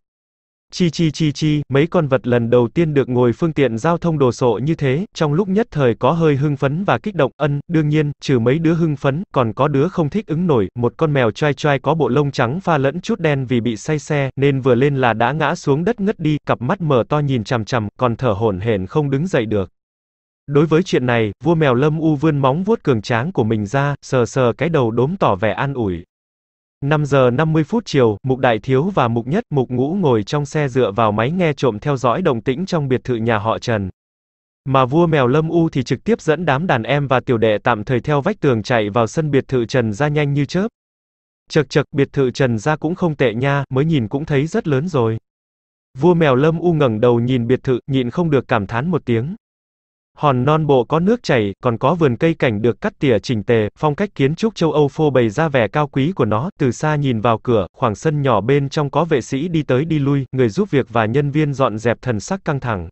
Chi chi chi chi, mấy con vật lần đầu tiên được ngồi phương tiện giao thông đồ sộ như thế, trong lúc nhất thời có hơi hưng phấn và kích động, ân, đương nhiên, trừ mấy đứa hưng phấn, còn có đứa không thích ứng nổi, một con mèo choai choai có bộ lông trắng pha lẫn chút đen vì bị say xe, nên vừa lên là đã ngã xuống đất ngất đi, cặp mắt mở to nhìn chằm chằm, còn thở hổn hển không đứng dậy được. Đối với chuyện này, vua mèo Lâm U vươn móng vuốt cường tráng của mình ra, sờ sờ cái đầu đốm tỏ vẻ an ủi. 5 giờ 50 phút chiều, Mục Đại Thiếu và Mục Nhất, Mục Ngũ ngồi trong xe dựa vào máy nghe trộm theo dõi động tĩnh trong biệt thự nhà họ Trần. Mà vua mèo Lâm U thì trực tiếp dẫn đám đàn em và tiểu đệ tạm thời theo vách tường chạy vào sân biệt thự Trần ra nhanh như chớp. Chật chật, biệt thự Trần ra cũng không tệ nha, mới nhìn cũng thấy rất lớn rồi. Vua mèo Lâm U ngẩng đầu nhìn biệt thự, nhịn không được cảm thán một tiếng. Hòn non bộ có nước chảy, còn có vườn cây cảnh được cắt tỉa chỉnh tề, phong cách kiến trúc châu Âu phô bày ra vẻ cao quý của nó, từ xa nhìn vào cửa, khoảng sân nhỏ bên trong có vệ sĩ đi tới đi lui, người giúp việc và nhân viên dọn dẹp thần sắc căng thẳng.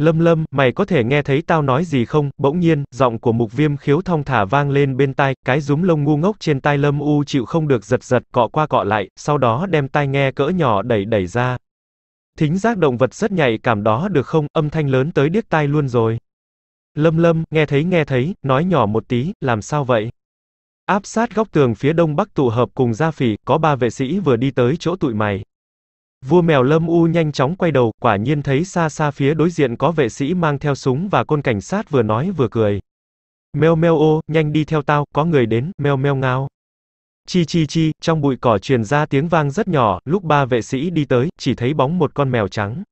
Lâm lâm, mày có thể nghe thấy tao nói gì không? Bỗng nhiên, giọng của mục viêm khiếu thong thả vang lên bên tai, cái rúm lông ngu ngốc trên tai lâm u chịu không được giật giật, cọ qua cọ lại, sau đó đem tai nghe cỡ nhỏ đẩy đẩy ra. Thính giác động vật rất nhạy cảm đó được không, âm thanh lớn tới điếc tai luôn rồi. Lâm Lâm, nghe thấy nghe thấy, nói nhỏ một tí, làm sao vậy? Áp sát góc tường phía đông bắc tụ hợp cùng gia phỉ, có ba vệ sĩ vừa đi tới chỗ tụi mày. Vua mèo Lâm U nhanh chóng quay đầu, quả nhiên thấy xa xa phía đối diện có vệ sĩ mang theo súng và côn cảnh sát vừa nói vừa cười. Meo meo ô, nhanh đi theo tao, có người đến, meo meo ngao. Chi chi chi, trong bụi cỏ truyền ra tiếng vang rất nhỏ, lúc ba vệ sĩ đi tới, chỉ thấy bóng một con mèo trắng.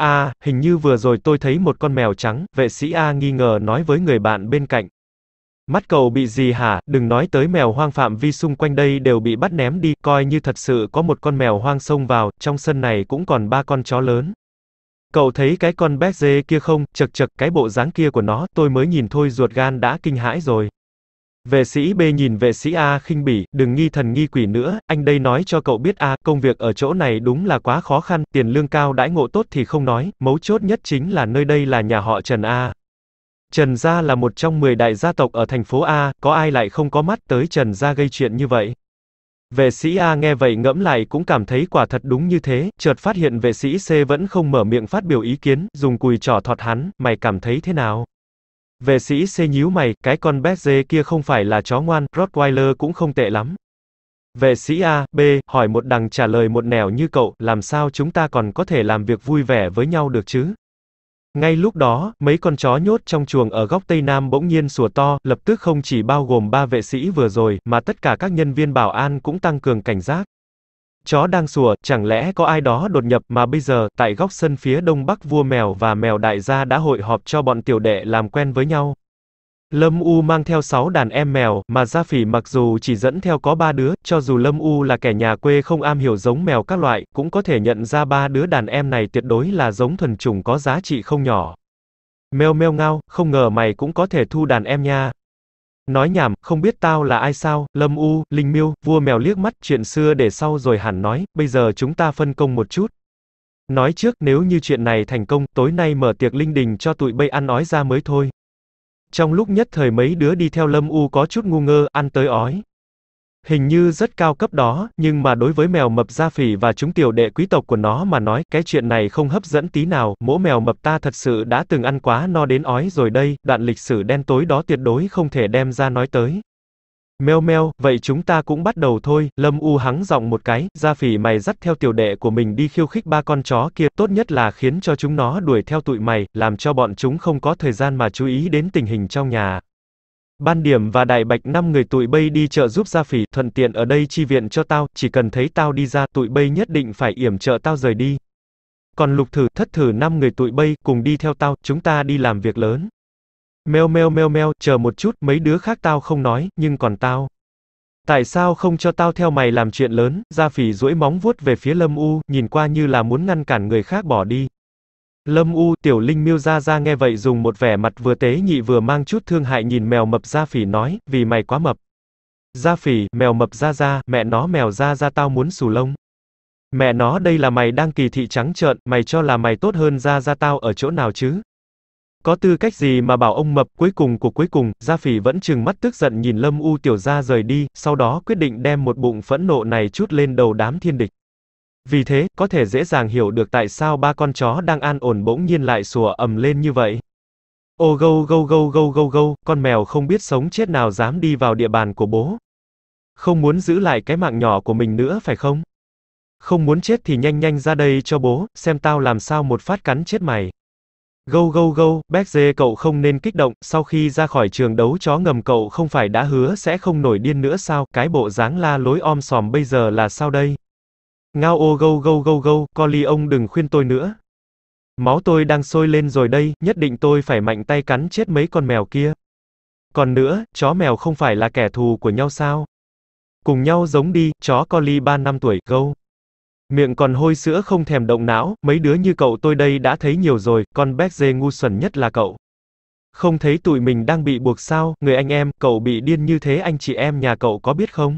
À, hình như vừa rồi tôi thấy một con mèo trắng, vệ sĩ A nghi ngờ nói với người bạn bên cạnh. Mắt cậu bị gì hả, đừng nói tới mèo hoang phạm vi xung quanh đây đều bị bắt ném đi, coi như thật sự có một con mèo hoang xông vào, trong sân này cũng còn ba con chó lớn. Cậu thấy cái con bé dê kia không, chật chật cái bộ dáng kia của nó, tôi mới nhìn thôi ruột gan đã kinh hãi rồi. Vệ sĩ B nhìn vệ sĩ A khinh bỉ, đừng nghi thần nghi quỷ nữa, anh đây nói cho cậu biết A, công việc ở chỗ này đúng là quá khó khăn, tiền lương cao đãi ngộ tốt thì không nói, mấu chốt nhất chính là nơi đây là nhà họ Trần A. Trần Gia là một trong 10 đại gia tộc ở thành phố A, có ai lại không có mắt tới Trần Gia gây chuyện như vậy. Vệ sĩ A nghe vậy ngẫm lại cũng cảm thấy quả thật đúng như thế, chợt phát hiện vệ sĩ C vẫn không mở miệng phát biểu ý kiến, dùng cùi trỏ thọt hắn, mày cảm thấy thế nào? Vệ sĩ C nhíu mày, cái con bé dê kia không phải là chó ngoan, Rottweiler cũng không tệ lắm. Vệ sĩ A, B, hỏi một đằng trả lời một nẻo như cậu, làm sao chúng ta còn có thể làm việc vui vẻ với nhau được chứ? Ngay lúc đó, mấy con chó nhốt trong chuồng ở góc Tây Nam bỗng nhiên sủa to, lập tức không chỉ bao gồm ba vệ sĩ vừa rồi, mà tất cả các nhân viên bảo an cũng tăng cường cảnh giác. Chó đang sủa, chẳng lẽ có ai đó đột nhập mà bây giờ, tại góc sân phía đông bắc vua mèo và mèo đại gia đã hội họp cho bọn tiểu đệ làm quen với nhau. Lâm U mang theo 6 đàn em mèo, mà Gia Phỉ mặc dù chỉ dẫn theo có 3 đứa, cho dù Lâm U là kẻ nhà quê không am hiểu giống mèo các loại, cũng có thể nhận ra ba đứa đàn em này tuyệt đối là giống thuần chủng có giá trị không nhỏ. Mèo mèo ngao, không ngờ mày cũng có thể thu đàn em nha. Nói nhảm, không biết tao là ai sao, Lâm U, Linh Miêu, vua mèo liếc mắt, chuyện xưa để sau rồi hẳn nói, bây giờ chúng ta phân công một chút. Nói trước, nếu như chuyện này thành công, tối nay mở tiệc linh đình cho tụi bây ăn ói ra mới thôi. Trong lúc nhất thời mấy đứa đi theo Lâm U có chút ngu ngơ, ăn tới ói. Hình như rất cao cấp đó, nhưng mà đối với mèo mập gia phỉ và chúng tiểu đệ quý tộc của nó mà nói, cái chuyện này không hấp dẫn tí nào, mỗ mèo mập ta thật sự đã từng ăn quá no đến ói rồi đây, đoạn lịch sử đen tối đó tuyệt đối không thể đem ra nói tới. Mèo mèo, vậy chúng ta cũng bắt đầu thôi, Lâm U hắng giọng một cái, gia phỉ mày dắt theo tiểu đệ của mình đi khiêu khích ba con chó kia, tốt nhất là khiến cho chúng nó đuổi theo tụi mày, làm cho bọn chúng không có thời gian mà chú ý đến tình hình trong nhà. Ban Điểm và Đại Bạch năm người tụi bay đi chợ giúp Gia Phỉ, thuận tiện ở đây chi viện cho tao, chỉ cần thấy tao đi ra, tụi bay nhất định phải yểm trợ tao rời đi. Còn Lục Thử, Thất Thử năm người tụi bay cùng đi theo tao, chúng ta đi làm việc lớn. Meo meo meo meo, chờ một chút, mấy đứa khác tao không nói, nhưng còn tao. Tại sao không cho tao theo mày làm chuyện lớn? Gia Phỉ duỗi móng vuốt về phía Lâm U, nhìn qua như là muốn ngăn cản người khác bỏ đi. Lâm U, Tiểu Linh Miêu ra ra nghe vậy dùng một vẻ mặt vừa tế nhị vừa mang chút thương hại nhìn mèo mập Gia Phỉ nói, vì mày quá mập. Gia Phỉ, mèo mập Gia Gia, mẹ nó mèo Gia Gia tao muốn xù lông. Mẹ nó đây là mày đang kỳ thị trắng trợn, mày cho là mày tốt hơn Gia Gia tao ở chỗ nào chứ? Có tư cách gì mà bảo ông mập cuối cùng của cuối cùng, Gia Phỉ vẫn chừng mắt tức giận nhìn Lâm U Tiểu Gia rời đi, sau đó quyết định đem một bụng phẫn nộ này chút lên đầu đám thiên địch. Vì thế, có thể dễ dàng hiểu được tại sao ba con chó đang an ổn bỗng nhiên lại sủa ầm lên như vậy. Ô gâu gâu gâu gâu gâu gâu, con mèo không biết sống chết nào dám đi vào địa bàn của bố. Không muốn giữ lại cái mạng nhỏ của mình nữa phải không? Không muốn chết thì nhanh nhanh ra đây cho bố, xem tao làm sao một phát cắn chết mày. Gâu gâu gâu, béc dê cậu không nên kích động, sau khi ra khỏi trường đấu chó ngầm cậu không phải đã hứa sẽ không nổi điên nữa sao, cái bộ dáng la lối om sòm bây giờ là sao đây? Ngao ô gâu gâu gâu gâu, Colly ông đừng khuyên tôi nữa. Máu tôi đang sôi lên rồi đây, nhất định tôi phải mạnh tay cắn chết mấy con mèo kia. Còn nữa, chó mèo không phải là kẻ thù của nhau sao? Cùng nhau giống đi, chó Colly 3 năm tuổi, gâu. Miệng còn hôi sữa không thèm động não, mấy đứa như cậu tôi đây đã thấy nhiều rồi, con bé dê ngu xuẩn nhất là cậu. Không thấy tụi mình đang bị buộc sao, người anh em, cậu bị điên như thế anh chị em nhà cậu có biết không?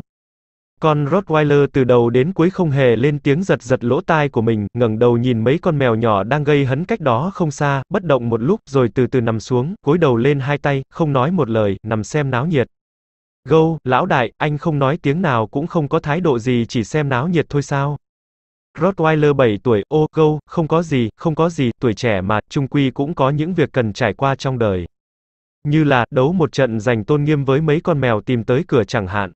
Con Rottweiler từ đầu đến cuối không hề lên tiếng giật giật lỗ tai của mình, ngẩng đầu nhìn mấy con mèo nhỏ đang gây hấn cách đó không xa, bất động một lúc rồi từ từ nằm xuống, cúi đầu lên hai tay, không nói một lời, nằm xem náo nhiệt. Gâu, lão đại, anh không nói tiếng nào cũng không có thái độ gì chỉ xem náo nhiệt thôi sao. Rottweiler 7 tuổi, ô, gâu, không có gì, không có gì, tuổi trẻ mà, trung quy cũng có những việc cần trải qua trong đời. Như là, đấu một trận giành tôn nghiêm với mấy con mèo tìm tới cửa chẳng hạn.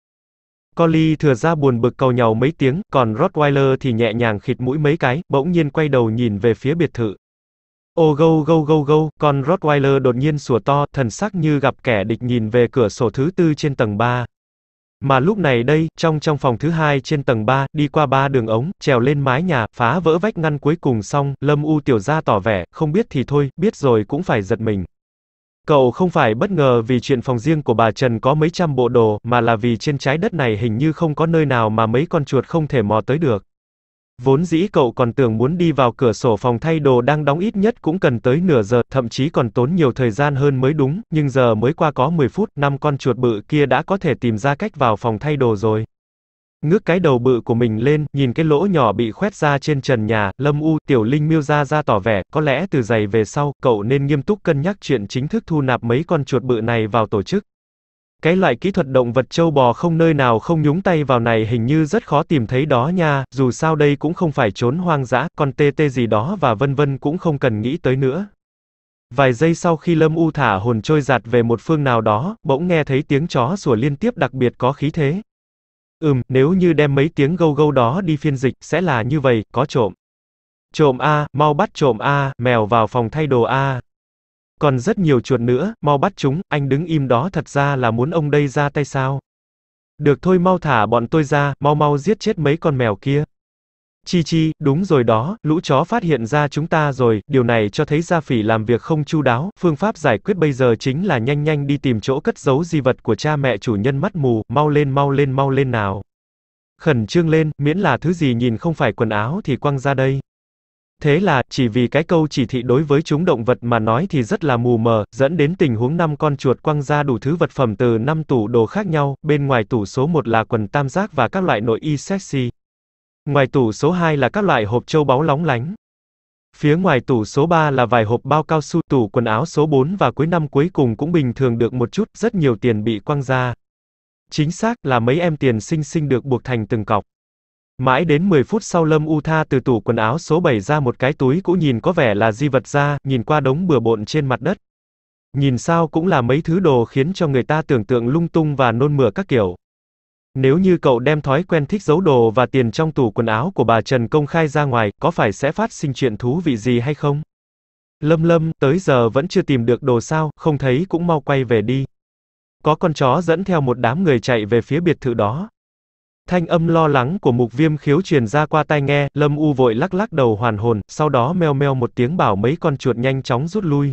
Collie thừa ra buồn bực cầu nhau mấy tiếng, còn Rottweiler thì nhẹ nhàng khịt mũi mấy cái, bỗng nhiên quay đầu nhìn về phía biệt thự. Ô gâu gâu gâu gâu, con Rottweiler đột nhiên sủa to, thần sắc như gặp kẻ địch nhìn về cửa sổ thứ tư trên tầng 3. Mà lúc này đây, trong trong phòng thứ hai trên tầng 3, đi qua ba đường ống, trèo lên mái nhà, phá vỡ vách ngăn cuối cùng xong, Lâm U tiểu gia tỏ vẻ, không biết thì thôi, biết rồi cũng phải giật mình. Cậu không phải bất ngờ vì chuyện phòng riêng của bà Trần có mấy trăm bộ đồ, mà là vì trên trái đất này hình như không có nơi nào mà mấy con chuột không thể mò tới được. Vốn dĩ cậu còn tưởng muốn đi vào cửa sổ phòng thay đồ đang đóng ít nhất cũng cần tới nửa giờ, thậm chí còn tốn nhiều thời gian hơn mới đúng, nhưng giờ mới qua có 10 phút, năm con chuột bự kia đã có thể tìm ra cách vào phòng thay đồ rồi. Ngước cái đầu bự của mình lên, nhìn cái lỗ nhỏ bị khoét ra trên trần nhà, Lâm U, Tiểu Linh miêu ra ra tỏ vẻ, có lẽ từ giày về sau, cậu nên nghiêm túc cân nhắc chuyện chính thức thu nạp mấy con chuột bự này vào tổ chức. Cái loại kỹ thuật động vật châu bò không nơi nào không nhúng tay vào này hình như rất khó tìm thấy đó nha, dù sao đây cũng không phải trốn hoang dã, con tê tê gì đó và vân vân cũng không cần nghĩ tới nữa. Vài giây sau khi Lâm U thả hồn trôi giạt về một phương nào đó, bỗng nghe thấy tiếng chó sủa liên tiếp đặc biệt có khí thế. Ừm, nếu như đem mấy tiếng gâu gâu đó đi phiên dịch, sẽ là như vậy, có trộm. Trộm A, mau bắt trộm A, mèo vào phòng thay đồ A. Còn rất nhiều chuột nữa, mau bắt chúng, anh đứng im đó thật ra là muốn ông đây ra tay sao. Được thôi mau thả bọn tôi ra, mau mau giết chết mấy con mèo kia. Chi chi, đúng rồi đó, lũ chó phát hiện ra chúng ta rồi, điều này cho thấy Gia Phỉ làm việc không chu đáo, phương pháp giải quyết bây giờ chính là nhanh nhanh đi tìm chỗ cất giấu di vật của cha mẹ chủ nhân mắt mù, mau lên mau lên mau lên nào. Khẩn trương lên, miễn là thứ gì nhìn không phải quần áo thì quăng ra đây. Thế là, chỉ vì cái câu chỉ thị đối với chúng động vật mà nói thì rất là mù mờ, dẫn đến tình huống năm con chuột quăng ra đủ thứ vật phẩm từ năm tủ đồ khác nhau, bên ngoài tủ số 1 là quần tam giác và các loại nội y sexy. Ngoài tủ số 2 là các loại hộp châu báu lóng lánh. Phía ngoài tủ số 3 là vài hộp bao cao su, tủ quần áo số 4 và cuối năm cuối cùng cũng bình thường được một chút, rất nhiều tiền bị quăng ra. Chính xác là mấy em tiền sinh sinh được buộc thành từng cọc. Mãi đến 10 phút sau Lâm U Tha từ tủ quần áo số 7 ra một cái túi cũ nhìn có vẻ là di vật ra, nhìn qua đống bừa bộn trên mặt đất. Nhìn sao cũng là mấy thứ đồ khiến cho người ta tưởng tượng lung tung và nôn mửa các kiểu. Nếu như cậu đem thói quen thích giấu đồ và tiền trong tủ quần áo của bà Trần công khai ra ngoài, có phải sẽ phát sinh chuyện thú vị gì hay không? Lâm Lâm, tới giờ vẫn chưa tìm được đồ sao, không thấy cũng mau quay về đi. Có con chó dẫn theo một đám người chạy về phía biệt thự đó. Thanh âm lo lắng của mục viêm khiếu truyền ra qua tai nghe, Lâm U vội lắc lắc đầu hoàn hồn, sau đó meo meo một tiếng bảo mấy con chuột nhanh chóng rút lui.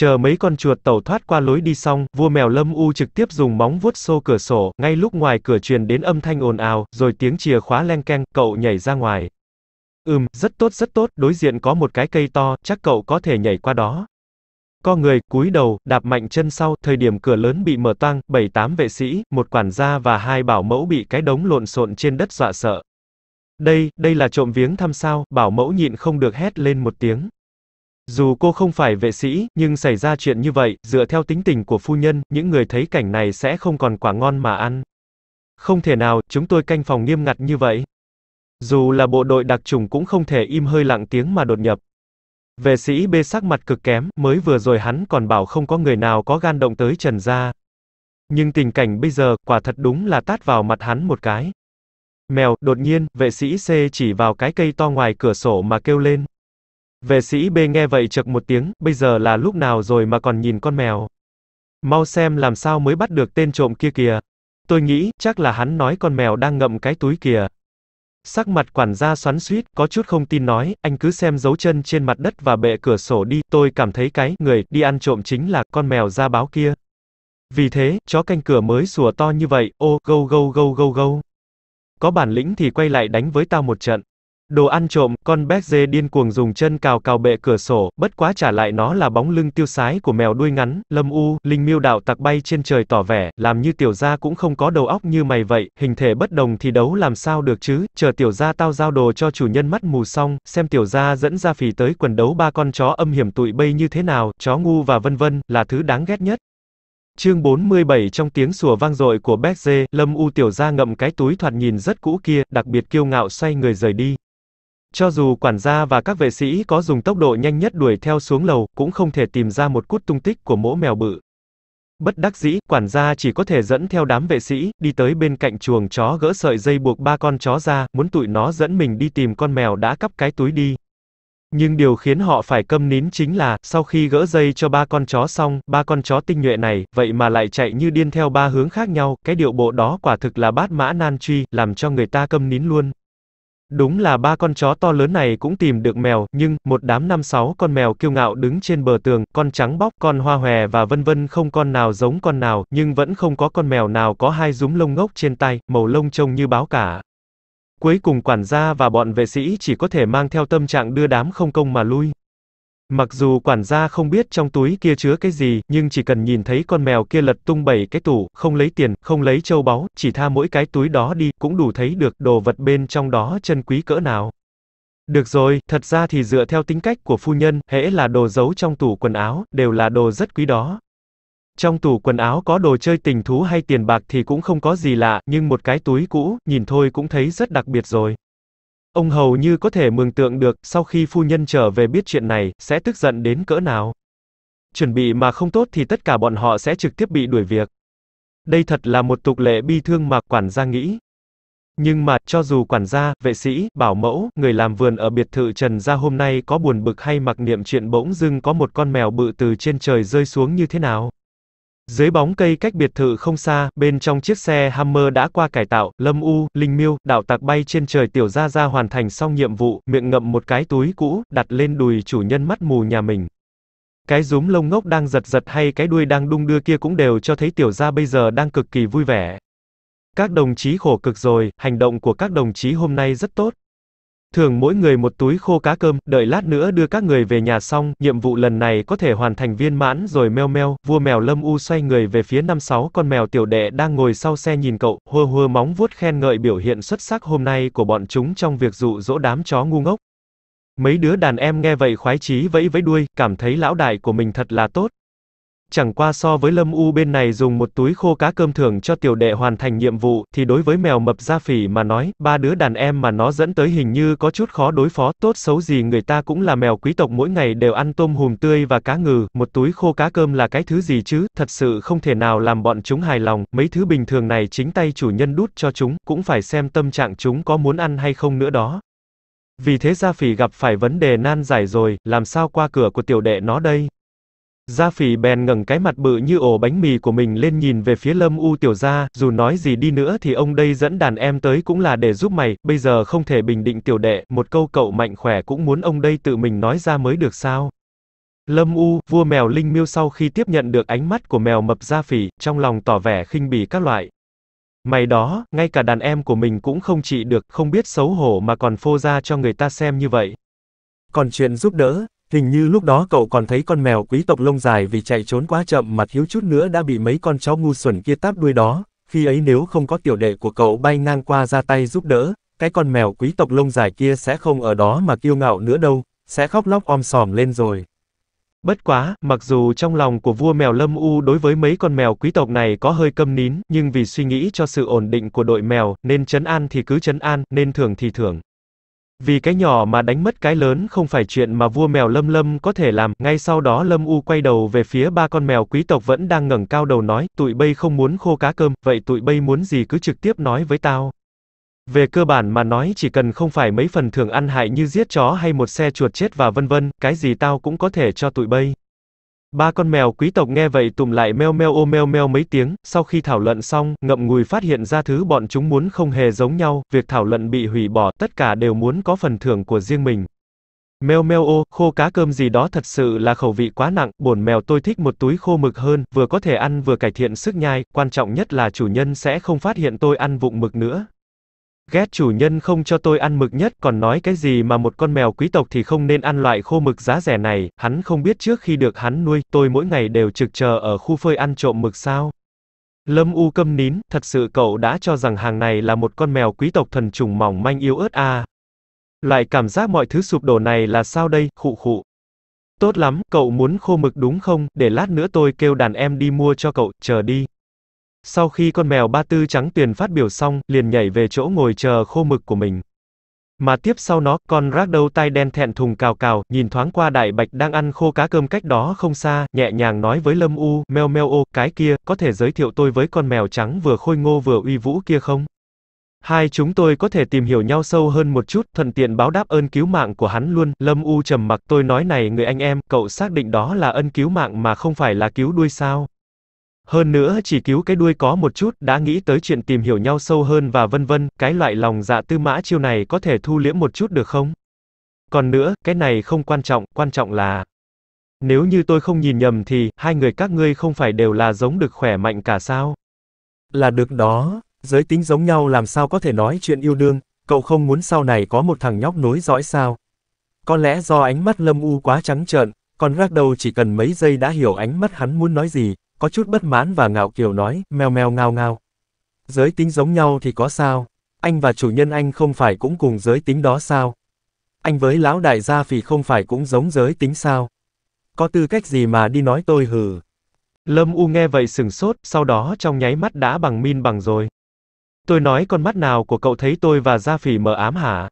Chờ mấy con chuột tẩu thoát qua lối đi xong, vua mèo Lâm U trực tiếp dùng móng vuốt xô cửa sổ, ngay lúc ngoài cửa truyền đến âm thanh ồn ào, rồi tiếng chìa khóa leng keng, cậu nhảy ra ngoài. Ừm, rất tốt rất tốt, đối diện có một cái cây to, chắc cậu có thể nhảy qua đó. Co người, cúi đầu, đạp mạnh chân sau, thời điểm cửa lớn bị mở toang, bảy tám vệ sĩ, một quản gia và hai bảo mẫu bị cái đống lộn xộn trên đất dọa sợ. Đây, đây là trộm viếng thăm sao, bảo mẫu nhịn không được hét lên một tiếng. Dù cô không phải vệ sĩ, nhưng xảy ra chuyện như vậy, dựa theo tính tình của phu nhân, những người thấy cảnh này sẽ không còn quả ngon mà ăn. Không thể nào, chúng tôi canh phòng nghiêm ngặt như vậy. Dù là bộ đội đặc trùng cũng không thể im hơi lặng tiếng mà đột nhập. Vệ sĩ bê sắc mặt cực kém, mới vừa rồi hắn còn bảo không có người nào có gan động tới Trần Gia. Nhưng tình cảnh bây giờ, quả thật đúng là tát vào mặt hắn một cái. Mèo, đột nhiên, vệ sĩ C chỉ vào cái cây to ngoài cửa sổ mà kêu lên. Vệ sĩ B nghe vậy chực một tiếng, bây giờ là lúc nào rồi mà còn nhìn con mèo. Mau xem làm sao mới bắt được tên trộm kia kìa. Tôi nghĩ, chắc là hắn nói con mèo đang ngậm cái túi kìa. Sắc mặt quản gia xoắn suýt, có chút không tin nói, anh cứ xem dấu chân trên mặt đất và bệ cửa sổ đi, tôi cảm thấy cái, người, đi ăn trộm chính là, con mèo ra báo kia. Vì thế, chó canh cửa mới sủa to như vậy, ô, gâu gâu gâu gâu gâu. Có bản lĩnh thì quay lại đánh với tao một trận. Đồ ăn trộm, con bé dê điên cuồng dùng chân cào cào bệ cửa sổ, bất quá trả lại nó là bóng lưng tiêu sái của mèo đuôi ngắn, lâm u, linh miêu đạo tặc bay trên trời tỏ vẻ, làm như tiểu gia cũng không có đầu óc như mày vậy, hình thể bất đồng thì đấu làm sao được chứ, chờ tiểu gia tao giao đồ cho chủ nhân mắt mù xong, xem tiểu gia dẫn ra phì tới quần đấu ba con chó âm hiểm tụi bay như thế nào, chó ngu và vân vân, là thứ đáng ghét nhất. Chương 47 trong tiếng sủa vang dội của Béc Dê, Lâm U tiểu gia ngậm cái túi thoạt nhìn rất cũ kia, đặc biệt kiêu ngạo xoay người rời đi. Cho dù quản gia và các vệ sĩ có dùng tốc độ nhanh nhất đuổi theo xuống lầu, cũng không thể tìm ra một cút tung tích của mỗ mèo bự. Bất đắc dĩ, quản gia chỉ có thể dẫn theo đám vệ sĩ, đi tới bên cạnh chuồng chó gỡ sợi dây buộc ba con chó ra, muốn tụi nó dẫn mình đi tìm con mèo đã cắp cái túi đi. Nhưng điều khiến họ phải câm nín chính là, sau khi gỡ dây cho ba con chó xong, ba con chó tinh nhuệ này, vậy mà lại chạy như điên theo ba hướng khác nhau, cái điệu bộ đó quả thực là bát mã nan truy, làm cho người ta câm nín luôn. Đúng là ba con chó to lớn này cũng tìm được mèo, nhưng, một đám năm sáu con mèo kiêu ngạo đứng trên bờ tường, con trắng bóc, con hoa hòe và vân vân không con nào giống con nào, nhưng vẫn không có con mèo nào có hai rúm lông ngốc trên tay, màu lông trông như báo cả. Cuối cùng quản gia và bọn vệ sĩ chỉ có thể mang theo tâm trạng đưa đám không công mà lui. Mặc dù quản gia không biết trong túi kia chứa cái gì, nhưng chỉ cần nhìn thấy con mèo kia lật tung bảy cái tủ, không lấy tiền, không lấy châu báu, chỉ tha mỗi cái túi đó đi, cũng đủ thấy được đồ vật bên trong đó chân quý cỡ nào. Được rồi, thật ra thì dựa theo tính cách của phu nhân, hễ là đồ giấu trong tủ quần áo, đều là đồ rất quý đó. Trong tủ quần áo có đồ chơi tình thú hay tiền bạc thì cũng không có gì lạ, nhưng một cái túi cũ, nhìn thôi cũng thấy rất đặc biệt rồi. Ông hầu như có thể mường tượng được, sau khi phu nhân trở về biết chuyện này, sẽ tức giận đến cỡ nào. Chuẩn bị mà không tốt thì tất cả bọn họ sẽ trực tiếp bị đuổi việc. Đây thật là một tục lệ bi thương mà quản gia nghĩ. Nhưng mà, cho dù quản gia, vệ sĩ, bảo mẫu, người làm vườn ở biệt thự Trần Gia hôm nay có buồn bực hay mặc niệm chuyện bỗng dưng có một con mèo bự từ trên trời rơi xuống như thế nào? Dưới bóng cây cách biệt thự không xa, bên trong chiếc xe Hammer đã qua cải tạo, Lâm U, Linh Miêu, đạo tạc bay trên trời tiểu gia gia hoàn thành xong nhiệm vụ, miệng ngậm một cái túi cũ, đặt lên đùi chủ nhân mắt mù nhà mình. Cái rúm lông ngốc đang giật giật hay cái đuôi đang đung đưa kia cũng đều cho thấy tiểu gia bây giờ đang cực kỳ vui vẻ. Các đồng chí khổ cực rồi, hành động của các đồng chí hôm nay rất tốt thường mỗi người một túi khô cá cơm, đợi lát nữa đưa các người về nhà xong, nhiệm vụ lần này có thể hoàn thành viên mãn rồi meo meo, vua mèo lâm u xoay người về phía năm sáu con mèo tiểu đệ đang ngồi sau xe nhìn cậu, hơ hơ móng vuốt khen ngợi biểu hiện xuất sắc hôm nay của bọn chúng trong việc dụ dỗ đám chó ngu ngốc. Mấy đứa đàn em nghe vậy khoái chí vẫy vẫy đuôi, cảm thấy lão đại của mình thật là tốt, Chẳng qua so với Lâm U bên này dùng một túi khô cá cơm thưởng cho tiểu đệ hoàn thành nhiệm vụ, thì đối với mèo mập gia phỉ mà nói, ba đứa đàn em mà nó dẫn tới hình như có chút khó đối phó, tốt xấu gì người ta cũng là mèo quý tộc mỗi ngày đều ăn tôm hùm tươi và cá ngừ, một túi khô cá cơm là cái thứ gì chứ, thật sự không thể nào làm bọn chúng hài lòng, mấy thứ bình thường này chính tay chủ nhân đút cho chúng, cũng phải xem tâm trạng chúng có muốn ăn hay không nữa đó. Vì thế Gia Phỉ gặp phải vấn đề nan giải rồi, làm sao qua cửa của tiểu đệ nó đây? Gia Phỉ bèn ngẩng cái mặt bự như ổ bánh mì của mình lên nhìn về phía Lâm U tiểu gia, dù nói gì đi nữa thì ông đây dẫn đàn em tới cũng là để giúp mày, bây giờ không thể bình định tiểu đệ, một câu cậu mạnh khỏe cũng muốn ông đây tự mình nói ra mới được sao. Lâm U, vua mèo Linh Miêu sau khi tiếp nhận được ánh mắt của mèo mập Gia Phỉ, trong lòng tỏ vẻ khinh bỉ các loại. Mày đó, ngay cả đàn em của mình cũng không trị được, không biết xấu hổ mà còn phô ra cho người ta xem như vậy. Còn chuyện giúp đỡ, Hình như lúc đó cậu còn thấy con mèo quý tộc lông dài vì chạy trốn quá chậm mà thiếu chút nữa đã bị mấy con chó ngu xuẩn kia táp đuôi đó, khi ấy nếu không có tiểu đệ của cậu bay ngang qua ra tay giúp đỡ, cái con mèo quý tộc lông dài kia sẽ không ở đó mà kiêu ngạo nữa đâu, sẽ khóc lóc om sòm lên rồi. Bất quá, mặc dù trong lòng của vua mèo Lâm U đối với mấy con mèo quý tộc này có hơi câm nín, nhưng vì suy nghĩ cho sự ổn định của đội mèo, nên chấn an thì cứ chấn an, nên thưởng thì thưởng. Vì cái nhỏ mà đánh mất cái lớn không phải chuyện mà vua mèo Lâm Lâm có thể làm, ngay sau đó Lâm U quay đầu về phía ba con mèo quý tộc vẫn đang ngẩng cao đầu nói, tụi bay không muốn khô cá cơm, vậy tụi bay muốn gì cứ trực tiếp nói với tao. Về cơ bản mà nói chỉ cần không phải mấy phần thường ăn hại như giết chó hay một xe chuột chết và vân vân, cái gì tao cũng có thể cho tụi bay. Ba con mèo quý tộc nghe vậy tụm lại meo meo ô meo meo mấy tiếng, sau khi thảo luận xong, ngậm ngùi phát hiện ra thứ bọn chúng muốn không hề giống nhau, việc thảo luận bị hủy bỏ, tất cả đều muốn có phần thưởng của riêng mình. Meo meo ô, khô cá cơm gì đó thật sự là khẩu vị quá nặng, bổn mèo tôi thích một túi khô mực hơn, vừa có thể ăn vừa cải thiện sức nhai, quan trọng nhất là chủ nhân sẽ không phát hiện tôi ăn vụng mực nữa. Ghét chủ nhân không cho tôi ăn mực nhất, còn nói cái gì mà một con mèo quý tộc thì không nên ăn loại khô mực giá rẻ này, hắn không biết trước khi được hắn nuôi, tôi mỗi ngày đều trực chờ ở khu phơi ăn trộm mực sao. Lâm U câm nín, thật sự cậu đã cho rằng hàng này là một con mèo quý tộc thần trùng mỏng manh yếu ớt à. Loại cảm giác mọi thứ sụp đổ này là sao đây, khụ khụ. Tốt lắm, cậu muốn khô mực đúng không, để lát nữa tôi kêu đàn em đi mua cho cậu, chờ đi. Sau khi con mèo ba tư trắng tuyền phát biểu xong, liền nhảy về chỗ ngồi chờ khô mực của mình. Mà tiếp sau nó, con rác đầu tai đen thẹn thùng cào cào, nhìn thoáng qua đại bạch đang ăn khô cá cơm cách đó không xa, nhẹ nhàng nói với Lâm U, meo meo ô, cái kia, có thể giới thiệu tôi với con mèo trắng vừa khôi ngô vừa uy vũ kia không? Hai chúng tôi có thể tìm hiểu nhau sâu hơn một chút, thuận tiện báo đáp ơn cứu mạng của hắn luôn, Lâm U trầm mặc tôi nói này người anh em, cậu xác định đó là ân cứu mạng mà không phải là cứu đuôi sao? Hơn nữa chỉ cứu cái đuôi có một chút, đã nghĩ tới chuyện tìm hiểu nhau sâu hơn và vân vân, cái loại lòng dạ tư mã chiêu này có thể thu liễm một chút được không? Còn nữa, cái này không quan trọng, quan trọng là... Nếu như tôi không nhìn nhầm thì, hai người các ngươi không phải đều là giống được khỏe mạnh cả sao? Là được đó, giới tính giống nhau làm sao có thể nói chuyện yêu đương, cậu không muốn sau này có một thằng nhóc nối dõi sao? Có lẽ do ánh mắt Lâm U quá trắng trợn, còn rác đầu chỉ cần mấy giây đã hiểu ánh mắt hắn muốn nói gì, có chút bất mãn và ngạo kiều nói, mèo mèo ngao ngao. Giới tính giống nhau thì có sao? Anh và chủ nhân anh không phải cũng cùng giới tính đó sao? Anh với lão đại gia phì không phải cũng giống giới tính sao? Có tư cách gì mà đi nói tôi hừ? Lâm U nghe vậy sừng sốt, sau đó trong nháy mắt đã bằng min bằng rồi. Tôi nói con mắt nào của cậu thấy tôi và gia phì mờ ám hả?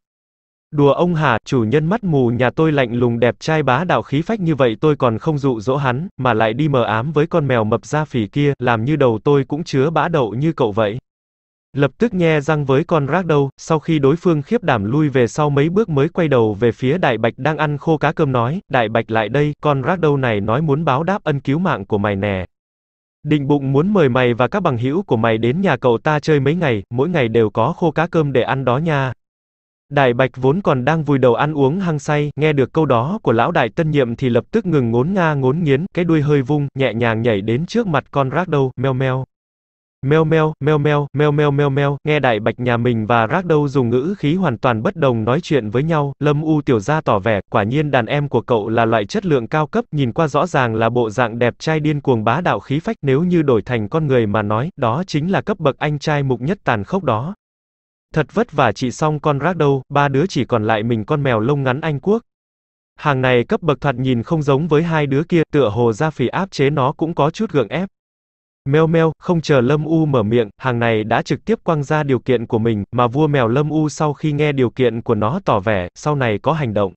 Đùa ông hả, chủ nhân mắt mù nhà tôi lạnh lùng đẹp trai bá đạo khí phách như vậy tôi còn không dụ dỗ hắn, mà lại đi mờ ám với con mèo mập da phỉ kia, làm như đầu tôi cũng chứa bã đậu như cậu vậy. Lập tức nhe răng với con rác đâu, sau khi đối phương khiếp đảm lui về sau mấy bước mới quay đầu về phía đại bạch đang ăn khô cá cơm nói, đại bạch lại đây, con rác đâu này nói muốn báo đáp ân cứu mạng của mày nè. Định bụng muốn mời mày và các bằng hữu của mày đến nhà cậu ta chơi mấy ngày, mỗi ngày đều có khô cá cơm để ăn đó nha. Đại Bạch vốn còn đang vui đầu ăn uống hăng say, nghe được câu đó của lão đại tân nhiệm thì lập tức ngừng ngốn nga ngốn nghiến, cái đuôi hơi vung, nhẹ nhàng nhảy đến trước mặt con rác đâu, meo meo. Meo meo, meo meo, meo meo meo meo, nghe đại bạch nhà mình và rác đâu dùng ngữ khí hoàn toàn bất đồng nói chuyện với nhau, lâm u tiểu gia tỏ vẻ, quả nhiên đàn em của cậu là loại chất lượng cao cấp, nhìn qua rõ ràng là bộ dạng đẹp trai điên cuồng bá đạo khí phách, nếu như đổi thành con người mà nói, đó chính là cấp bậc anh trai mục nhất tàn khốc đó. Thật vất vả chị xong con rác đâu, ba đứa chỉ còn lại mình con mèo lông ngắn Anh Quốc. Hàng này cấp bậc thoạt nhìn không giống với hai đứa kia, tựa hồ ra phỉ áp chế nó cũng có chút gượng ép. Meo meo, không chờ Lâm U mở miệng, hàng này đã trực tiếp quăng ra điều kiện của mình, mà vua mèo Lâm U sau khi nghe điều kiện của nó tỏ vẻ, sau này có hành động.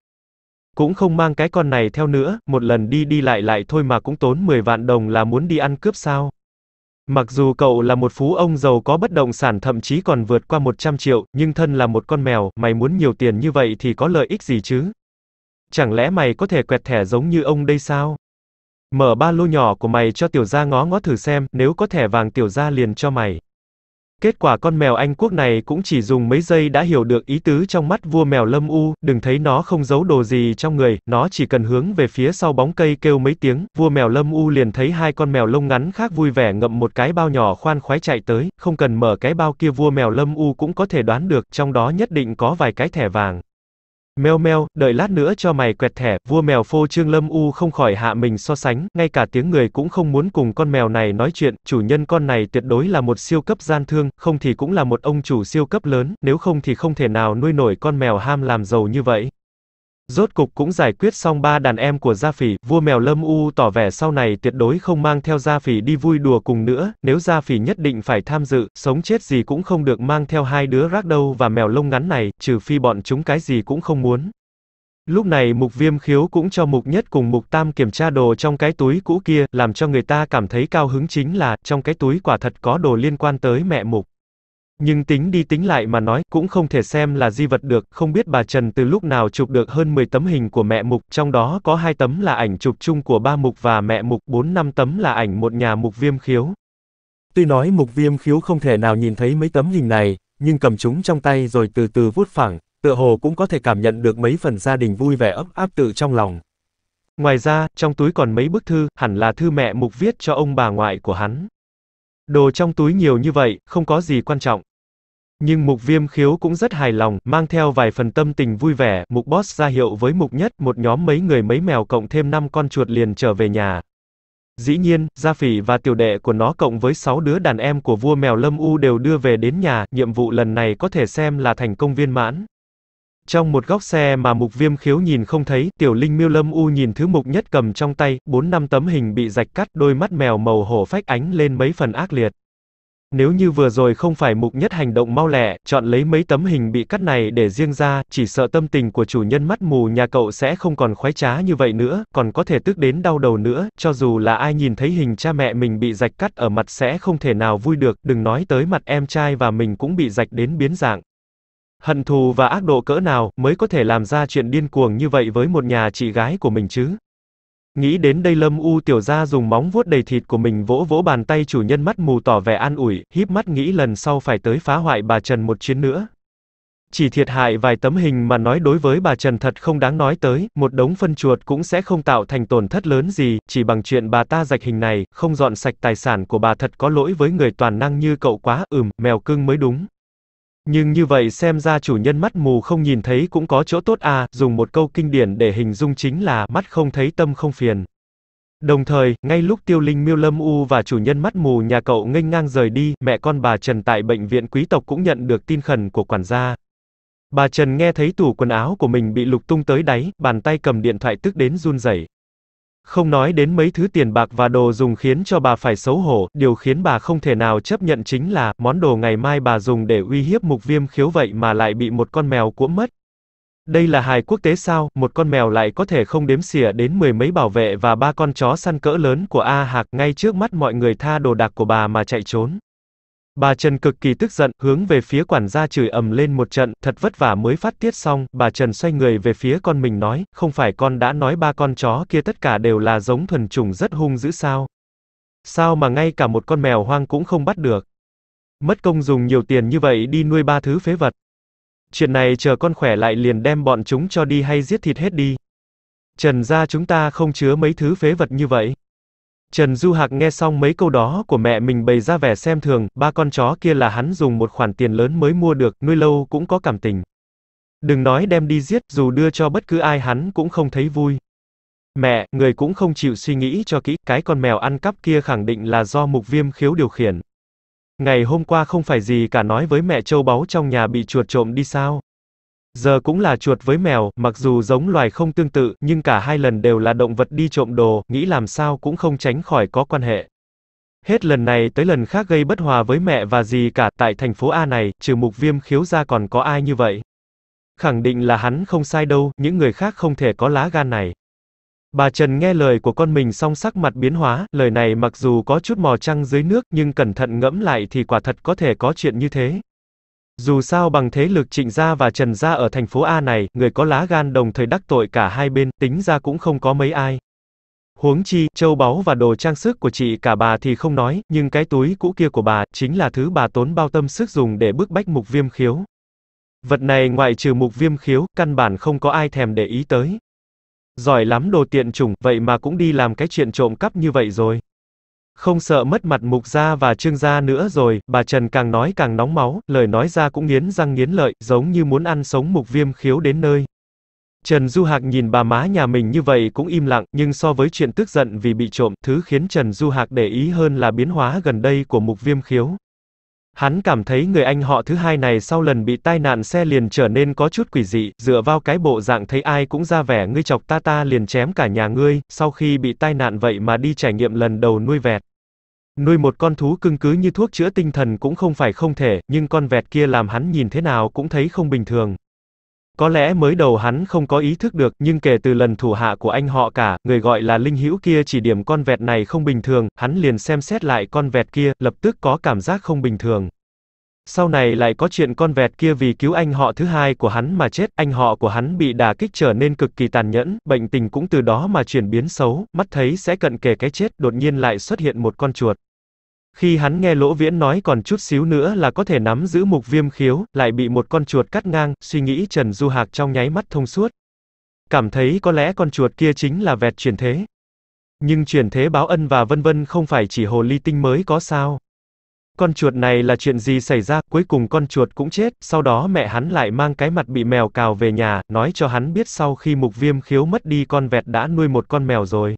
Cũng không mang cái con này theo nữa, một lần đi đi lại lại thôi mà cũng tốn 10 vạn đồng là muốn đi ăn cướp sao. Mặc dù cậu là một phú ông giàu có bất động sản thậm chí còn vượt qua 100 triệu, nhưng thân là một con mèo, mày muốn nhiều tiền như vậy thì có lợi ích gì chứ? Chẳng lẽ mày có thể quẹt thẻ giống như ông đây sao? Mở ba lô nhỏ của mày cho tiểu gia ngó ngó thử xem, nếu có thẻ vàng tiểu gia liền cho mày. Kết quả con mèo Anh quốc này cũng chỉ dùng mấy giây đã hiểu được ý tứ trong mắt vua mèo Lâm U, đừng thấy nó không giấu đồ gì trong người, nó chỉ cần hướng về phía sau bóng cây kêu mấy tiếng, vua mèo Lâm U liền thấy hai con mèo lông ngắn khác vui vẻ ngậm một cái bao nhỏ khoan khoái chạy tới, không cần mở cái bao kia vua mèo Lâm U cũng có thể đoán được, trong đó nhất định có vài cái thẻ vàng. Mèo mèo, đợi lát nữa cho mày quẹt thẻ, vua mèo phô Trương Lâm U không khỏi hạ mình so sánh, ngay cả tiếng người cũng không muốn cùng con mèo này nói chuyện, chủ nhân con này tuyệt đối là một siêu cấp gian thương, không thì cũng là một ông chủ siêu cấp lớn, nếu không thì không thể nào nuôi nổi con mèo ham làm giàu như vậy. Rốt cục cũng giải quyết xong ba đàn em của Gia Phỉ, vua mèo Lâm U tỏ vẻ sau này tuyệt đối không mang theo Gia Phỉ đi vui đùa cùng nữa, nếu Gia Phỉ nhất định phải tham dự, sống chết gì cũng không được mang theo hai đứa rác đâu và mèo lông ngắn này, trừ phi bọn chúng cái gì cũng không muốn. Lúc này Mục Viêm Khiếu cũng cho Mục Nhất cùng Mục Tam kiểm tra đồ trong cái túi cũ kia, làm cho người ta cảm thấy cao hứng chính là, trong cái túi quả thật có đồ liên quan tới mẹ Mục. Nhưng tính đi tính lại mà nói, cũng không thể xem là di vật được, không biết bà Trần từ lúc nào chụp được hơn 10 tấm hình của mẹ Mục, trong đó có hai tấm là ảnh chụp chung của ba Mục và mẹ Mục, 4 năm tấm là ảnh một nhà Mục Viêm Khiếu. Tuy nói Mục Viêm Khiếu không thể nào nhìn thấy mấy tấm hình này, nhưng cầm chúng trong tay rồi từ từ vuốt phẳng, tựa hồ cũng có thể cảm nhận được mấy phần gia đình vui vẻ ấp áp tự trong lòng. Ngoài ra, trong túi còn mấy bức thư, hẳn là thư mẹ Mục viết cho ông bà ngoại của hắn. Đồ trong túi nhiều như vậy, không có gì quan trọng. Nhưng mục viêm khiếu cũng rất hài lòng, mang theo vài phần tâm tình vui vẻ, mục boss ra hiệu với mục nhất, một nhóm mấy người mấy mèo cộng thêm 5 con chuột liền trở về nhà. Dĩ nhiên, gia phỉ và tiểu đệ của nó cộng với 6 đứa đàn em của vua mèo Lâm U đều đưa về đến nhà, nhiệm vụ lần này có thể xem là thành công viên mãn. Trong một góc xe mà mục viêm khiếu nhìn không thấy, tiểu linh miêu lâm u nhìn thứ mục nhất cầm trong tay, bốn năm tấm hình bị rạch cắt, đôi mắt mèo màu hổ phách ánh lên mấy phần ác liệt. Nếu như vừa rồi không phải mục nhất hành động mau lẹ, chọn lấy mấy tấm hình bị cắt này để riêng ra, chỉ sợ tâm tình của chủ nhân mắt mù nhà cậu sẽ không còn khoái trá như vậy nữa, còn có thể tức đến đau đầu nữa, cho dù là ai nhìn thấy hình cha mẹ mình bị rạch cắt ở mặt sẽ không thể nào vui được, đừng nói tới mặt em trai và mình cũng bị rạch đến biến dạng. Hận thù và ác độ cỡ nào mới có thể làm ra chuyện điên cuồng như vậy với một nhà chị gái của mình chứ? Nghĩ đến đây Lâm U tiểu gia dùng móng vuốt đầy thịt của mình vỗ vỗ bàn tay chủ nhân mắt mù tỏ vẻ an ủi, híp mắt nghĩ lần sau phải tới phá hoại bà Trần một chuyến nữa. Chỉ thiệt hại vài tấm hình mà nói đối với bà Trần thật không đáng nói tới, một đống phân chuột cũng sẽ không tạo thành tổn thất lớn gì, chỉ bằng chuyện bà ta rạch hình này, không dọn sạch tài sản của bà thật có lỗi với người toàn năng như cậu quá, ừm, mèo cưng mới đúng. Nhưng như vậy xem ra chủ nhân mắt mù không nhìn thấy cũng có chỗ tốt à, dùng một câu kinh điển để hình dung chính là mắt không thấy tâm không phiền. Đồng thời, ngay lúc Tiêu Linh Miêu Lâm U và chủ nhân mắt mù nhà cậu nghênh ngang rời đi, mẹ con bà Trần tại bệnh viện quý tộc cũng nhận được tin khẩn của quản gia. Bà Trần nghe thấy tủ quần áo của mình bị lục tung tới đáy, bàn tay cầm điện thoại tức đến run rẩy. Không nói đến mấy thứ tiền bạc và đồ dùng khiến cho bà phải xấu hổ, điều khiến bà không thể nào chấp nhận chính là, món đồ ngày mai bà dùng để uy hiếp mục viêm khiếu vậy mà lại bị một con mèo cuỗm mất. Đây là hài quốc tế sao, một con mèo lại có thể không đếm xỉa đến mười mấy bảo vệ và ba con chó săn cỡ lớn của A Hạc ngay trước mắt mọi người tha đồ đạc của bà mà chạy trốn. Bà Trần cực kỳ tức giận, hướng về phía quản gia chửi ầm lên một trận, thật vất vả mới phát tiết xong, bà Trần xoay người về phía con mình nói, không phải con đã nói ba con chó kia tất cả đều là giống thuần chủng rất hung dữ sao? Sao mà ngay cả một con mèo hoang cũng không bắt được? Mất công dùng nhiều tiền như vậy đi nuôi ba thứ phế vật. Chuyện này chờ con khỏe lại liền đem bọn chúng cho đi hay giết thịt hết đi. Trần gia chúng ta không chứa mấy thứ phế vật như vậy. Trần Du Hạc nghe xong mấy câu đó của mẹ mình bày ra vẻ xem thường, ba con chó kia là hắn dùng một khoản tiền lớn mới mua được, nuôi lâu cũng có cảm tình. Đừng nói đem đi giết, dù đưa cho bất cứ ai hắn cũng không thấy vui. Mẹ, người cũng không chịu suy nghĩ cho kỹ, cái con mèo ăn cắp kia khẳng định là do mục viêm khiếu điều khiển. Ngày hôm qua không phải gì cả nói với mẹ châu báu trong nhà bị chuột trộm đi sao? Giờ cũng là chuột với mèo, mặc dù giống loài không tương tự, nhưng cả hai lần đều là động vật đi trộm đồ, nghĩ làm sao cũng không tránh khỏi có quan hệ. Hết lần này tới lần khác gây bất hòa với mẹ và gì cả, tại thành phố A này, trừ mục viêm khiếu ra còn có ai như vậy. Khẳng định là hắn không sai đâu, những người khác không thể có lá gan này. Bà Trần nghe lời của con mình song sắc mặt biến hóa, lời này mặc dù có chút mò trăng dưới nước, nhưng cẩn thận ngẫm lại thì quả thật có thể có chuyện như thế. Dù sao bằng thế lực Trịnh gia và Trần gia ở thành phố A này, người có lá gan đồng thời đắc tội cả hai bên, tính ra cũng không có mấy ai. Huống chi, châu báu và đồ trang sức của chị cả bà thì không nói, nhưng cái túi cũ kia của bà, chính là thứ bà tốn bao tâm sức dùng để bức bách mục viêm khiếu. Vật này ngoại trừ mục viêm khiếu, căn bản không có ai thèm để ý tới. Giỏi lắm đồ tiện chủng, vậy mà cũng đi làm cái chuyện trộm cắp như vậy rồi. Không sợ mất mặt mục gia và trương gia nữa rồi, bà Trần càng nói càng nóng máu, lời nói ra cũng nghiến răng nghiến lợi, giống như muốn ăn sống mục viêm khiếu đến nơi. Trần Du Hạc nhìn bà má nhà mình như vậy cũng im lặng, nhưng so với chuyện tức giận vì bị trộm, thứ khiến Trần Du Hạc để ý hơn là biến hóa gần đây của mục viêm khiếu. Hắn cảm thấy người anh họ thứ hai này sau lần bị tai nạn xe liền trở nên có chút quỷ dị, dựa vào cái bộ dạng thấy ai cũng ra vẻ ngươi chọc ta ta liền chém cả nhà ngươi, sau khi bị tai nạn vậy mà đi trải nghiệm lần đầu nuôi vẹt. Nuôi một con thú cưng cứ như thuốc chữa tinh thần cũng không phải không thể, nhưng con vẹt kia làm hắn nhìn thế nào cũng thấy không bình thường. Có lẽ mới đầu hắn không có ý thức được, nhưng kể từ lần thủ hạ của anh họ cả, người gọi là Linh Hữu kia chỉ điểm con vẹt này không bình thường, hắn liền xem xét lại con vẹt kia, lập tức có cảm giác không bình thường. Sau này lại có chuyện con vẹt kia vì cứu anh họ thứ hai của hắn mà chết, anh họ của hắn bị đà kích trở nên cực kỳ tàn nhẫn, bệnh tình cũng từ đó mà chuyển biến xấu, mắt thấy sẽ cận kề cái chết, đột nhiên lại xuất hiện một con chuột. Khi hắn nghe Lỗ Viễn nói còn chút xíu nữa là có thể nắm giữ mục viêm khiếu, lại bị một con chuột cắt ngang, suy nghĩ Trần Du Hạc trong nháy mắt thông suốt. Cảm thấy có lẽ con chuột kia chính là vẹt chuyển thế. Nhưng chuyển thế báo ân và vân vân không phải chỉ hồ ly tinh mới có sao. Con chuột này là chuyện gì xảy ra, cuối cùng con chuột cũng chết, sau đó mẹ hắn lại mang cái mặt bị mèo cào về nhà, nói cho hắn biết sau khi mục viêm khiếu mất đi con vẹt đã nuôi một con mèo rồi.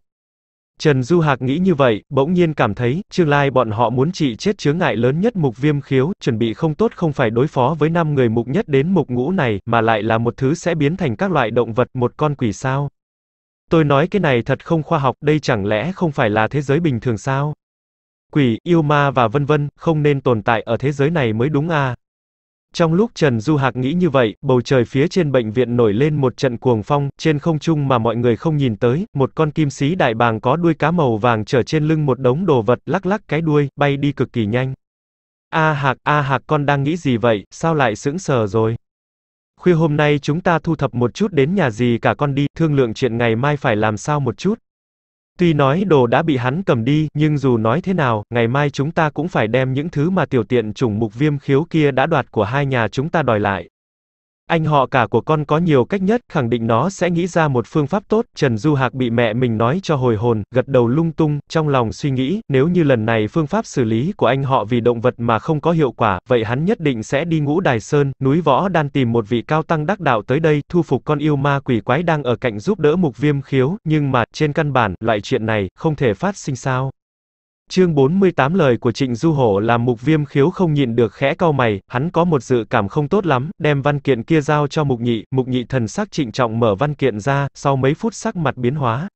Trần Du Hạc nghĩ như vậy, bỗng nhiên cảm thấy, tương lai bọn họ muốn trị chết chướng ngại lớn nhất mục viêm khiếu, chuẩn bị không tốt không phải đối phó với năm người mục nhất đến mục ngũ này, mà lại là một thứ sẽ biến thành các loại động vật, một con quỷ sao. Tôi nói cái này thật không khoa học, đây chẳng lẽ không phải là thế giới bình thường sao? Quỷ, yêu ma và vân vân, không nên tồn tại ở thế giới này mới đúng à. Trong lúc Trần Du Hạc nghĩ như vậy, bầu trời phía trên bệnh viện nổi lên một trận cuồng phong, trên không trung mà mọi người không nhìn tới, một con kim sĩ đại bàng có đuôi cá màu vàng trở trên lưng một đống đồ vật lắc lắc cái đuôi, bay đi cực kỳ nhanh. A Hạc, A Hạc con đang nghĩ gì vậy, sao lại sững sờ rồi? Khuya hôm nay chúng ta thu thập một chút đến nhà gì cả con đi, thương lượng chuyện ngày mai phải làm sao một chút. Tuy nói đồ đã bị hắn cầm đi, nhưng dù nói thế nào, ngày mai chúng ta cũng phải đem những thứ mà tiểu tiện chủng mục viêm khiếu kia đã đoạt của hai nhà chúng ta đòi lại. Anh họ cả của con có nhiều cách nhất, khẳng định nó sẽ nghĩ ra một phương pháp tốt, Trần Du Hạc bị mẹ mình nói cho hồi hồn, gật đầu lung tung, trong lòng suy nghĩ, nếu như lần này phương pháp xử lý của anh họ vì động vật mà không có hiệu quả, vậy hắn nhất định sẽ đi ngũ đài sơn, núi võ đan tìm một vị cao tăng đắc đạo tới đây, thu phục con yêu ma quỷ quái đang ở cạnh giúp đỡ mục viêm khiếu, nhưng mà, trên căn bản, loại chuyện này, không thể phát sinh sao. Chương 48 lời của Trịnh Du Hổ làm Mục Viêm Khiếu không nhịn được khẽ cau mày, hắn có một dự cảm không tốt lắm, đem văn kiện kia giao cho Mục Nhị, Mục Nhị thần sắc trịnh trọng mở văn kiện ra, sau mấy phút sắc mặt biến hóa.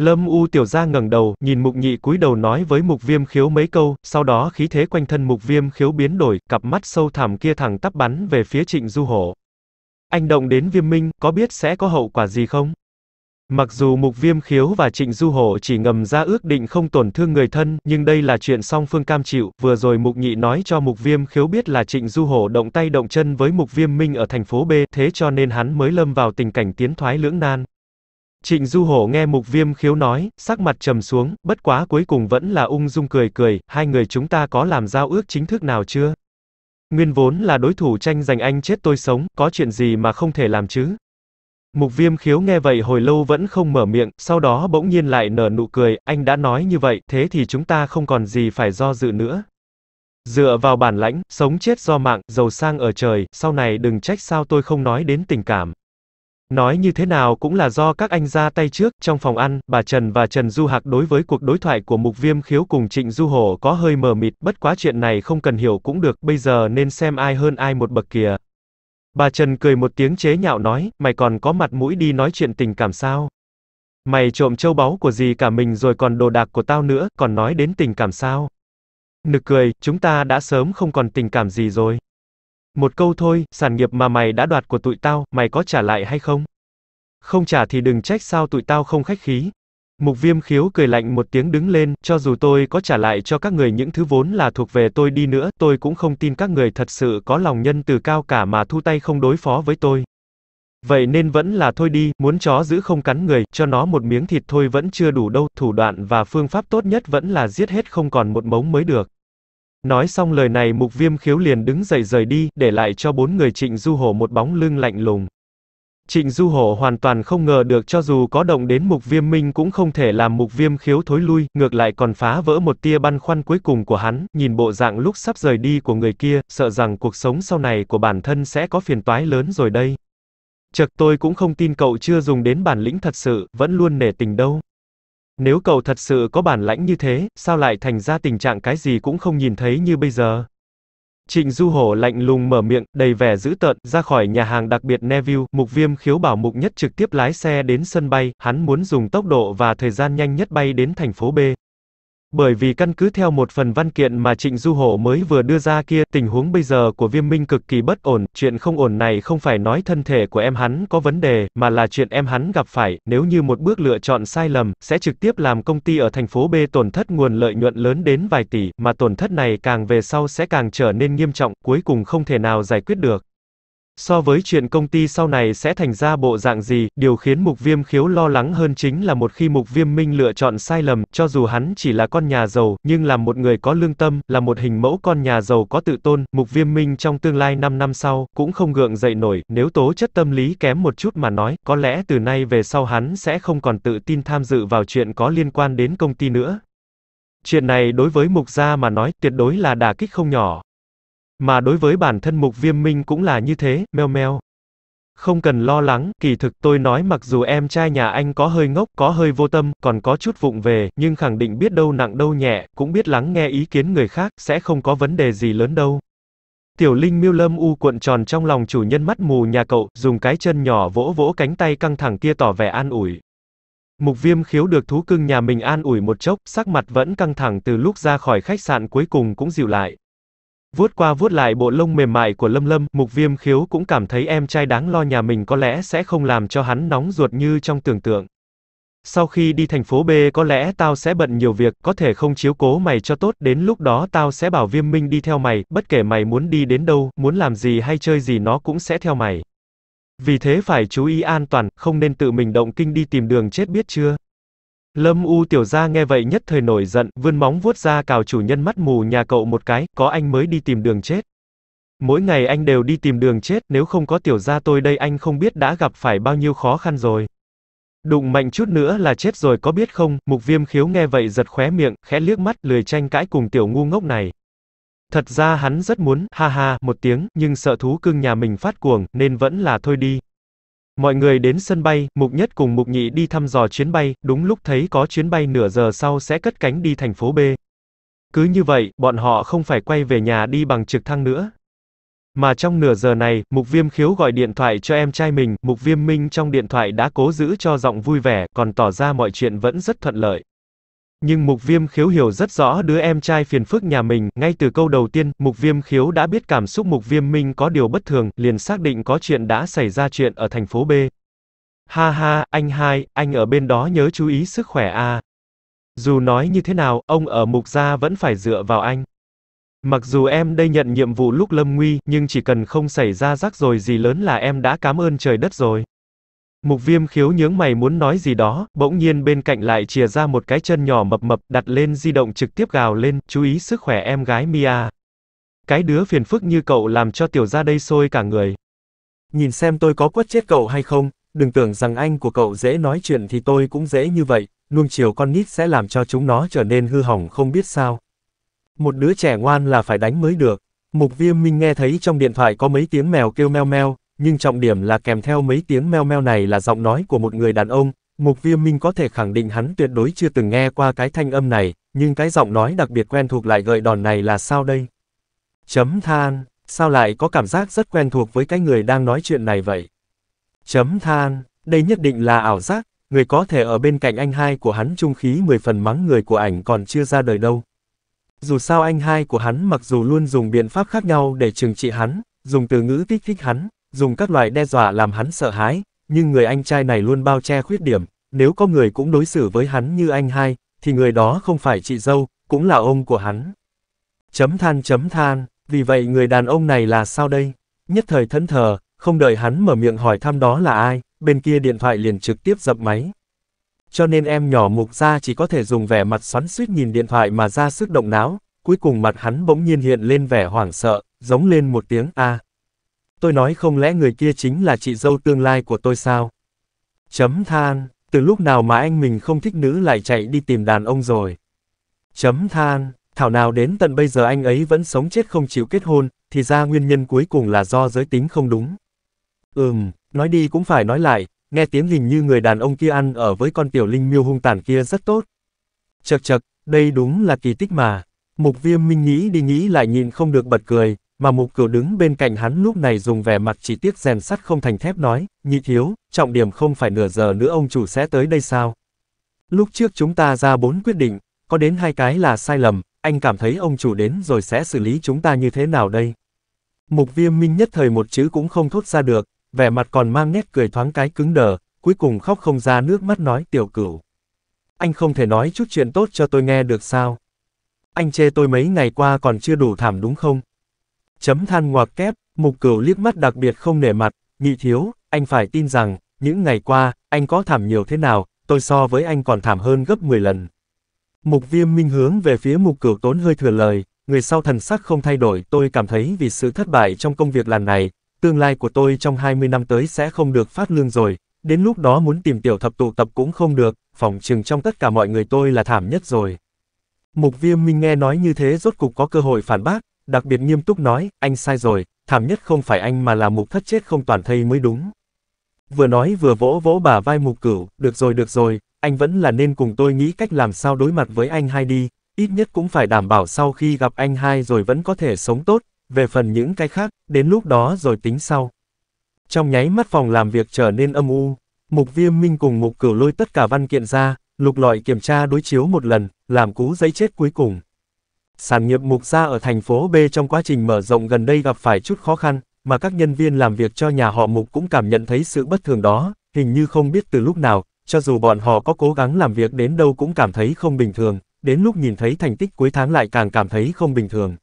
Lâm U tiểu gia ngẩng đầu, nhìn Mục Nhị cúi đầu nói với Mục Viêm Khiếu mấy câu, sau đó khí thế quanh thân Mục Viêm Khiếu biến đổi, cặp mắt sâu thẳm kia thẳng tắp bắn về phía Trịnh Du Hổ. Anh động đến Viêm Minh, có biết sẽ có hậu quả gì không? Mặc dù Mục Viêm Khiếu và Trịnh Du Hổ chỉ ngầm ra ước định không tổn thương người thân, nhưng đây là chuyện song phương cam chịu, vừa rồi Mục Nhị nói cho Mục Viêm Khiếu biết là Trịnh Du Hổ động tay động chân với Mục Viêm Minh ở thành phố B, thế cho nên hắn mới lâm vào tình cảnh tiến thoái lưỡng nan. Trịnh Du Hổ nghe Mục Viêm Khiếu nói, sắc mặt trầm xuống, bất quá cuối cùng vẫn là ung dung cười cười, hai người chúng ta có làm giao ước chính thức nào chưa? Nguyên vốn là đối thủ tranh giành anh chết tôi sống, có chuyện gì mà không thể làm chứ? Mục viêm khiếu nghe vậy hồi lâu vẫn không mở miệng, sau đó bỗng nhiên lại nở nụ cười, anh đã nói như vậy, thế thì chúng ta không còn gì phải do dự nữa. Dựa vào bản lãnh, sống chết do mạng, giàu sang ở trời, sau này đừng trách sao tôi không nói đến tình cảm. Nói như thế nào cũng là do các anh ra tay trước, trong phòng ăn, bà Trần và Trần Du Hạc đối với cuộc đối thoại của Mục Viêm Khiếu cùng Trịnh Du Hổ có hơi mờ mịt, bất quá chuyện này không cần hiểu cũng được, bây giờ nên xem ai hơn ai một bậc kìa. Bà Trần cười một tiếng chế nhạo nói, mày còn có mặt mũi đi nói chuyện tình cảm sao? Mày trộm châu báu của gì cả mình rồi còn đồ đạc của tao nữa, còn nói đến tình cảm sao? Nực cười, chúng ta đã sớm không còn tình cảm gì rồi. Một câu thôi, sản nghiệp mà mày đã đoạt của tụi tao, mày có trả lại hay không? Không trả thì đừng trách sao tụi tao không khách khí, Mục viêm khiếu cười lạnh một tiếng đứng lên, cho dù tôi có trả lại cho các người những thứ vốn là thuộc về tôi đi nữa, tôi cũng không tin các người thật sự có lòng nhân từ cao cả mà thu tay không đối phó với tôi. Vậy nên vẫn là thôi đi, muốn chó giữ không cắn người, cho nó một miếng thịt thôi vẫn chưa đủ đâu, thủ đoạn và phương pháp tốt nhất vẫn là giết hết không còn một mống mới được. Nói xong lời này mục viêm khiếu liền đứng dậy rời đi, để lại cho bốn người trịnh du hổ một bóng lưng lạnh lùng. Trịnh Du Hổ hoàn toàn không ngờ được cho dù có động đến mục viêm minh cũng không thể làm mục viêm khiếu thối lui, ngược lại còn phá vỡ một tia băn khoăn cuối cùng của hắn, nhìn bộ dạng lúc sắp rời đi của người kia, sợ rằng cuộc sống sau này của bản thân sẽ có phiền toái lớn rồi đây. Chật tôi cũng không tin cậu chưa dùng đến bản lĩnh thật sự, vẫn luôn nể tình đâu. Nếu cậu thật sự có bản lãnh như thế, sao lại thành ra tình trạng cái gì cũng không nhìn thấy như bây giờ? Trịnh Du Hổ lạnh lùng mở miệng, đầy vẻ dữ tợn, ra khỏi nhà hàng đặc biệt Neville, Mục Viêm khiếu bảo Mục Nhất trực tiếp lái xe đến sân bay, hắn muốn dùng tốc độ và thời gian nhanh nhất bay đến thành phố B. Bởi vì căn cứ theo một phần văn kiện mà Trịnh Du Hổ mới vừa đưa ra kia, tình huống bây giờ của Viêm Minh cực kỳ bất ổn, chuyện không ổn này không phải nói thân thể của em hắn có vấn đề, mà là chuyện em hắn gặp phải, nếu như một bước lựa chọn sai lầm, sẽ trực tiếp làm công ty ở thành phố B tổn thất nguồn lợi nhuận lớn đến vài tỷ, mà tổn thất này càng về sau sẽ càng trở nên nghiêm trọng, cuối cùng không thể nào giải quyết được. So với chuyện công ty sau này sẽ thành ra bộ dạng gì, điều khiến Mục Viêm Khiếu lo lắng hơn chính là một khi Mục Viêm Minh lựa chọn sai lầm, cho dù hắn chỉ là con nhà giàu, nhưng là một người có lương tâm, là một hình mẫu con nhà giàu có tự tôn, Mục Viêm Minh trong tương lai 5 năm sau, cũng không gượng dậy nổi, nếu tố chất tâm lý kém một chút mà nói, có lẽ từ nay về sau hắn sẽ không còn tự tin tham dự vào chuyện có liên quan đến công ty nữa. Chuyện này đối với Mục Gia mà nói, tuyệt đối là đả kích không nhỏ. Mà đối với bản thân Mục Viêm Minh cũng là như thế, meo meo. Không cần lo lắng, kỳ thực tôi nói mặc dù em trai nhà anh có hơi ngốc, có hơi vô tâm, còn có chút vụng về, nhưng khẳng định biết đâu nặng đâu nhẹ, cũng biết lắng nghe ý kiến người khác, sẽ không có vấn đề gì lớn đâu. Tiểu Linh miêu lâm u cuộn tròn trong lòng chủ nhân mắt mù nhà cậu, dùng cái chân nhỏ vỗ vỗ cánh tay căng thẳng kia tỏ vẻ an ủi. Mục viêm khiếu được thú cưng nhà mình an ủi một chốc, sắc mặt vẫn căng thẳng từ lúc ra khỏi khách sạn cuối cùng cũng dịu lại. Vuốt qua vuốt lại bộ lông mềm mại của Lâm Lâm, Mục Viêm Khiếu cũng cảm thấy em trai đáng lo nhà mình có lẽ sẽ không làm cho hắn nóng ruột như trong tưởng tượng. Sau khi đi thành phố B có lẽ tao sẽ bận nhiều việc, có thể không chiếu cố mày cho tốt, đến lúc đó tao sẽ bảo Viêm Minh đi theo mày, bất kể mày muốn đi đến đâu, muốn làm gì hay chơi gì nó cũng sẽ theo mày. Vì thế phải chú ý an toàn, không nên tự mình động kinh đi tìm đường chết biết chưa? Lâm U tiểu gia nghe vậy nhất thời nổi giận, vươn móng vuốt ra cào chủ nhân mắt mù nhà cậu một cái, có anh mới đi tìm đường chết. Mỗi ngày anh đều đi tìm đường chết, nếu không có tiểu gia tôi đây anh không biết đã gặp phải bao nhiêu khó khăn rồi. Đụng mạnh chút nữa là chết rồi có biết không, mục viêm khiếu nghe vậy giật khóe miệng, khẽ liếc mắt, lười tranh cãi cùng tiểu ngu ngốc này. Thật ra hắn rất muốn, ha ha, một tiếng, nhưng sợ thú cưng nhà mình phát cuồng, nên vẫn là thôi đi. Mọi người đến sân bay, Mục Nhất cùng Mục Nhị đi thăm dò chuyến bay, đúng lúc thấy có chuyến bay nửa giờ sau sẽ cất cánh đi thành phố B. Cứ như vậy, bọn họ không phải quay về nhà đi bằng trực thăng nữa. Mà trong nửa giờ này, Mục Viêm Khiếu gọi điện thoại cho em trai mình, Mục Viêm Minh trong điện thoại đã cố giữ cho giọng vui vẻ, còn tỏ ra mọi chuyện vẫn rất thuận lợi. Nhưng Mục Viêm Khiếu hiểu rất rõ đứa em trai phiền phức nhà mình, ngay từ câu đầu tiên, Mục Viêm Khiếu đã biết cảm xúc Mục Viêm Minh có điều bất thường, liền xác định có chuyện đã xảy ra chuyện ở thành phố B. Ha ha, anh hai, anh ở bên đó nhớ chú ý sức khỏe a. À. Dù nói như thế nào, ông ở Mục gia vẫn phải dựa vào anh. Mặc dù em đây nhận nhiệm vụ lúc lâm nguy, nhưng chỉ cần không xảy ra rắc rồi gì lớn là em đã cảm ơn trời đất rồi. Mục viêm khiếu nhướng mày muốn nói gì đó, bỗng nhiên bên cạnh lại chìa ra một cái chân nhỏ mập mập, đặt lên di động trực tiếp gào lên, chú ý sức khỏe em gái Mia. Cái đứa phiền phức như cậu làm cho tiểu ra đây sôi cả người. Nhìn xem tôi có quất chết cậu hay không, đừng tưởng rằng anh của cậu dễ nói chuyện thì tôi cũng dễ như vậy, nuông chiều con nít sẽ làm cho chúng nó trở nên hư hỏng không biết sao. Một đứa trẻ ngoan là phải đánh mới được. Mục viêm minh nghe thấy trong điện thoại có mấy tiếng mèo kêu meo meo, nhưng trọng điểm là kèm theo mấy tiếng meo meo này là giọng nói của một người đàn ông, Mục Viêm Minh có thể khẳng định hắn tuyệt đối chưa từng nghe qua cái thanh âm này, nhưng cái giọng nói đặc biệt quen thuộc lại gợi đòn này là sao đây? Chấm than, sao lại có cảm giác rất quen thuộc với cái người đang nói chuyện này vậy? Chấm than, đây nhất định là ảo giác, người có thể ở bên cạnh anh hai của hắn trung khí 10 phần mắng người của ảnh còn chưa ra đời đâu. Dù sao anh hai của hắn mặc dù luôn dùng biện pháp khác nhau để trừng trị hắn, dùng từ ngữ kích thích hắn, dùng các loại đe dọa làm hắn sợ hãi, nhưng người anh trai này luôn bao che khuyết điểm, nếu có người cũng đối xử với hắn như anh hai, thì người đó không phải chị dâu, cũng là ông của hắn. Chấm than chấm than, vì vậy người đàn ông này là sao đây? Nhất thời thẫn thờ, không đợi hắn mở miệng hỏi thăm đó là ai, bên kia điện thoại liền trực tiếp dập máy. Cho nên em nhỏ mục ra chỉ có thể dùng vẻ mặt xoắn suýt nhìn điện thoại mà ra sức động não, cuối cùng mặt hắn bỗng nhiên hiện lên vẻ hoảng sợ, giống lên một tiếng a. À tôi nói không lẽ người kia chính là chị dâu tương lai của tôi sao? Chấm than, từ lúc nào mà anh mình không thích nữ lại chạy đi tìm đàn ông rồi? Chấm than, thảo nào đến tận bây giờ anh ấy vẫn sống chết không chịu kết hôn, thì ra nguyên nhân cuối cùng là do giới tính không đúng. Ừm, nói đi cũng phải nói lại, nghe tiếng hình như người đàn ông kia ăn ở với con tiểu linh miêu hung tàn kia rất tốt. Chật chật, đây đúng là kỳ tích mà. Mục viêm minh nghĩ đi nghĩ lại nhìn không được bật cười, mà mục cửu đứng bên cạnh hắn lúc này dùng vẻ mặt chỉ tiếc rèn sắt không thành thép nói, nhị thiếu, trọng điểm không phải nửa giờ nữa ông chủ sẽ tới đây sao? Lúc trước chúng ta ra bốn quyết định, có đến hai cái là sai lầm, anh cảm thấy ông chủ đến rồi sẽ xử lý chúng ta như thế nào đây? Mục viêm minh nhất thời một chữ cũng không thốt ra được, vẻ mặt còn mang nét cười thoáng cái cứng đờ, cuối cùng khóc không ra nước mắt nói tiểu cửu. Anh không thể nói chút chuyện tốt cho tôi nghe được sao? Anh chê tôi mấy ngày qua còn chưa đủ thảm đúng không? Chấm than ngoặc kép, mục cửu liếc mắt đặc biệt không nể mặt, nhị thiếu, anh phải tin rằng, những ngày qua, anh có thảm nhiều thế nào, tôi so với anh còn thảm hơn gấp 10 lần. Mục viêm minh hướng về phía mục cửu tốn hơi thừa lời, người sau thần sắc không thay đổi tôi cảm thấy vì sự thất bại trong công việc lần này, tương lai của tôi trong 20 năm tới sẽ không được phát lương rồi, đến lúc đó muốn tìm tiểu thập tụ tập cũng không được, phòng trừng trong tất cả mọi người tôi là thảm nhất rồi. Mục viêm minh nghe nói như thế rốt cục có cơ hội phản bác, đặc biệt nghiêm túc nói, anh sai rồi, thảm nhất không phải anh mà là mục thất chết không toàn thây mới đúng. Vừa nói vừa vỗ vỗ bà vai mục cửu, được rồi được rồi, anh vẫn là nên cùng tôi nghĩ cách làm sao đối mặt với anh hai đi, ít nhất cũng phải đảm bảo sau khi gặp anh hai rồi vẫn có thể sống tốt, về phần những cái khác, đến lúc đó rồi tính sau. Trong nháy mắt phòng làm việc trở nên âm u, mục viêm minh cùng mục cửu lôi tất cả văn kiện ra, lục lọi kiểm tra đối chiếu một lần, làm cú giấy chết cuối cùng. Sản nghiệp mục gia ở thành phố B trong quá trình mở rộng gần đây gặp phải chút khó khăn, mà các nhân viên làm việc cho nhà họ mục cũng cảm nhận thấy sự bất thường đó, hình như không biết từ lúc nào, cho dù bọn họ có cố gắng làm việc đến đâu cũng cảm thấy không bình thường, đến lúc nhìn thấy thành tích cuối tháng lại càng cảm thấy không bình thường.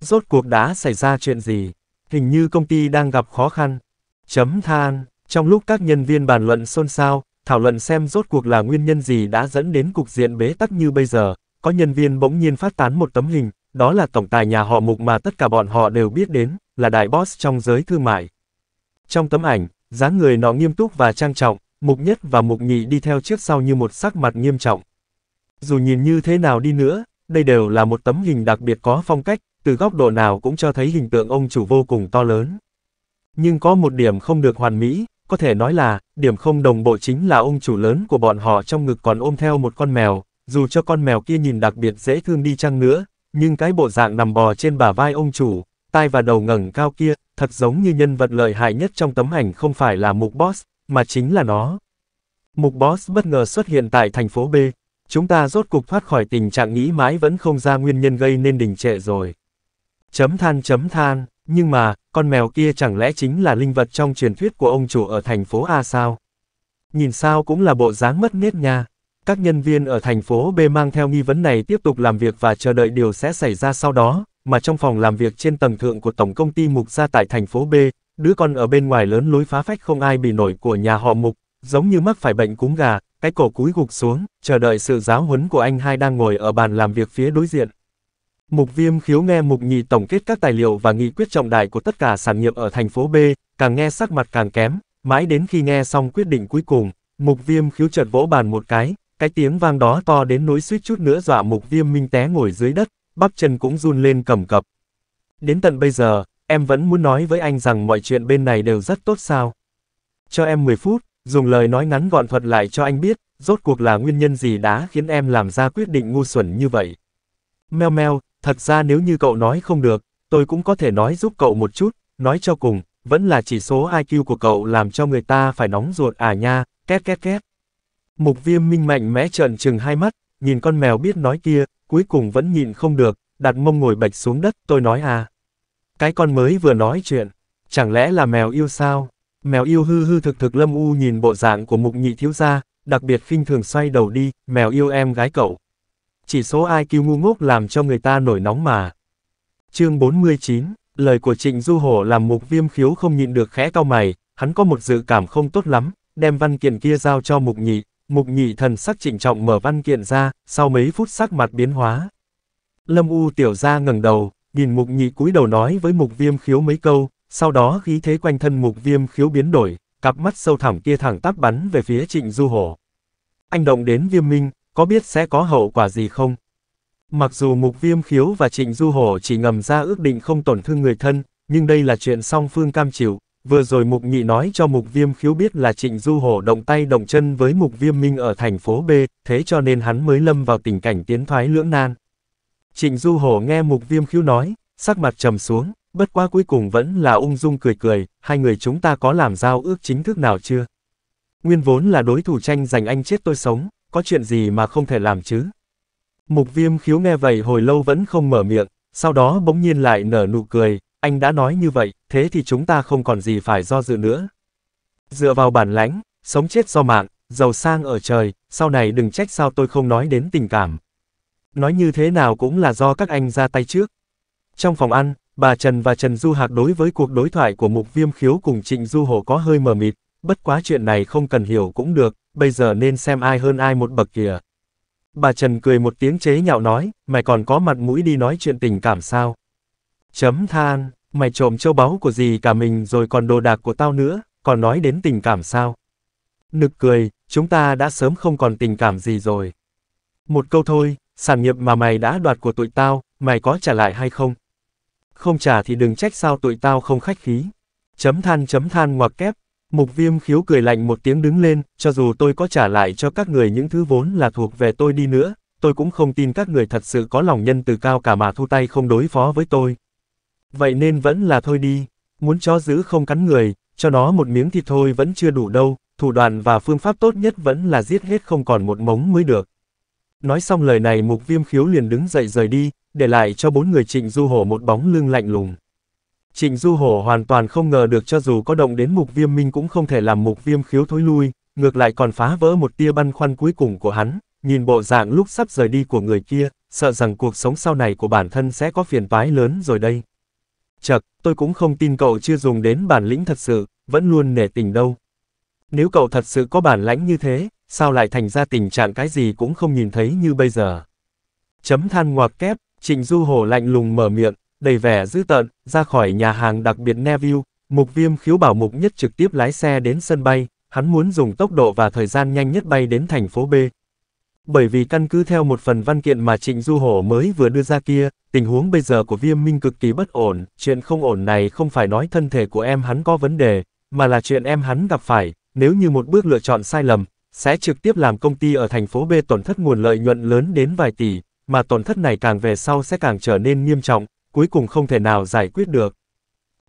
Rốt cuộc đã xảy ra chuyện gì? Hình như công ty đang gặp khó khăn. Chấm than, trong lúc các nhân viên bàn luận xôn xao, thảo luận xem rốt cuộc là nguyên nhân gì đã dẫn đến cục diện bế tắc như bây giờ, có nhân viên bỗng nhiên phát tán một tấm hình, đó là tổng tài nhà họ mục mà tất cả bọn họ đều biết đến, là đại boss trong giới thương mại. Trong tấm ảnh, dáng người nó nghiêm túc và trang trọng, mục nhất và mục nhị đi theo trước sau như một sắc mặt nghiêm trọng. Dù nhìn như thế nào đi nữa, đây đều là một tấm hình đặc biệt có phong cách, từ góc độ nào cũng cho thấy hình tượng ông chủ vô cùng to lớn. Nhưng có một điểm không được hoàn mỹ, có thể nói là, điểm không đồng bộ chính là ông chủ lớn của bọn họ trong ngực còn ôm theo một con mèo, dù cho con mèo kia nhìn đặc biệt dễ thương đi chăng nữa, nhưng cái bộ dạng nằm bò trên bả vai ông chủ, tai và đầu ngẩng cao kia, thật giống như nhân vật lợi hại nhất trong tấm ảnh không phải là mục boss, mà chính là nó. Mục boss bất ngờ xuất hiện tại thành phố B, chúng ta rốt cục thoát khỏi tình trạng nghĩ mãi vẫn không ra nguyên nhân gây nên đình trệ rồi. Chấm than chấm than, nhưng mà, con mèo kia chẳng lẽ chính là linh vật trong truyền thuyết của ông chủ ở thành phố A sao? Nhìn sao cũng là bộ dáng mất nết nha các nhân viên ở thành phố B mang theo nghi vấn này tiếp tục làm việc và chờ đợi điều sẽ xảy ra sau đó, mà trong phòng làm việc trên tầng thượng của tổng công ty Mục gia tại thành phố B, đứa con ở bên ngoài lớn lối phá phách không ai bị nổi của nhà họ Mục, giống như mắc phải bệnh cúm gà, cái cổ cúi gục xuống, chờ đợi sự giáo huấn của anh hai đang ngồi ở bàn làm việc phía đối diện. Mục Viêm khiếu nghe Mục Nhị tổng kết các tài liệu và nghị quyết trọng đại của tất cả sản nghiệp ở thành phố B, càng nghe sắc mặt càng kém, mãi đến khi nghe xong quyết định cuối cùng, Mục Viêm khiếu chợt vỗ bàn một cái, cái tiếng vang đó to đến nỗi suýt chút nữa dọa mục viêm minh té ngồi dưới đất, bắp chân cũng run lên cầm cập. Đến tận bây giờ, em vẫn muốn nói với anh rằng mọi chuyện bên này đều rất tốt sao. Cho em 10 phút, dùng lời nói ngắn gọn thuật lại cho anh biết, rốt cuộc là nguyên nhân gì đã khiến em làm ra quyết định ngu xuẩn như vậy. Mèo mèo, thật ra nếu như cậu nói không được, tôi cũng có thể nói giúp cậu một chút, nói cho cùng, vẫn là chỉ số IQ của cậu làm cho người ta phải nóng ruột à nha, két két két. Mục viêm minh mạnh mẽ trợn trừng hai mắt, nhìn con mèo biết nói kia, cuối cùng vẫn nhịn không được, đặt mông ngồi bạch xuống đất, tôi nói à. Cái con mới vừa nói chuyện, chẳng lẽ là mèo yêu sao? Mèo yêu hư hư thực thực lâm u nhìn bộ dạng của mục nhị thiếu gia, đặc biệt khinh thường xoay đầu đi, mèo yêu em gái cậu. Chỉ số IQ ngu ngốc làm cho người ta nổi nóng mà. Chương 49, lời của Trịnh Du Hổ làm mục viêm khiếu không nhịn được khẽ cau mày, hắn có một dự cảm không tốt lắm, đem văn kiện kia giao cho mục nhị, Mục nhị thần sắc trịnh trọng mở văn kiện ra, sau mấy phút sắc mặt biến hóa. Lâm U tiểu ra ngẩng đầu, nhìn mục nhị cúi đầu nói với mục viêm khiếu mấy câu, sau đó khí thế quanh thân mục viêm khiếu biến đổi, cặp mắt sâu thẳm kia thẳng tắp bắn về phía trịnh du hổ. Anh động đến viêm minh, có biết sẽ có hậu quả gì không? Mặc dù mục viêm khiếu và trịnh du hổ chỉ ngầm ra ước định không tổn thương người thân, nhưng đây là chuyện song phương cam chịu, Vừa rồi Mục Nhị nói cho Mục Viêm khiếu biết là Trịnh Du Hổ động tay động chân với Mục Viêm Minh ở thành phố B, thế cho nên hắn mới lâm vào tình cảnh tiến thoái lưỡng nan. Trịnh Du Hổ nghe Mục Viêm khiếu nói, sắc mặt trầm xuống, bất quá cuối cùng vẫn là ung dung cười cười, hai người chúng ta có làm giao ước chính thức nào chưa? Nguyên vốn là đối thủ tranh giành anh chết tôi sống, có chuyện gì mà không thể làm chứ? Mục Viêm khiếu nghe vậy hồi lâu vẫn không mở miệng, sau đó bỗng nhiên lại nở nụ cười, anh đã nói như vậy, thế thì chúng ta không còn gì phải do dự nữa. Dựa vào bản lãnh, sống chết do mạng, giàu sang ở trời, sau này đừng trách sao tôi không nói đến tình cảm. Nói như thế nào cũng là do các anh ra tay trước. Trong phòng ăn, bà Trần và Trần Du Hạc đối với cuộc đối thoại của Mục Viêm Khiếu cùng Trịnh Du Hổ có hơi mờ mịt, bất quá chuyện này không cần hiểu cũng được, bây giờ nên xem ai hơn ai một bậc kìa. Bà Trần cười một tiếng chế nhạo nói, mày còn có mặt mũi đi nói chuyện tình cảm sao? Chấm than, mày trộm châu báu của gì cả mình rồi còn đồ đạc của tao nữa, còn nói đến tình cảm sao? Nực cười, chúng ta đã sớm không còn tình cảm gì rồi. Một câu thôi, sản nghiệp mà mày đã đoạt của tụi tao, mày có trả lại hay không? Không trả thì đừng trách sao tụi tao không khách khí. Chấm than chấm than ngoặc kép. Mục viêm khiếu cười lạnh một tiếng đứng lên, cho dù tôi có trả lại cho các người những thứ vốn là thuộc về tôi đi nữa, tôi cũng không tin các người thật sự có lòng nhân từ cao cả mà thu tay không đối phó với tôi, Vậy nên vẫn là thôi đi, muốn chó giữ không cắn người, cho nó một miếng thịt thôi vẫn chưa đủ đâu, thủ đoạn và phương pháp tốt nhất vẫn là giết hết không còn một mống mới được. Nói xong lời này mục viêm khiếu liền đứng dậy rời đi, để lại cho bốn người trịnh du hổ một bóng lưng lạnh lùng. Trịnh du hổ hoàn toàn không ngờ được cho dù có động đến mục viêm minh cũng không thể làm mục viêm khiếu thối lui, ngược lại còn phá vỡ một tia băn khoăn cuối cùng của hắn, nhìn bộ dạng lúc sắp rời đi của người kia, sợ rằng cuộc sống sau này của bản thân sẽ có phiền toái lớn rồi đây chật, tôi cũng không tin cậu chưa dùng đến bản lĩnh thật sự, vẫn luôn nể tình đâu. Nếu cậu thật sự có bản lãnh như thế, sao lại thành ra tình trạng cái gì cũng không nhìn thấy như bây giờ. Chấm than ngoạc kép, Trịnh Du Hồ lạnh lùng mở miệng, đầy vẻ dữ tợn, ra khỏi nhà hàng đặc biệt Neville, mục viêm khiếu bảo mục nhất trực tiếp lái xe đến sân bay, hắn muốn dùng tốc độ và thời gian nhanh nhất bay đến thành phố B, bởi vì căn cứ theo một phần văn kiện mà Trịnh Du Hổ mới vừa đưa ra kia, tình huống bây giờ của viêm minh cực kỳ bất ổn, chuyện không ổn này không phải nói thân thể của em hắn có vấn đề, mà là chuyện em hắn gặp phải, nếu như một bước lựa chọn sai lầm, sẽ trực tiếp làm công ty ở thành phố B tổn thất nguồn lợi nhuận lớn đến vài tỷ, mà tổn thất này càng về sau sẽ càng trở nên nghiêm trọng, cuối cùng không thể nào giải quyết được.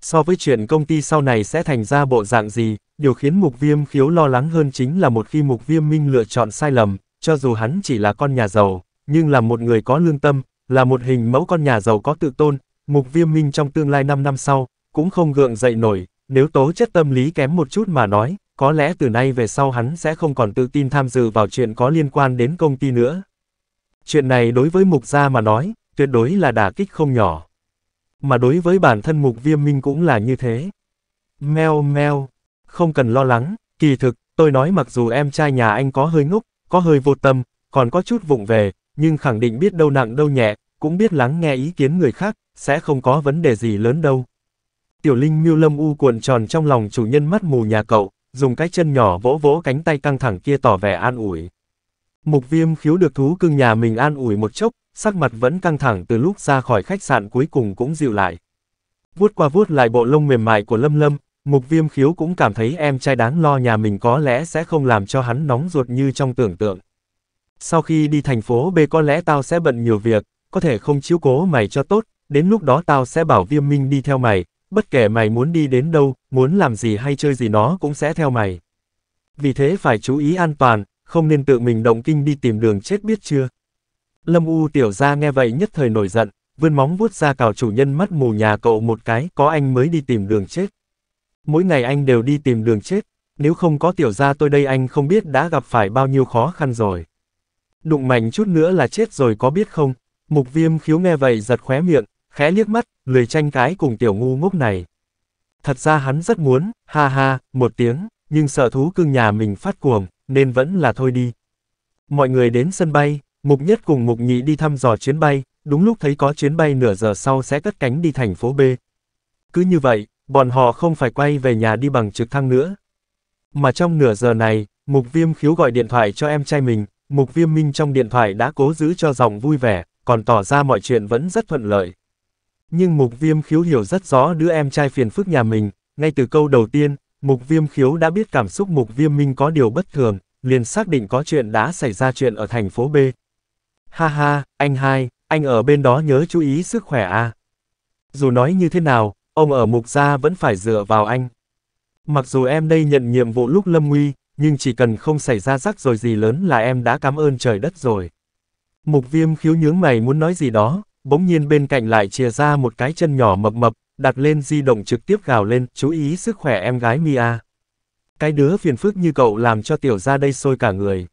So với chuyện công ty sau này sẽ thành ra bộ dạng gì, điều khiến Mục Viêm Khiếu lo lắng hơn chính là một khi Mục Viêm Minh lựa chọn sai lầm, cho dù hắn chỉ là con nhà giàu, nhưng là một người có lương tâm, là một hình mẫu con nhà giàu có tự tôn, mục viêm minh trong tương lai 5 năm sau, cũng không gượng dậy nổi, nếu tố chất tâm lý kém một chút mà nói, có lẽ từ nay về sau hắn sẽ không còn tự tin tham dự vào chuyện có liên quan đến công ty nữa. Chuyện này đối với mục gia mà nói, tuyệt đối là đả kích không nhỏ. Mà đối với bản thân mục viêm minh cũng là như thế. Meo meo, không cần lo lắng, kỳ thực, tôi nói mặc dù em trai nhà anh có hơi ngốc, có hơi vô tâm, còn có chút vụng về, nhưng khẳng định biết đâu nặng đâu nhẹ, cũng biết lắng nghe ý kiến người khác, sẽ không có vấn đề gì lớn đâu. Tiểu Linh Miêu Lâm U cuộn tròn trong lòng chủ nhân mắt mù nhà cậu, dùng cái chân nhỏ vỗ vỗ cánh tay căng thẳng kia tỏ vẻ an ủi. Mục Viêm khiếu được thú cưng nhà mình an ủi một chốc, sắc mặt vẫn căng thẳng từ lúc ra khỏi khách sạn cuối cùng cũng dịu lại. Vuốt qua vuốt lại bộ lông mềm mại của Lâm Lâm, Mục viêm khiếu cũng cảm thấy em trai đáng lo nhà mình có lẽ sẽ không làm cho hắn nóng ruột như trong tưởng tượng. Sau khi đi thành phố B có lẽ tao sẽ bận nhiều việc, có thể không chiếu cố mày cho tốt, đến lúc đó tao sẽ bảo viêm minh đi theo mày, bất kể mày muốn đi đến đâu, muốn làm gì hay chơi gì nó cũng sẽ theo mày. Vì thế phải chú ý an toàn, không nên tự mình động kinh đi tìm đường chết biết chưa. Lâm U tiểu ra nghe vậy nhất thời nổi giận, vươn móng vuốt ra cào chủ nhân mắt mù nhà cậu một cái, có anh mới đi tìm đường chết. Mỗi ngày anh đều đi tìm đường chết, nếu không có tiểu gia tôi đây anh không biết đã gặp phải bao nhiêu khó khăn rồi. Đụng mạnh chút nữa là chết rồi có biết không? Mục viêm khiếu nghe vậy giật khóe miệng, khẽ liếc mắt, lười tranh cái cùng tiểu ngu ngốc này. Thật ra hắn rất muốn, ha ha, một tiếng, nhưng sợ thú cưng nhà mình phát cuồng, nên vẫn là thôi đi. Mọi người đến sân bay, Mục Nhất cùng Mục Nhị đi thăm dò chuyến bay, đúng lúc thấy có chuyến bay nửa giờ sau sẽ cất cánh đi thành phố B. Cứ như vậy, Bọn họ không phải quay về nhà đi bằng trực thăng nữa. Mà trong nửa giờ này, Mục Viêm khiếu gọi điện thoại cho em trai mình, Mục Viêm Minh trong điện thoại đã cố giữ cho giọng vui vẻ, còn tỏ ra mọi chuyện vẫn rất thuận lợi. Nhưng Mục Viêm khiếu hiểu rất rõ đứa em trai phiền phức nhà mình, ngay từ câu đầu tiên, Mục Viêm khiếu đã biết cảm xúc Mục Viêm Minh có điều bất thường, liền xác định có chuyện đã xảy ra chuyện ở thành phố B. Ha ha, anh hai, anh ở bên đó nhớ chú ý sức khỏe a. À? Dù nói như thế nào, Ông ở mục gia vẫn phải dựa vào anh. Mặc dù em đây nhận nhiệm vụ lúc lâm nguy, nhưng chỉ cần không xảy ra rắc rồi gì lớn là em đã cảm ơn trời đất rồi. Mục viêm khiếu nhướng mày muốn nói gì đó, bỗng nhiên bên cạnh lại chia ra một cái chân nhỏ mập mập, đặt lên di động trực tiếp gào lên, chú ý sức khỏe em gái Mia. Cái đứa phiền phức như cậu làm cho tiểu ra đây sôi cả người.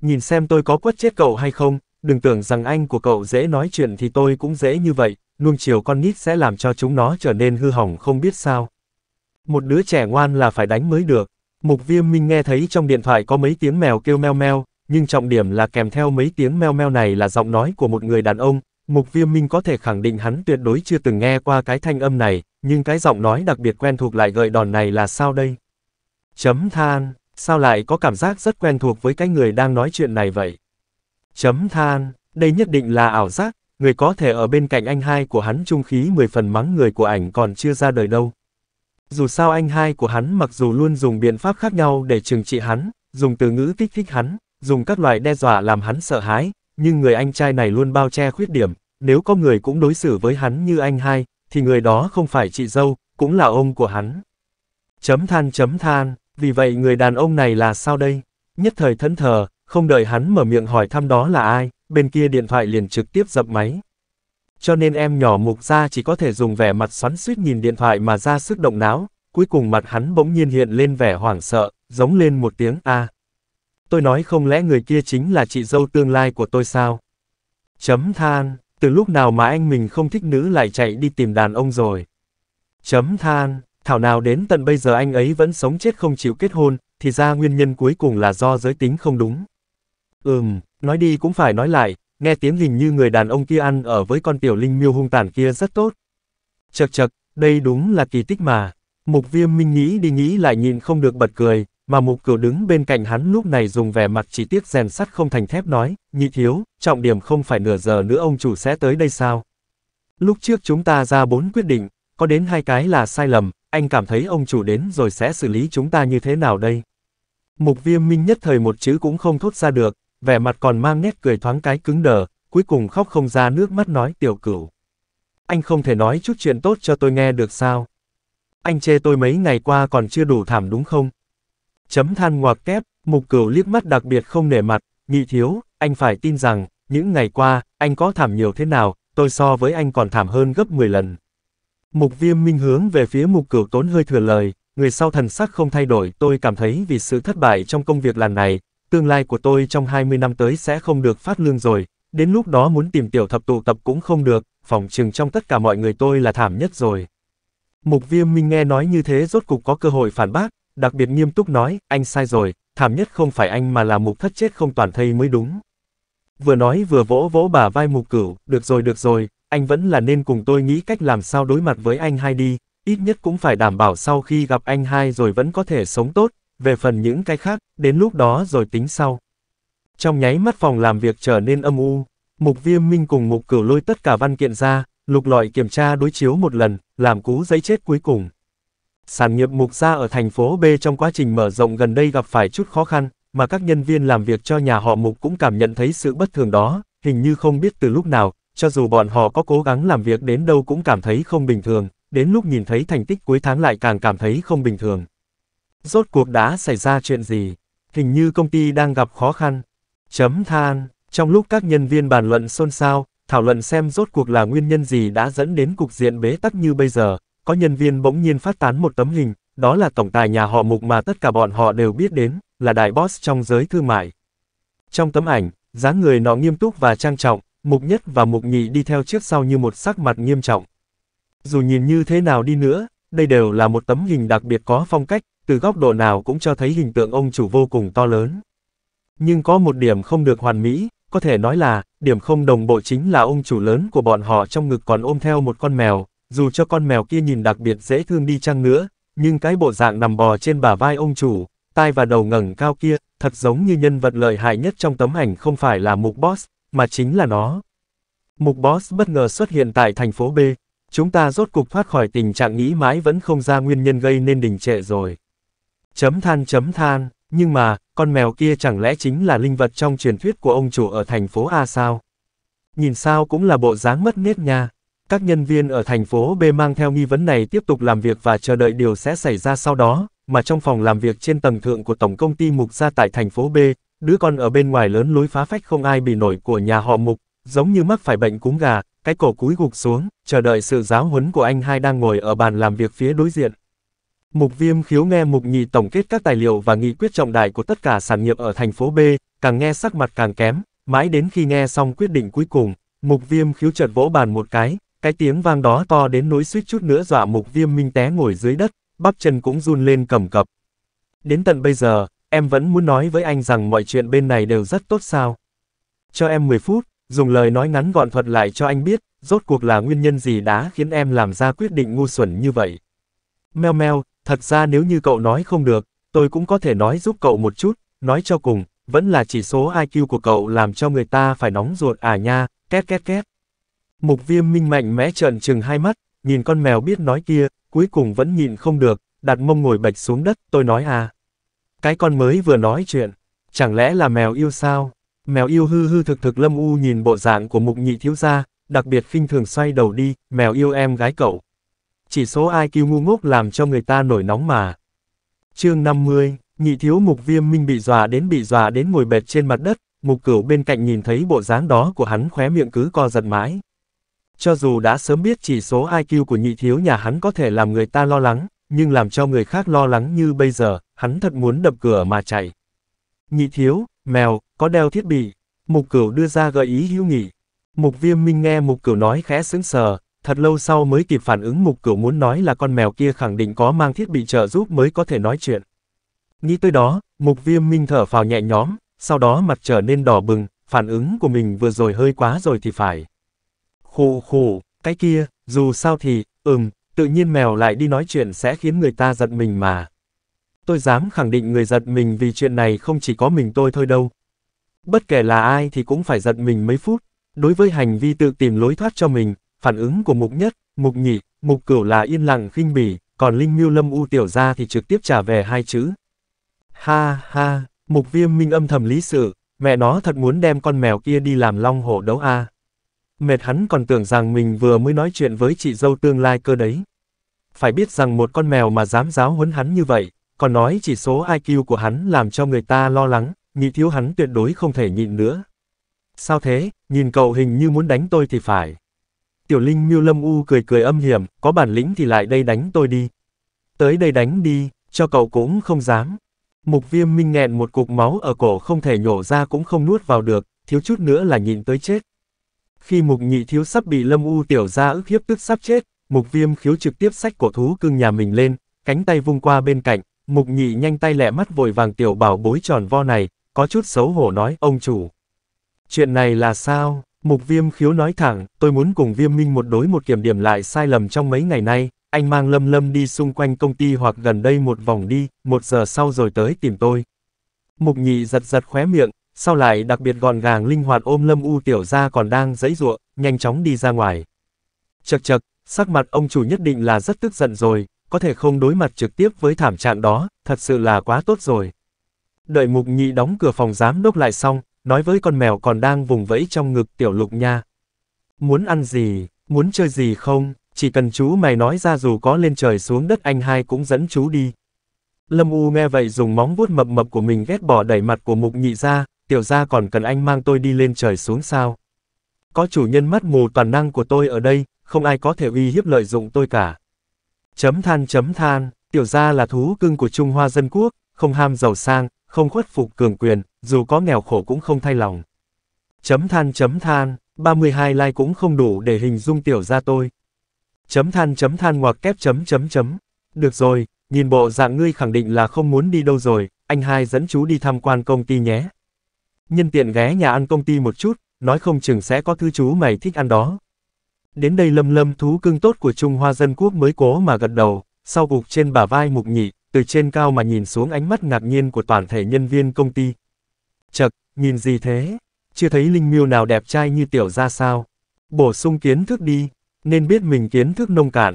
Nhìn xem tôi có quất chết cậu hay không, đừng tưởng rằng anh của cậu dễ nói chuyện thì tôi cũng dễ như vậy, nuông chiều con nít sẽ làm cho chúng nó trở nên hư hỏng không biết sao. Một đứa trẻ ngoan là phải đánh mới được. Mục viêm minh nghe thấy trong điện thoại có mấy tiếng mèo kêu meo meo, nhưng trọng điểm là kèm theo mấy tiếng meo meo này là giọng nói của một người đàn ông. Mục viêm minh có thể khẳng định hắn tuyệt đối chưa từng nghe qua cái thanh âm này, nhưng cái giọng nói đặc biệt quen thuộc lại gợi đòn này là sao đây? Chấm than, sao lại có cảm giác rất quen thuộc với cái người đang nói chuyện này vậy? Chấm than, đây nhất định là ảo giác, người có thể ở bên cạnh anh hai của hắn trung khí 10 phần mắng người của ảnh còn chưa ra đời đâu. Dù sao anh hai của hắn mặc dù luôn dùng biện pháp khác nhau để trừng trị hắn, dùng từ ngữ kích thích hắn, dùng các loại đe dọa làm hắn sợ hãi, nhưng người anh trai này luôn bao che khuyết điểm, nếu có người cũng đối xử với hắn như anh hai, thì người đó không phải chị dâu, cũng là ông của hắn. Chấm than chấm than, vì vậy người đàn ông này là sao đây? Nhất thời thân thờ, không đợi hắn mở miệng hỏi thăm đó là ai, bên kia điện thoại liền trực tiếp dập máy. Cho nên em nhỏ mục ra chỉ có thể dùng vẻ mặt xoắn suýt nhìn điện thoại mà ra sức động não, cuối cùng mặt hắn bỗng nhiên hiện lên vẻ hoảng sợ, giống lên một tiếng a. Tôi nói không lẽ người kia chính là chị dâu tương lai của tôi sao? Chấm than, từ lúc nào mà anh mình không thích nữ lại chạy đi tìm đàn ông rồi. Chấm than, thảo nào đến tận bây giờ anh ấy vẫn sống chết không chịu kết hôn, thì ra nguyên nhân cuối cùng là do giới tính không đúng. Ừm, nói đi cũng phải nói lại, nghe tiếng hình như người đàn ông kia ăn ở với con tiểu linh miêu hung tàn kia rất tốt. Chật chật, đây đúng là kỳ tích mà. Mục viêm minh nghĩ đi nghĩ lại nhìn không được bật cười, mà mục cửu đứng bên cạnh hắn lúc này dùng vẻ mặt chỉ tiếc rèn sắt không thành thép nói, nhị thiếu, trọng điểm không phải nửa giờ nữa ông chủ sẽ tới đây sao. Lúc trước chúng ta ra bốn quyết định, có đến hai cái là sai lầm, anh cảm thấy ông chủ đến rồi sẽ xử lý chúng ta như thế nào đây? Mục viêm minh nhất thời một chữ cũng không thốt ra được, vẻ mặt còn mang nét cười thoáng cái cứng đờ, cuối cùng khóc không ra nước mắt nói tiểu cửu. Anh không thể nói chút chuyện tốt cho tôi nghe được sao? Anh chê tôi mấy ngày qua còn chưa đủ thảm đúng không? Chấm than ngoạc kép, mục cửu liếc mắt đặc biệt không nể mặt, nghị thiếu, anh phải tin rằng, những ngày qua, anh có thảm nhiều thế nào, tôi so với anh còn thảm hơn gấp 10 lần. Mục viêm minh hướng về phía mục cửu tốn hơi thừa lời, người sau thần sắc không thay đổi tôi cảm thấy vì sự thất bại trong công việc lần này, tương lai của tôi trong 20 năm tới sẽ không được phát lương rồi, đến lúc đó muốn tìm tiểu thập tụ tập cũng không được, phòng trừng trong tất cả mọi người tôi là thảm nhất rồi. Mục viêm minh nghe nói như thế rốt cục có cơ hội phản bác, đặc biệt nghiêm túc nói, anh sai rồi, thảm nhất không phải anh mà là mục thất chết không toàn thây mới đúng. Vừa nói vừa vỗ vỗ bà vai mục cửu, được rồi được rồi, anh vẫn là nên cùng tôi nghĩ cách làm sao đối mặt với anh hai đi, ít nhất cũng phải đảm bảo sau khi gặp anh hai rồi vẫn có thể sống tốt, về phần những cái khác, đến lúc đó rồi tính sau. Trong nháy mắt phòng làm việc trở nên âm u, Mục Viêm Minh cùng Mục Cửu lôi tất cả văn kiện ra, lục lọi kiểm tra đối chiếu một lần, làm cú giấy chết cuối cùng. Sản nghiệp Mục gia ở thành phố B trong quá trình mở rộng gần đây gặp phải chút khó khăn, mà các nhân viên làm việc cho nhà họ Mục cũng cảm nhận thấy sự bất thường đó, hình như không biết từ lúc nào, cho dù bọn họ có cố gắng làm việc đến đâu cũng cảm thấy không bình thường, đến lúc nhìn thấy thành tích cuối tháng lại càng cảm thấy không bình thường. Rốt cuộc đã xảy ra chuyện gì? Hình như công ty đang gặp khó khăn. Chấm than, trong lúc các nhân viên bàn luận xôn xao, thảo luận xem rốt cuộc là nguyên nhân gì đã dẫn đến cục diện bế tắc như bây giờ, có nhân viên bỗng nhiên phát tán một tấm hình, đó là tổng tài nhà họ mục mà tất cả bọn họ đều biết đến, là đại boss trong giới thương mại. Trong tấm ảnh, dáng người nó nghiêm túc và trang trọng, mục nhất và mục nhị đi theo trước sau như một sắc mặt nghiêm trọng. Dù nhìn như thế nào đi nữa, đây đều là một tấm hình đặc biệt có phong cách, từ góc độ nào cũng cho thấy hình tượng ông chủ vô cùng to lớn. Nhưng có một điểm không được hoàn mỹ, có thể nói là, điểm không đồng bộ chính là ông chủ lớn của bọn họ trong ngực còn ôm theo một con mèo, dù cho con mèo kia nhìn đặc biệt dễ thương đi chăng nữa, nhưng cái bộ dạng nằm bò trên bả vai ông chủ, tai và đầu ngẩng cao kia, thật giống như nhân vật lợi hại nhất trong tấm ảnh không phải là mục boss, mà chính là nó. Mục boss bất ngờ xuất hiện tại thành phố B, chúng ta rốt cục thoát khỏi tình trạng nghĩ mãi vẫn không ra nguyên nhân gây nên đình trệ rồi. Chấm than chấm than, nhưng mà, con mèo kia chẳng lẽ chính là linh vật trong truyền thuyết của ông chủ ở thành phố A sao? Nhìn sao cũng là bộ dáng mất nết nha. Các nhân viên ở thành phố B mang theo nghi vấn này tiếp tục làm việc và chờ đợi điều sẽ xảy ra sau đó, mà trong phòng làm việc trên tầng thượng của tổng công ty Mục ra tại thành phố B, đứa con ở bên ngoài lớn lối phá phách không ai bị nổi của nhà họ Mục, giống như mắc phải bệnh cúm gà, cái cổ cúi gục xuống, chờ đợi sự giáo huấn của anh hai đang ngồi ở bàn làm việc phía đối diện. Mục Viêm Khiếu nghe Mục Nhị tổng kết các tài liệu và nghị quyết trọng đại của tất cả sản nghiệp ở thành phố B, càng nghe sắc mặt càng kém, mãi đến khi nghe xong quyết định cuối cùng, Mục Viêm Khiếu chợt vỗ bàn một cái, cái tiếng vang đó to đến nỗi suýt chút nữa dọa Mục Viêm Minh té ngồi dưới đất, bắp chân cũng run lên cầm cập. Đến tận bây giờ, em vẫn muốn nói với anh rằng mọi chuyện bên này đều rất tốt sao. Cho em 10 phút, dùng lời nói ngắn gọn thuật lại cho anh biết, rốt cuộc là nguyên nhân gì đã khiến em làm ra quyết định ngu xuẩn như vậy. Meo meo, Thật ra nếu như cậu nói không được, tôi cũng có thể nói giúp cậu một chút, nói cho cùng, vẫn là chỉ số IQ của cậu làm cho người ta phải nóng ruột à nha, két két két. Mục viêm minh mạnh mẽ trợn trừng hai mắt, nhìn con mèo biết nói kia, cuối cùng vẫn nhịn không được, đặt mông ngồi bạch xuống đất, tôi nói à. Cái con mới vừa nói chuyện, chẳng lẽ là mèo yêu sao? Mèo yêu hư hư thực thực lâm u nhìn bộ dạng của mục nhị thiếu gia, đặc biệt khinh thường xoay đầu đi, mèo yêu em gái cậu, chỉ số IQ ngu ngốc làm cho người ta nổi nóng mà. Chương 50, nhị thiếu mục viêm minh bị dọa đến bị dọa đến ngồi bệt trên mặt đất, mục cửu bên cạnh nhìn thấy bộ dáng đó của hắn khóe miệng cứ co giật mãi. Cho dù đã sớm biết chỉ số IQ của nhị thiếu nhà hắn có thể làm người ta lo lắng, nhưng làm cho người khác lo lắng như bây giờ, hắn thật muốn đập cửa mà chạy. Nhị thiếu, mèo, có đeo thiết bị. Mục cửu đưa ra gợi ý hữu nghị. Mục viêm minh nghe mục cửu nói khẽ sững sờ, thật lâu sau mới kịp phản ứng mục cửu muốn nói là con mèo kia khẳng định có mang thiết bị trợ giúp mới có thể nói chuyện. Nghĩ tới đó, mục viêm minh thở phào nhẹ nhõm, sau đó mặt trở nên đỏ bừng, phản ứng của mình vừa rồi hơi quá rồi thì phải. Khù khù, cái kia, dù sao thì, ừm, tự nhiên mèo lại đi nói chuyện sẽ khiến người ta giật mình mà. Tôi dám khẳng định người giật mình vì chuyện này không chỉ có mình tôi thôi đâu. Bất kể là ai thì cũng phải giật mình mấy phút, đối với hành vi tự tìm lối thoát cho mình, phản ứng của mục nhất, mục nhị, mục cửu là yên lặng khinh bỉ, còn Linh Miêu Lâm U tiểu ra thì trực tiếp trả về hai chữ. Ha ha, mục viêm minh âm thầm lý sự, mẹ nó thật muốn đem con mèo kia đi làm long hổ đấu a. Mệt hắn còn tưởng rằng mình vừa mới nói chuyện với chị dâu tương lai cơ đấy. Phải biết rằng một con mèo mà dám giáo huấn hắn như vậy, còn nói chỉ số IQ của hắn làm cho người ta lo lắng, nghĩ thiếu hắn tuyệt đối không thể nhịn nữa. Sao thế, nhìn cậu hình như muốn đánh tôi thì phải. Tiểu Linh Miêu Lâm U cười cười âm hiểm, có bản lĩnh thì lại đây đánh tôi đi. Tới đây đánh đi, cho cậu cũng không dám. Mục viêm minh nghẹn một cục máu ở cổ không thể nhổ ra cũng không nuốt vào được, thiếu chút nữa là nhịn tới chết. Khi mục nhị thiếu sắp bị lâm u tiểu ra ức hiếp tức sắp chết, mục viêm khiếu trực tiếp sách cổ thú cưng nhà mình lên, cánh tay vung qua bên cạnh, mục nhị nhanh tay lẹ mắt vội vàng tiểu bảo bối tròn vo này, có chút xấu hổ nói ông chủ. Chuyện này là sao? Mục viêm khiếu nói thẳng, tôi muốn cùng viêm minh một đối một kiểm điểm lại sai lầm trong mấy ngày nay, anh mang lâm lâm đi xung quanh công ty hoặc gần đây một vòng đi, một giờ sau rồi tới tìm tôi. Mục nhị giật giật khóe miệng, sau lại đặc biệt gọn gàng linh hoạt ôm lâm u tiểu ra còn đang dãy ruộng, nhanh chóng đi ra ngoài. Chật chật, sắc mặt ông chủ nhất định là rất tức giận rồi, có thể không đối mặt trực tiếp với thảm trạng đó, thật sự là quá tốt rồi. Đợi mục nhị đóng cửa phòng giám đốc lại xong, nói với con mèo còn đang vùng vẫy trong ngực tiểu lục nha. Muốn ăn gì, muốn chơi gì không, chỉ cần chú mày nói ra dù có lên trời xuống đất anh hai cũng dẫn chú đi. Lâm U nghe vậy dùng móng vuốt mập mập của mình ghét bỏ đẩy mặt của mục nhị ra, tiểu ra còn cần anh mang tôi đi lên trời xuống sao. Có chủ nhân mắt mù toàn năng của tôi ở đây, không ai có thể uy hiếp lợi dụng tôi cả. Chấm than chấm than, tiểu ra là thú cưng của Trung Hoa Dân Quốc, không ham giàu sang, không khuất phục cường quyền, dù có nghèo khổ cũng không thay lòng. Chấm than chấm than, 32 like cũng không đủ để hình dung tiểu ra tôi. Chấm than chấm than ngoặc kép chấm chấm chấm. Được rồi, nhìn bộ dạng ngươi khẳng định là không muốn đi đâu rồi, anh hai dẫn chú đi tham quan công ty nhé. Nhân tiện ghé nhà ăn công ty một chút, nói không chừng sẽ có thứ chú mày thích ăn đó. Đến đây lâm lâm thú cưng tốt của Trung Hoa Dân Quốc mới cố mà gật đầu, sau gục trên bả vai mục nhị, từ trên cao mà nhìn xuống ánh mắt ngạc nhiên của toàn thể nhân viên công ty. Chật, nhìn gì thế? Chưa thấy linh miêu nào đẹp trai như tiểu ra sao? Bổ sung kiến thức đi, nên biết mình kiến thức nông cạn.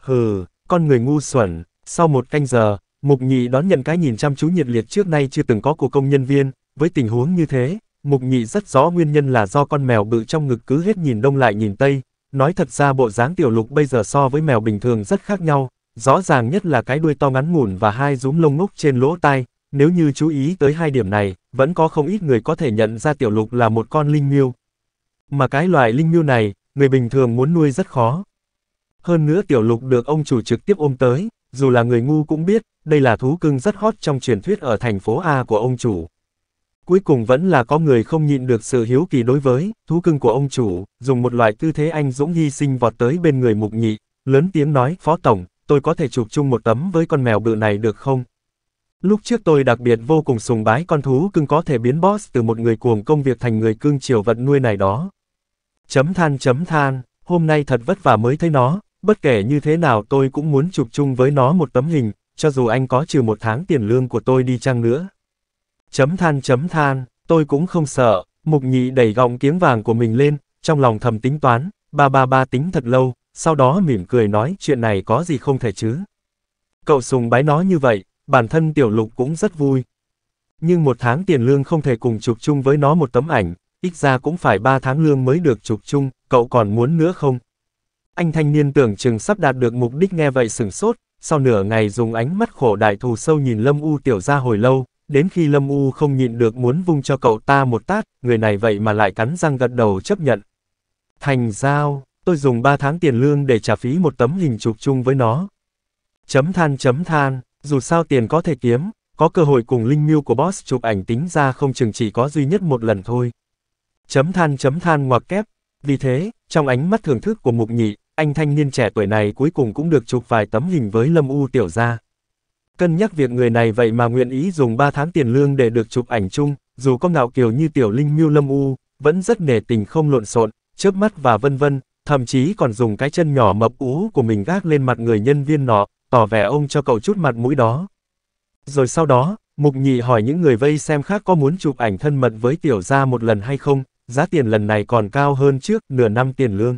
Hừ, con người ngu xuẩn, sau một canh giờ, Mục Nhị đón nhận cái nhìn chăm chú nhiệt liệt trước nay chưa từng có của công nhân viên, với tình huống như thế, Mục Nhị rất rõ nguyên nhân là do con mèo bự trong ngực cứ hết nhìn đông lại nhìn tây, nói thật ra bộ dáng tiểu lục bây giờ so với mèo bình thường rất khác nhau, rõ ràng nhất là cái đuôi to ngắn ngủn và hai rúm lông ngúc trên lỗ tai, nếu như chú ý tới hai điểm này, vẫn có không ít người có thể nhận ra tiểu lục là một con linh miêu. Mà cái loại linh miêu này, người bình thường muốn nuôi rất khó. Hơn nữa tiểu lục được ông chủ trực tiếp ôm tới, dù là người ngu cũng biết, đây là thú cưng rất hot trong truyền thuyết ở thành phố A của ông chủ. Cuối cùng vẫn là có người không nhịn được sự hiếu kỳ đối với, thú cưng của ông chủ, dùng một loại tư thế anh dũng hy sinh vọt tới bên người mục nhị, lớn tiếng nói, phó tổng, tôi có thể chụp chung một tấm với con mèo bự này được không? Lúc trước tôi đặc biệt vô cùng sùng bái con thú cưng có thể biến boss từ một người cuồng công việc thành người cưng chiều vật nuôi này đó. Chấm than chấm than, hôm nay thật vất vả mới thấy nó, bất kể như thế nào tôi cũng muốn chụp chung với nó một tấm hình, cho dù anh có trừ một tháng tiền lương của tôi đi chăng nữa. Chấm than chấm than, tôi cũng không sợ, mục nhị đẩy gọng kiếm vàng của mình lên, trong lòng thầm tính toán, ba ba ba tính thật lâu, sau đó mỉm cười nói chuyện này có gì không thể chứ. Cậu sùng bái nó như vậy, bản thân tiểu lục cũng rất vui. Nhưng một tháng tiền lương không thể cùng chụp chung với nó một tấm ảnh, ít ra cũng phải ba tháng lương mới được chụp chung, cậu còn muốn nữa không? Anh thanh niên tưởng chừng sắp đạt được mục đích nghe vậy sửng sốt, sau nửa ngày dùng ánh mắt khổ đại thù sâu nhìn Lâm U tiểu ra hồi lâu, đến khi Lâm U không nhịn được muốn vung cho cậu ta một tát, người này vậy mà lại cắn răng gật đầu chấp nhận. Thành giao, Tôi dùng 3 tháng tiền lương để trả phí một tấm hình chụp chung với nó. Chấm than chấm than, dù sao tiền có thể kiếm, có cơ hội cùng linh mưu của boss chụp ảnh tính ra không chừng chỉ có duy nhất một lần thôi. Chấm than chấm than ngoặc kép. Vì thế, trong ánh mắt thưởng thức của mục nhị, anh thanh niên trẻ tuổi này cuối cùng cũng được chụp vài tấm hình với Lâm U tiểu gia. Cân nhắc việc người này vậy mà nguyện ý dùng 3 tháng tiền lương để được chụp ảnh chung, dù có ngạo kiều như tiểu linh mưu Lâm U, vẫn rất nề tình không lộn xộn, chớp mắt và vân vân, thậm chí còn dùng cái chân nhỏ mập ú của mình gác lên mặt người nhân viên nọ, tỏ vẻ ông cho cậu chút mặt mũi đó. Rồi sau đó, Mục Nhị hỏi những người vây xem khác có muốn chụp ảnh thân mật với tiểu gia một lần hay không, giá tiền lần này còn cao hơn trước, nửa năm tiền lương.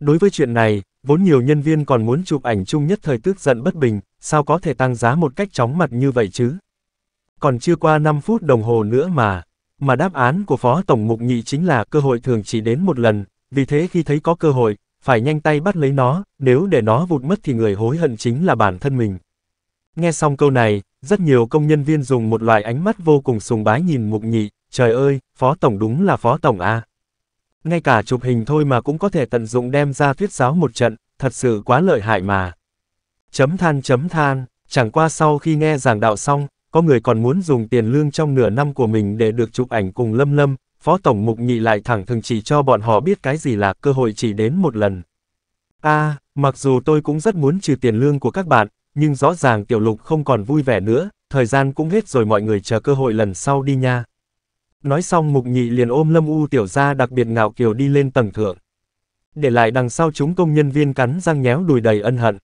Đối với chuyện này, vốn nhiều nhân viên còn muốn chụp ảnh chung nhất thời tức giận bất bình, sao có thể tăng giá một cách chóng mặt như vậy chứ? Còn chưa qua 5 phút đồng hồ nữa mà, mà đáp án của Phó Tổng Mục Nhị chính là cơ hội thường chỉ đến một lần, vì thế khi thấy có cơ hội, phải nhanh tay bắt lấy nó, nếu để nó vụt mất thì người hối hận chính là bản thân mình. Nghe xong câu này, rất nhiều công nhân viên dùng một loại ánh mắt vô cùng sùng bái nhìn mục nhị, trời ơi, phó tổng đúng là phó tổng a. À. Ngay cả chụp hình thôi mà cũng có thể tận dụng đem ra thuyết giáo một trận, thật sự quá lợi hại mà. Chấm than chấm than, chẳng qua sau khi nghe giảng đạo xong, có người còn muốn dùng tiền lương trong nửa năm của mình để được chụp ảnh cùng Lâm Lâm, Phó Tổng Mục Nhị lại thẳng thừng chỉ cho bọn họ biết cái gì là cơ hội chỉ đến một lần. a à, mặc dù tôi cũng rất muốn trừ tiền lương của các bạn, nhưng rõ ràng Tiểu Lục không còn vui vẻ nữa, thời gian cũng hết rồi mọi người chờ cơ hội lần sau đi nha. Nói xong Mục Nhị liền ôm Lâm U Tiểu ra đặc biệt ngạo kiều đi lên tầng thượng. Để lại đằng sau chúng công nhân viên cắn răng nhéo đùi đầy ân hận.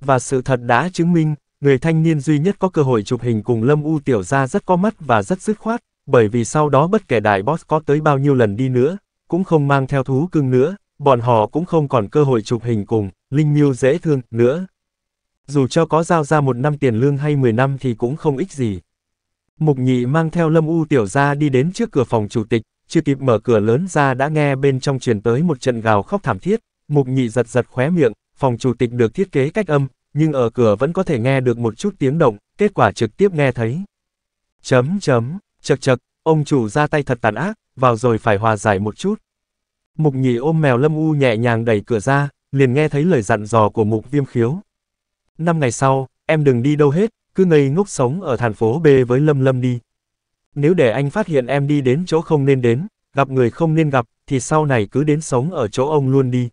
Và sự thật đã chứng minh, người thanh niên duy nhất có cơ hội chụp hình cùng Lâm U Tiểu ra rất có mắt và rất dứt khoát, bởi vì sau đó bất kể đại boss có tới bao nhiêu lần đi nữa, cũng không mang theo thú cưng nữa, bọn họ cũng không còn cơ hội chụp hình cùng, Linh miu dễ thương, nữa. Dù cho có giao ra một năm tiền lương hay 10 năm thì cũng không ích gì. Mục nhị mang theo Lâm U tiểu ra đi đến trước cửa phòng chủ tịch, chưa kịp mở cửa lớn ra đã nghe bên trong truyền tới một trận gào khóc thảm thiết, mục nhị giật giật khóe miệng, phòng chủ tịch được thiết kế cách âm, nhưng ở cửa vẫn có thể nghe được một chút tiếng động, kết quả trực tiếp nghe thấy. Chấm chấm. Chật chật, ông chủ ra tay thật tàn ác, vào rồi phải hòa giải một chút. Mục nhị ôm mèo lâm u nhẹ nhàng đẩy cửa ra, liền nghe thấy lời dặn dò của mục viêm khiếu. Năm ngày sau, em đừng đi đâu hết, cứ ngây ngốc sống ở thành phố B với lâm lâm đi. Nếu để anh phát hiện em đi đến chỗ không nên đến, gặp người không nên gặp, thì sau này cứ đến sống ở chỗ ông luôn đi.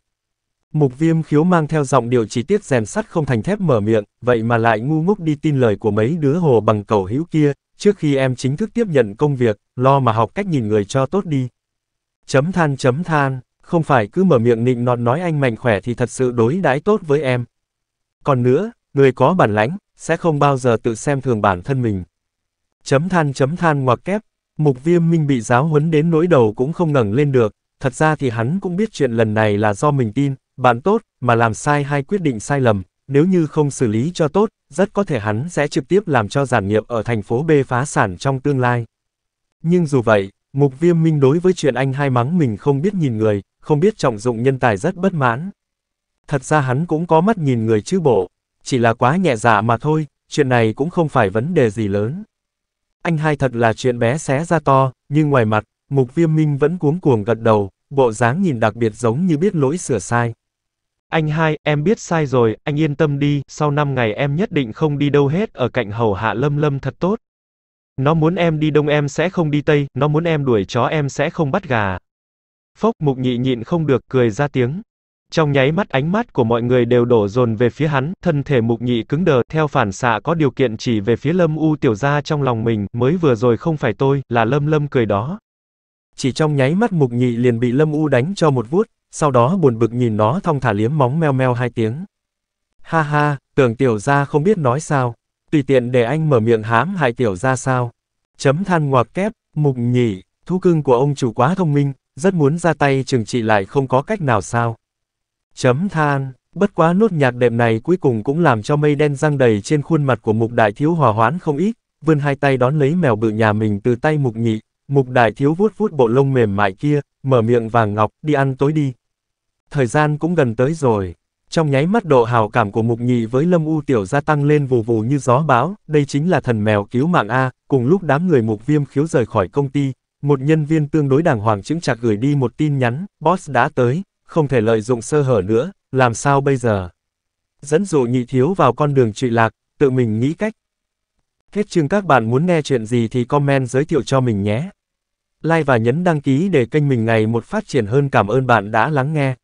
Mục viêm khiếu mang theo giọng điệu chỉ tiết rèn sắt không thành thép mở miệng, vậy mà lại ngu ngốc đi tin lời của mấy đứa hồ bằng cầu hữu kia, trước khi em chính thức tiếp nhận công việc, lo mà học cách nhìn người cho tốt đi. Chấm than chấm than, không phải cứ mở miệng nịnh nọt nói anh mạnh khỏe thì thật sự đối đãi tốt với em. Còn nữa, người có bản lãnh, sẽ không bao giờ tự xem thường bản thân mình. Chấm than chấm than ngoặc kép, mục viêm minh bị giáo huấn đến nỗi đầu cũng không ngẩng lên được, thật ra thì hắn cũng biết chuyện lần này là do mình tin, bạn tốt, mà làm sai hay quyết định sai lầm, nếu như không xử lý cho tốt, rất có thể hắn sẽ trực tiếp làm cho giản nghiệp ở thành phố B phá sản trong tương lai. Nhưng dù vậy, Mục Viêm Minh đối với chuyện anh hai mắng mình không biết nhìn người, không biết trọng dụng nhân tài rất bất mãn. Thật ra hắn cũng có mắt nhìn người chứ bộ, chỉ là quá nhẹ dạ mà thôi, chuyện này cũng không phải vấn đề gì lớn. Anh hai thật là chuyện bé xé ra to, nhưng ngoài mặt, Mục Viêm Minh vẫn cuống cuồng gật đầu, bộ dáng nhìn đặc biệt giống như biết lỗi sửa sai. Anh hai, em biết sai rồi, anh yên tâm đi, sau 5 ngày em nhất định không đi đâu hết, ở cạnh hầu hạ lâm lâm thật tốt. Nó muốn em đi đông em sẽ không đi tây, nó muốn em đuổi chó em sẽ không bắt gà. Phốc, mục nhị nhịn không được, cười ra tiếng. Trong nháy mắt ánh mắt của mọi người đều đổ dồn về phía hắn, thân thể mục nhị cứng đờ, theo phản xạ có điều kiện chỉ về phía lâm u tiểu gia trong lòng mình, mới vừa rồi không phải tôi, là lâm lâm cười đó. Chỉ trong nháy mắt mục nhị liền bị lâm u đánh cho một vuốt, sau đó buồn bực nhìn nó thong thả liếm móng meo meo hai tiếng. Ha ha, tưởng tiểu gia không biết nói sao, tùy tiện để anh mở miệng hám hại tiểu gia sao. Chấm than ngoạc kép, mục nhỉ, thú cưng của ông chủ quá thông minh, rất muốn ra tay chừng trị lại không có cách nào sao. Chấm than, bất quá nốt nhạc đẹp này cuối cùng cũng làm cho mây đen răng đầy trên khuôn mặt của mục đại thiếu hòa hoãn không ít, vươn hai tay đón lấy mèo bự nhà mình từ tay mục nhị, Mục đại thiếu vuốt vuốt bộ lông mềm mại kia, mở miệng vàng ngọc, đi ăn tối đi. Thời gian cũng gần tới rồi. Trong nháy mắt độ hào cảm của mục nhị với lâm u tiểu gia tăng lên vù vù như gió báo, đây chính là thần mèo cứu mạng A, cùng lúc đám người mục viêm khiếu rời khỏi công ty, một nhân viên tương đối đàng hoàng chứng chạc gửi đi một tin nhắn, boss đã tới, không thể lợi dụng sơ hở nữa, làm sao bây giờ? Dẫn dụ nhị thiếu vào con đường trụy lạc, tự mình nghĩ cách. Kết chương các bạn muốn nghe chuyện gì thì comment giới thiệu cho mình nhé. Like và nhấn đăng ký để kênh mình ngày một phát triển hơn cảm ơn bạn đã lắng nghe.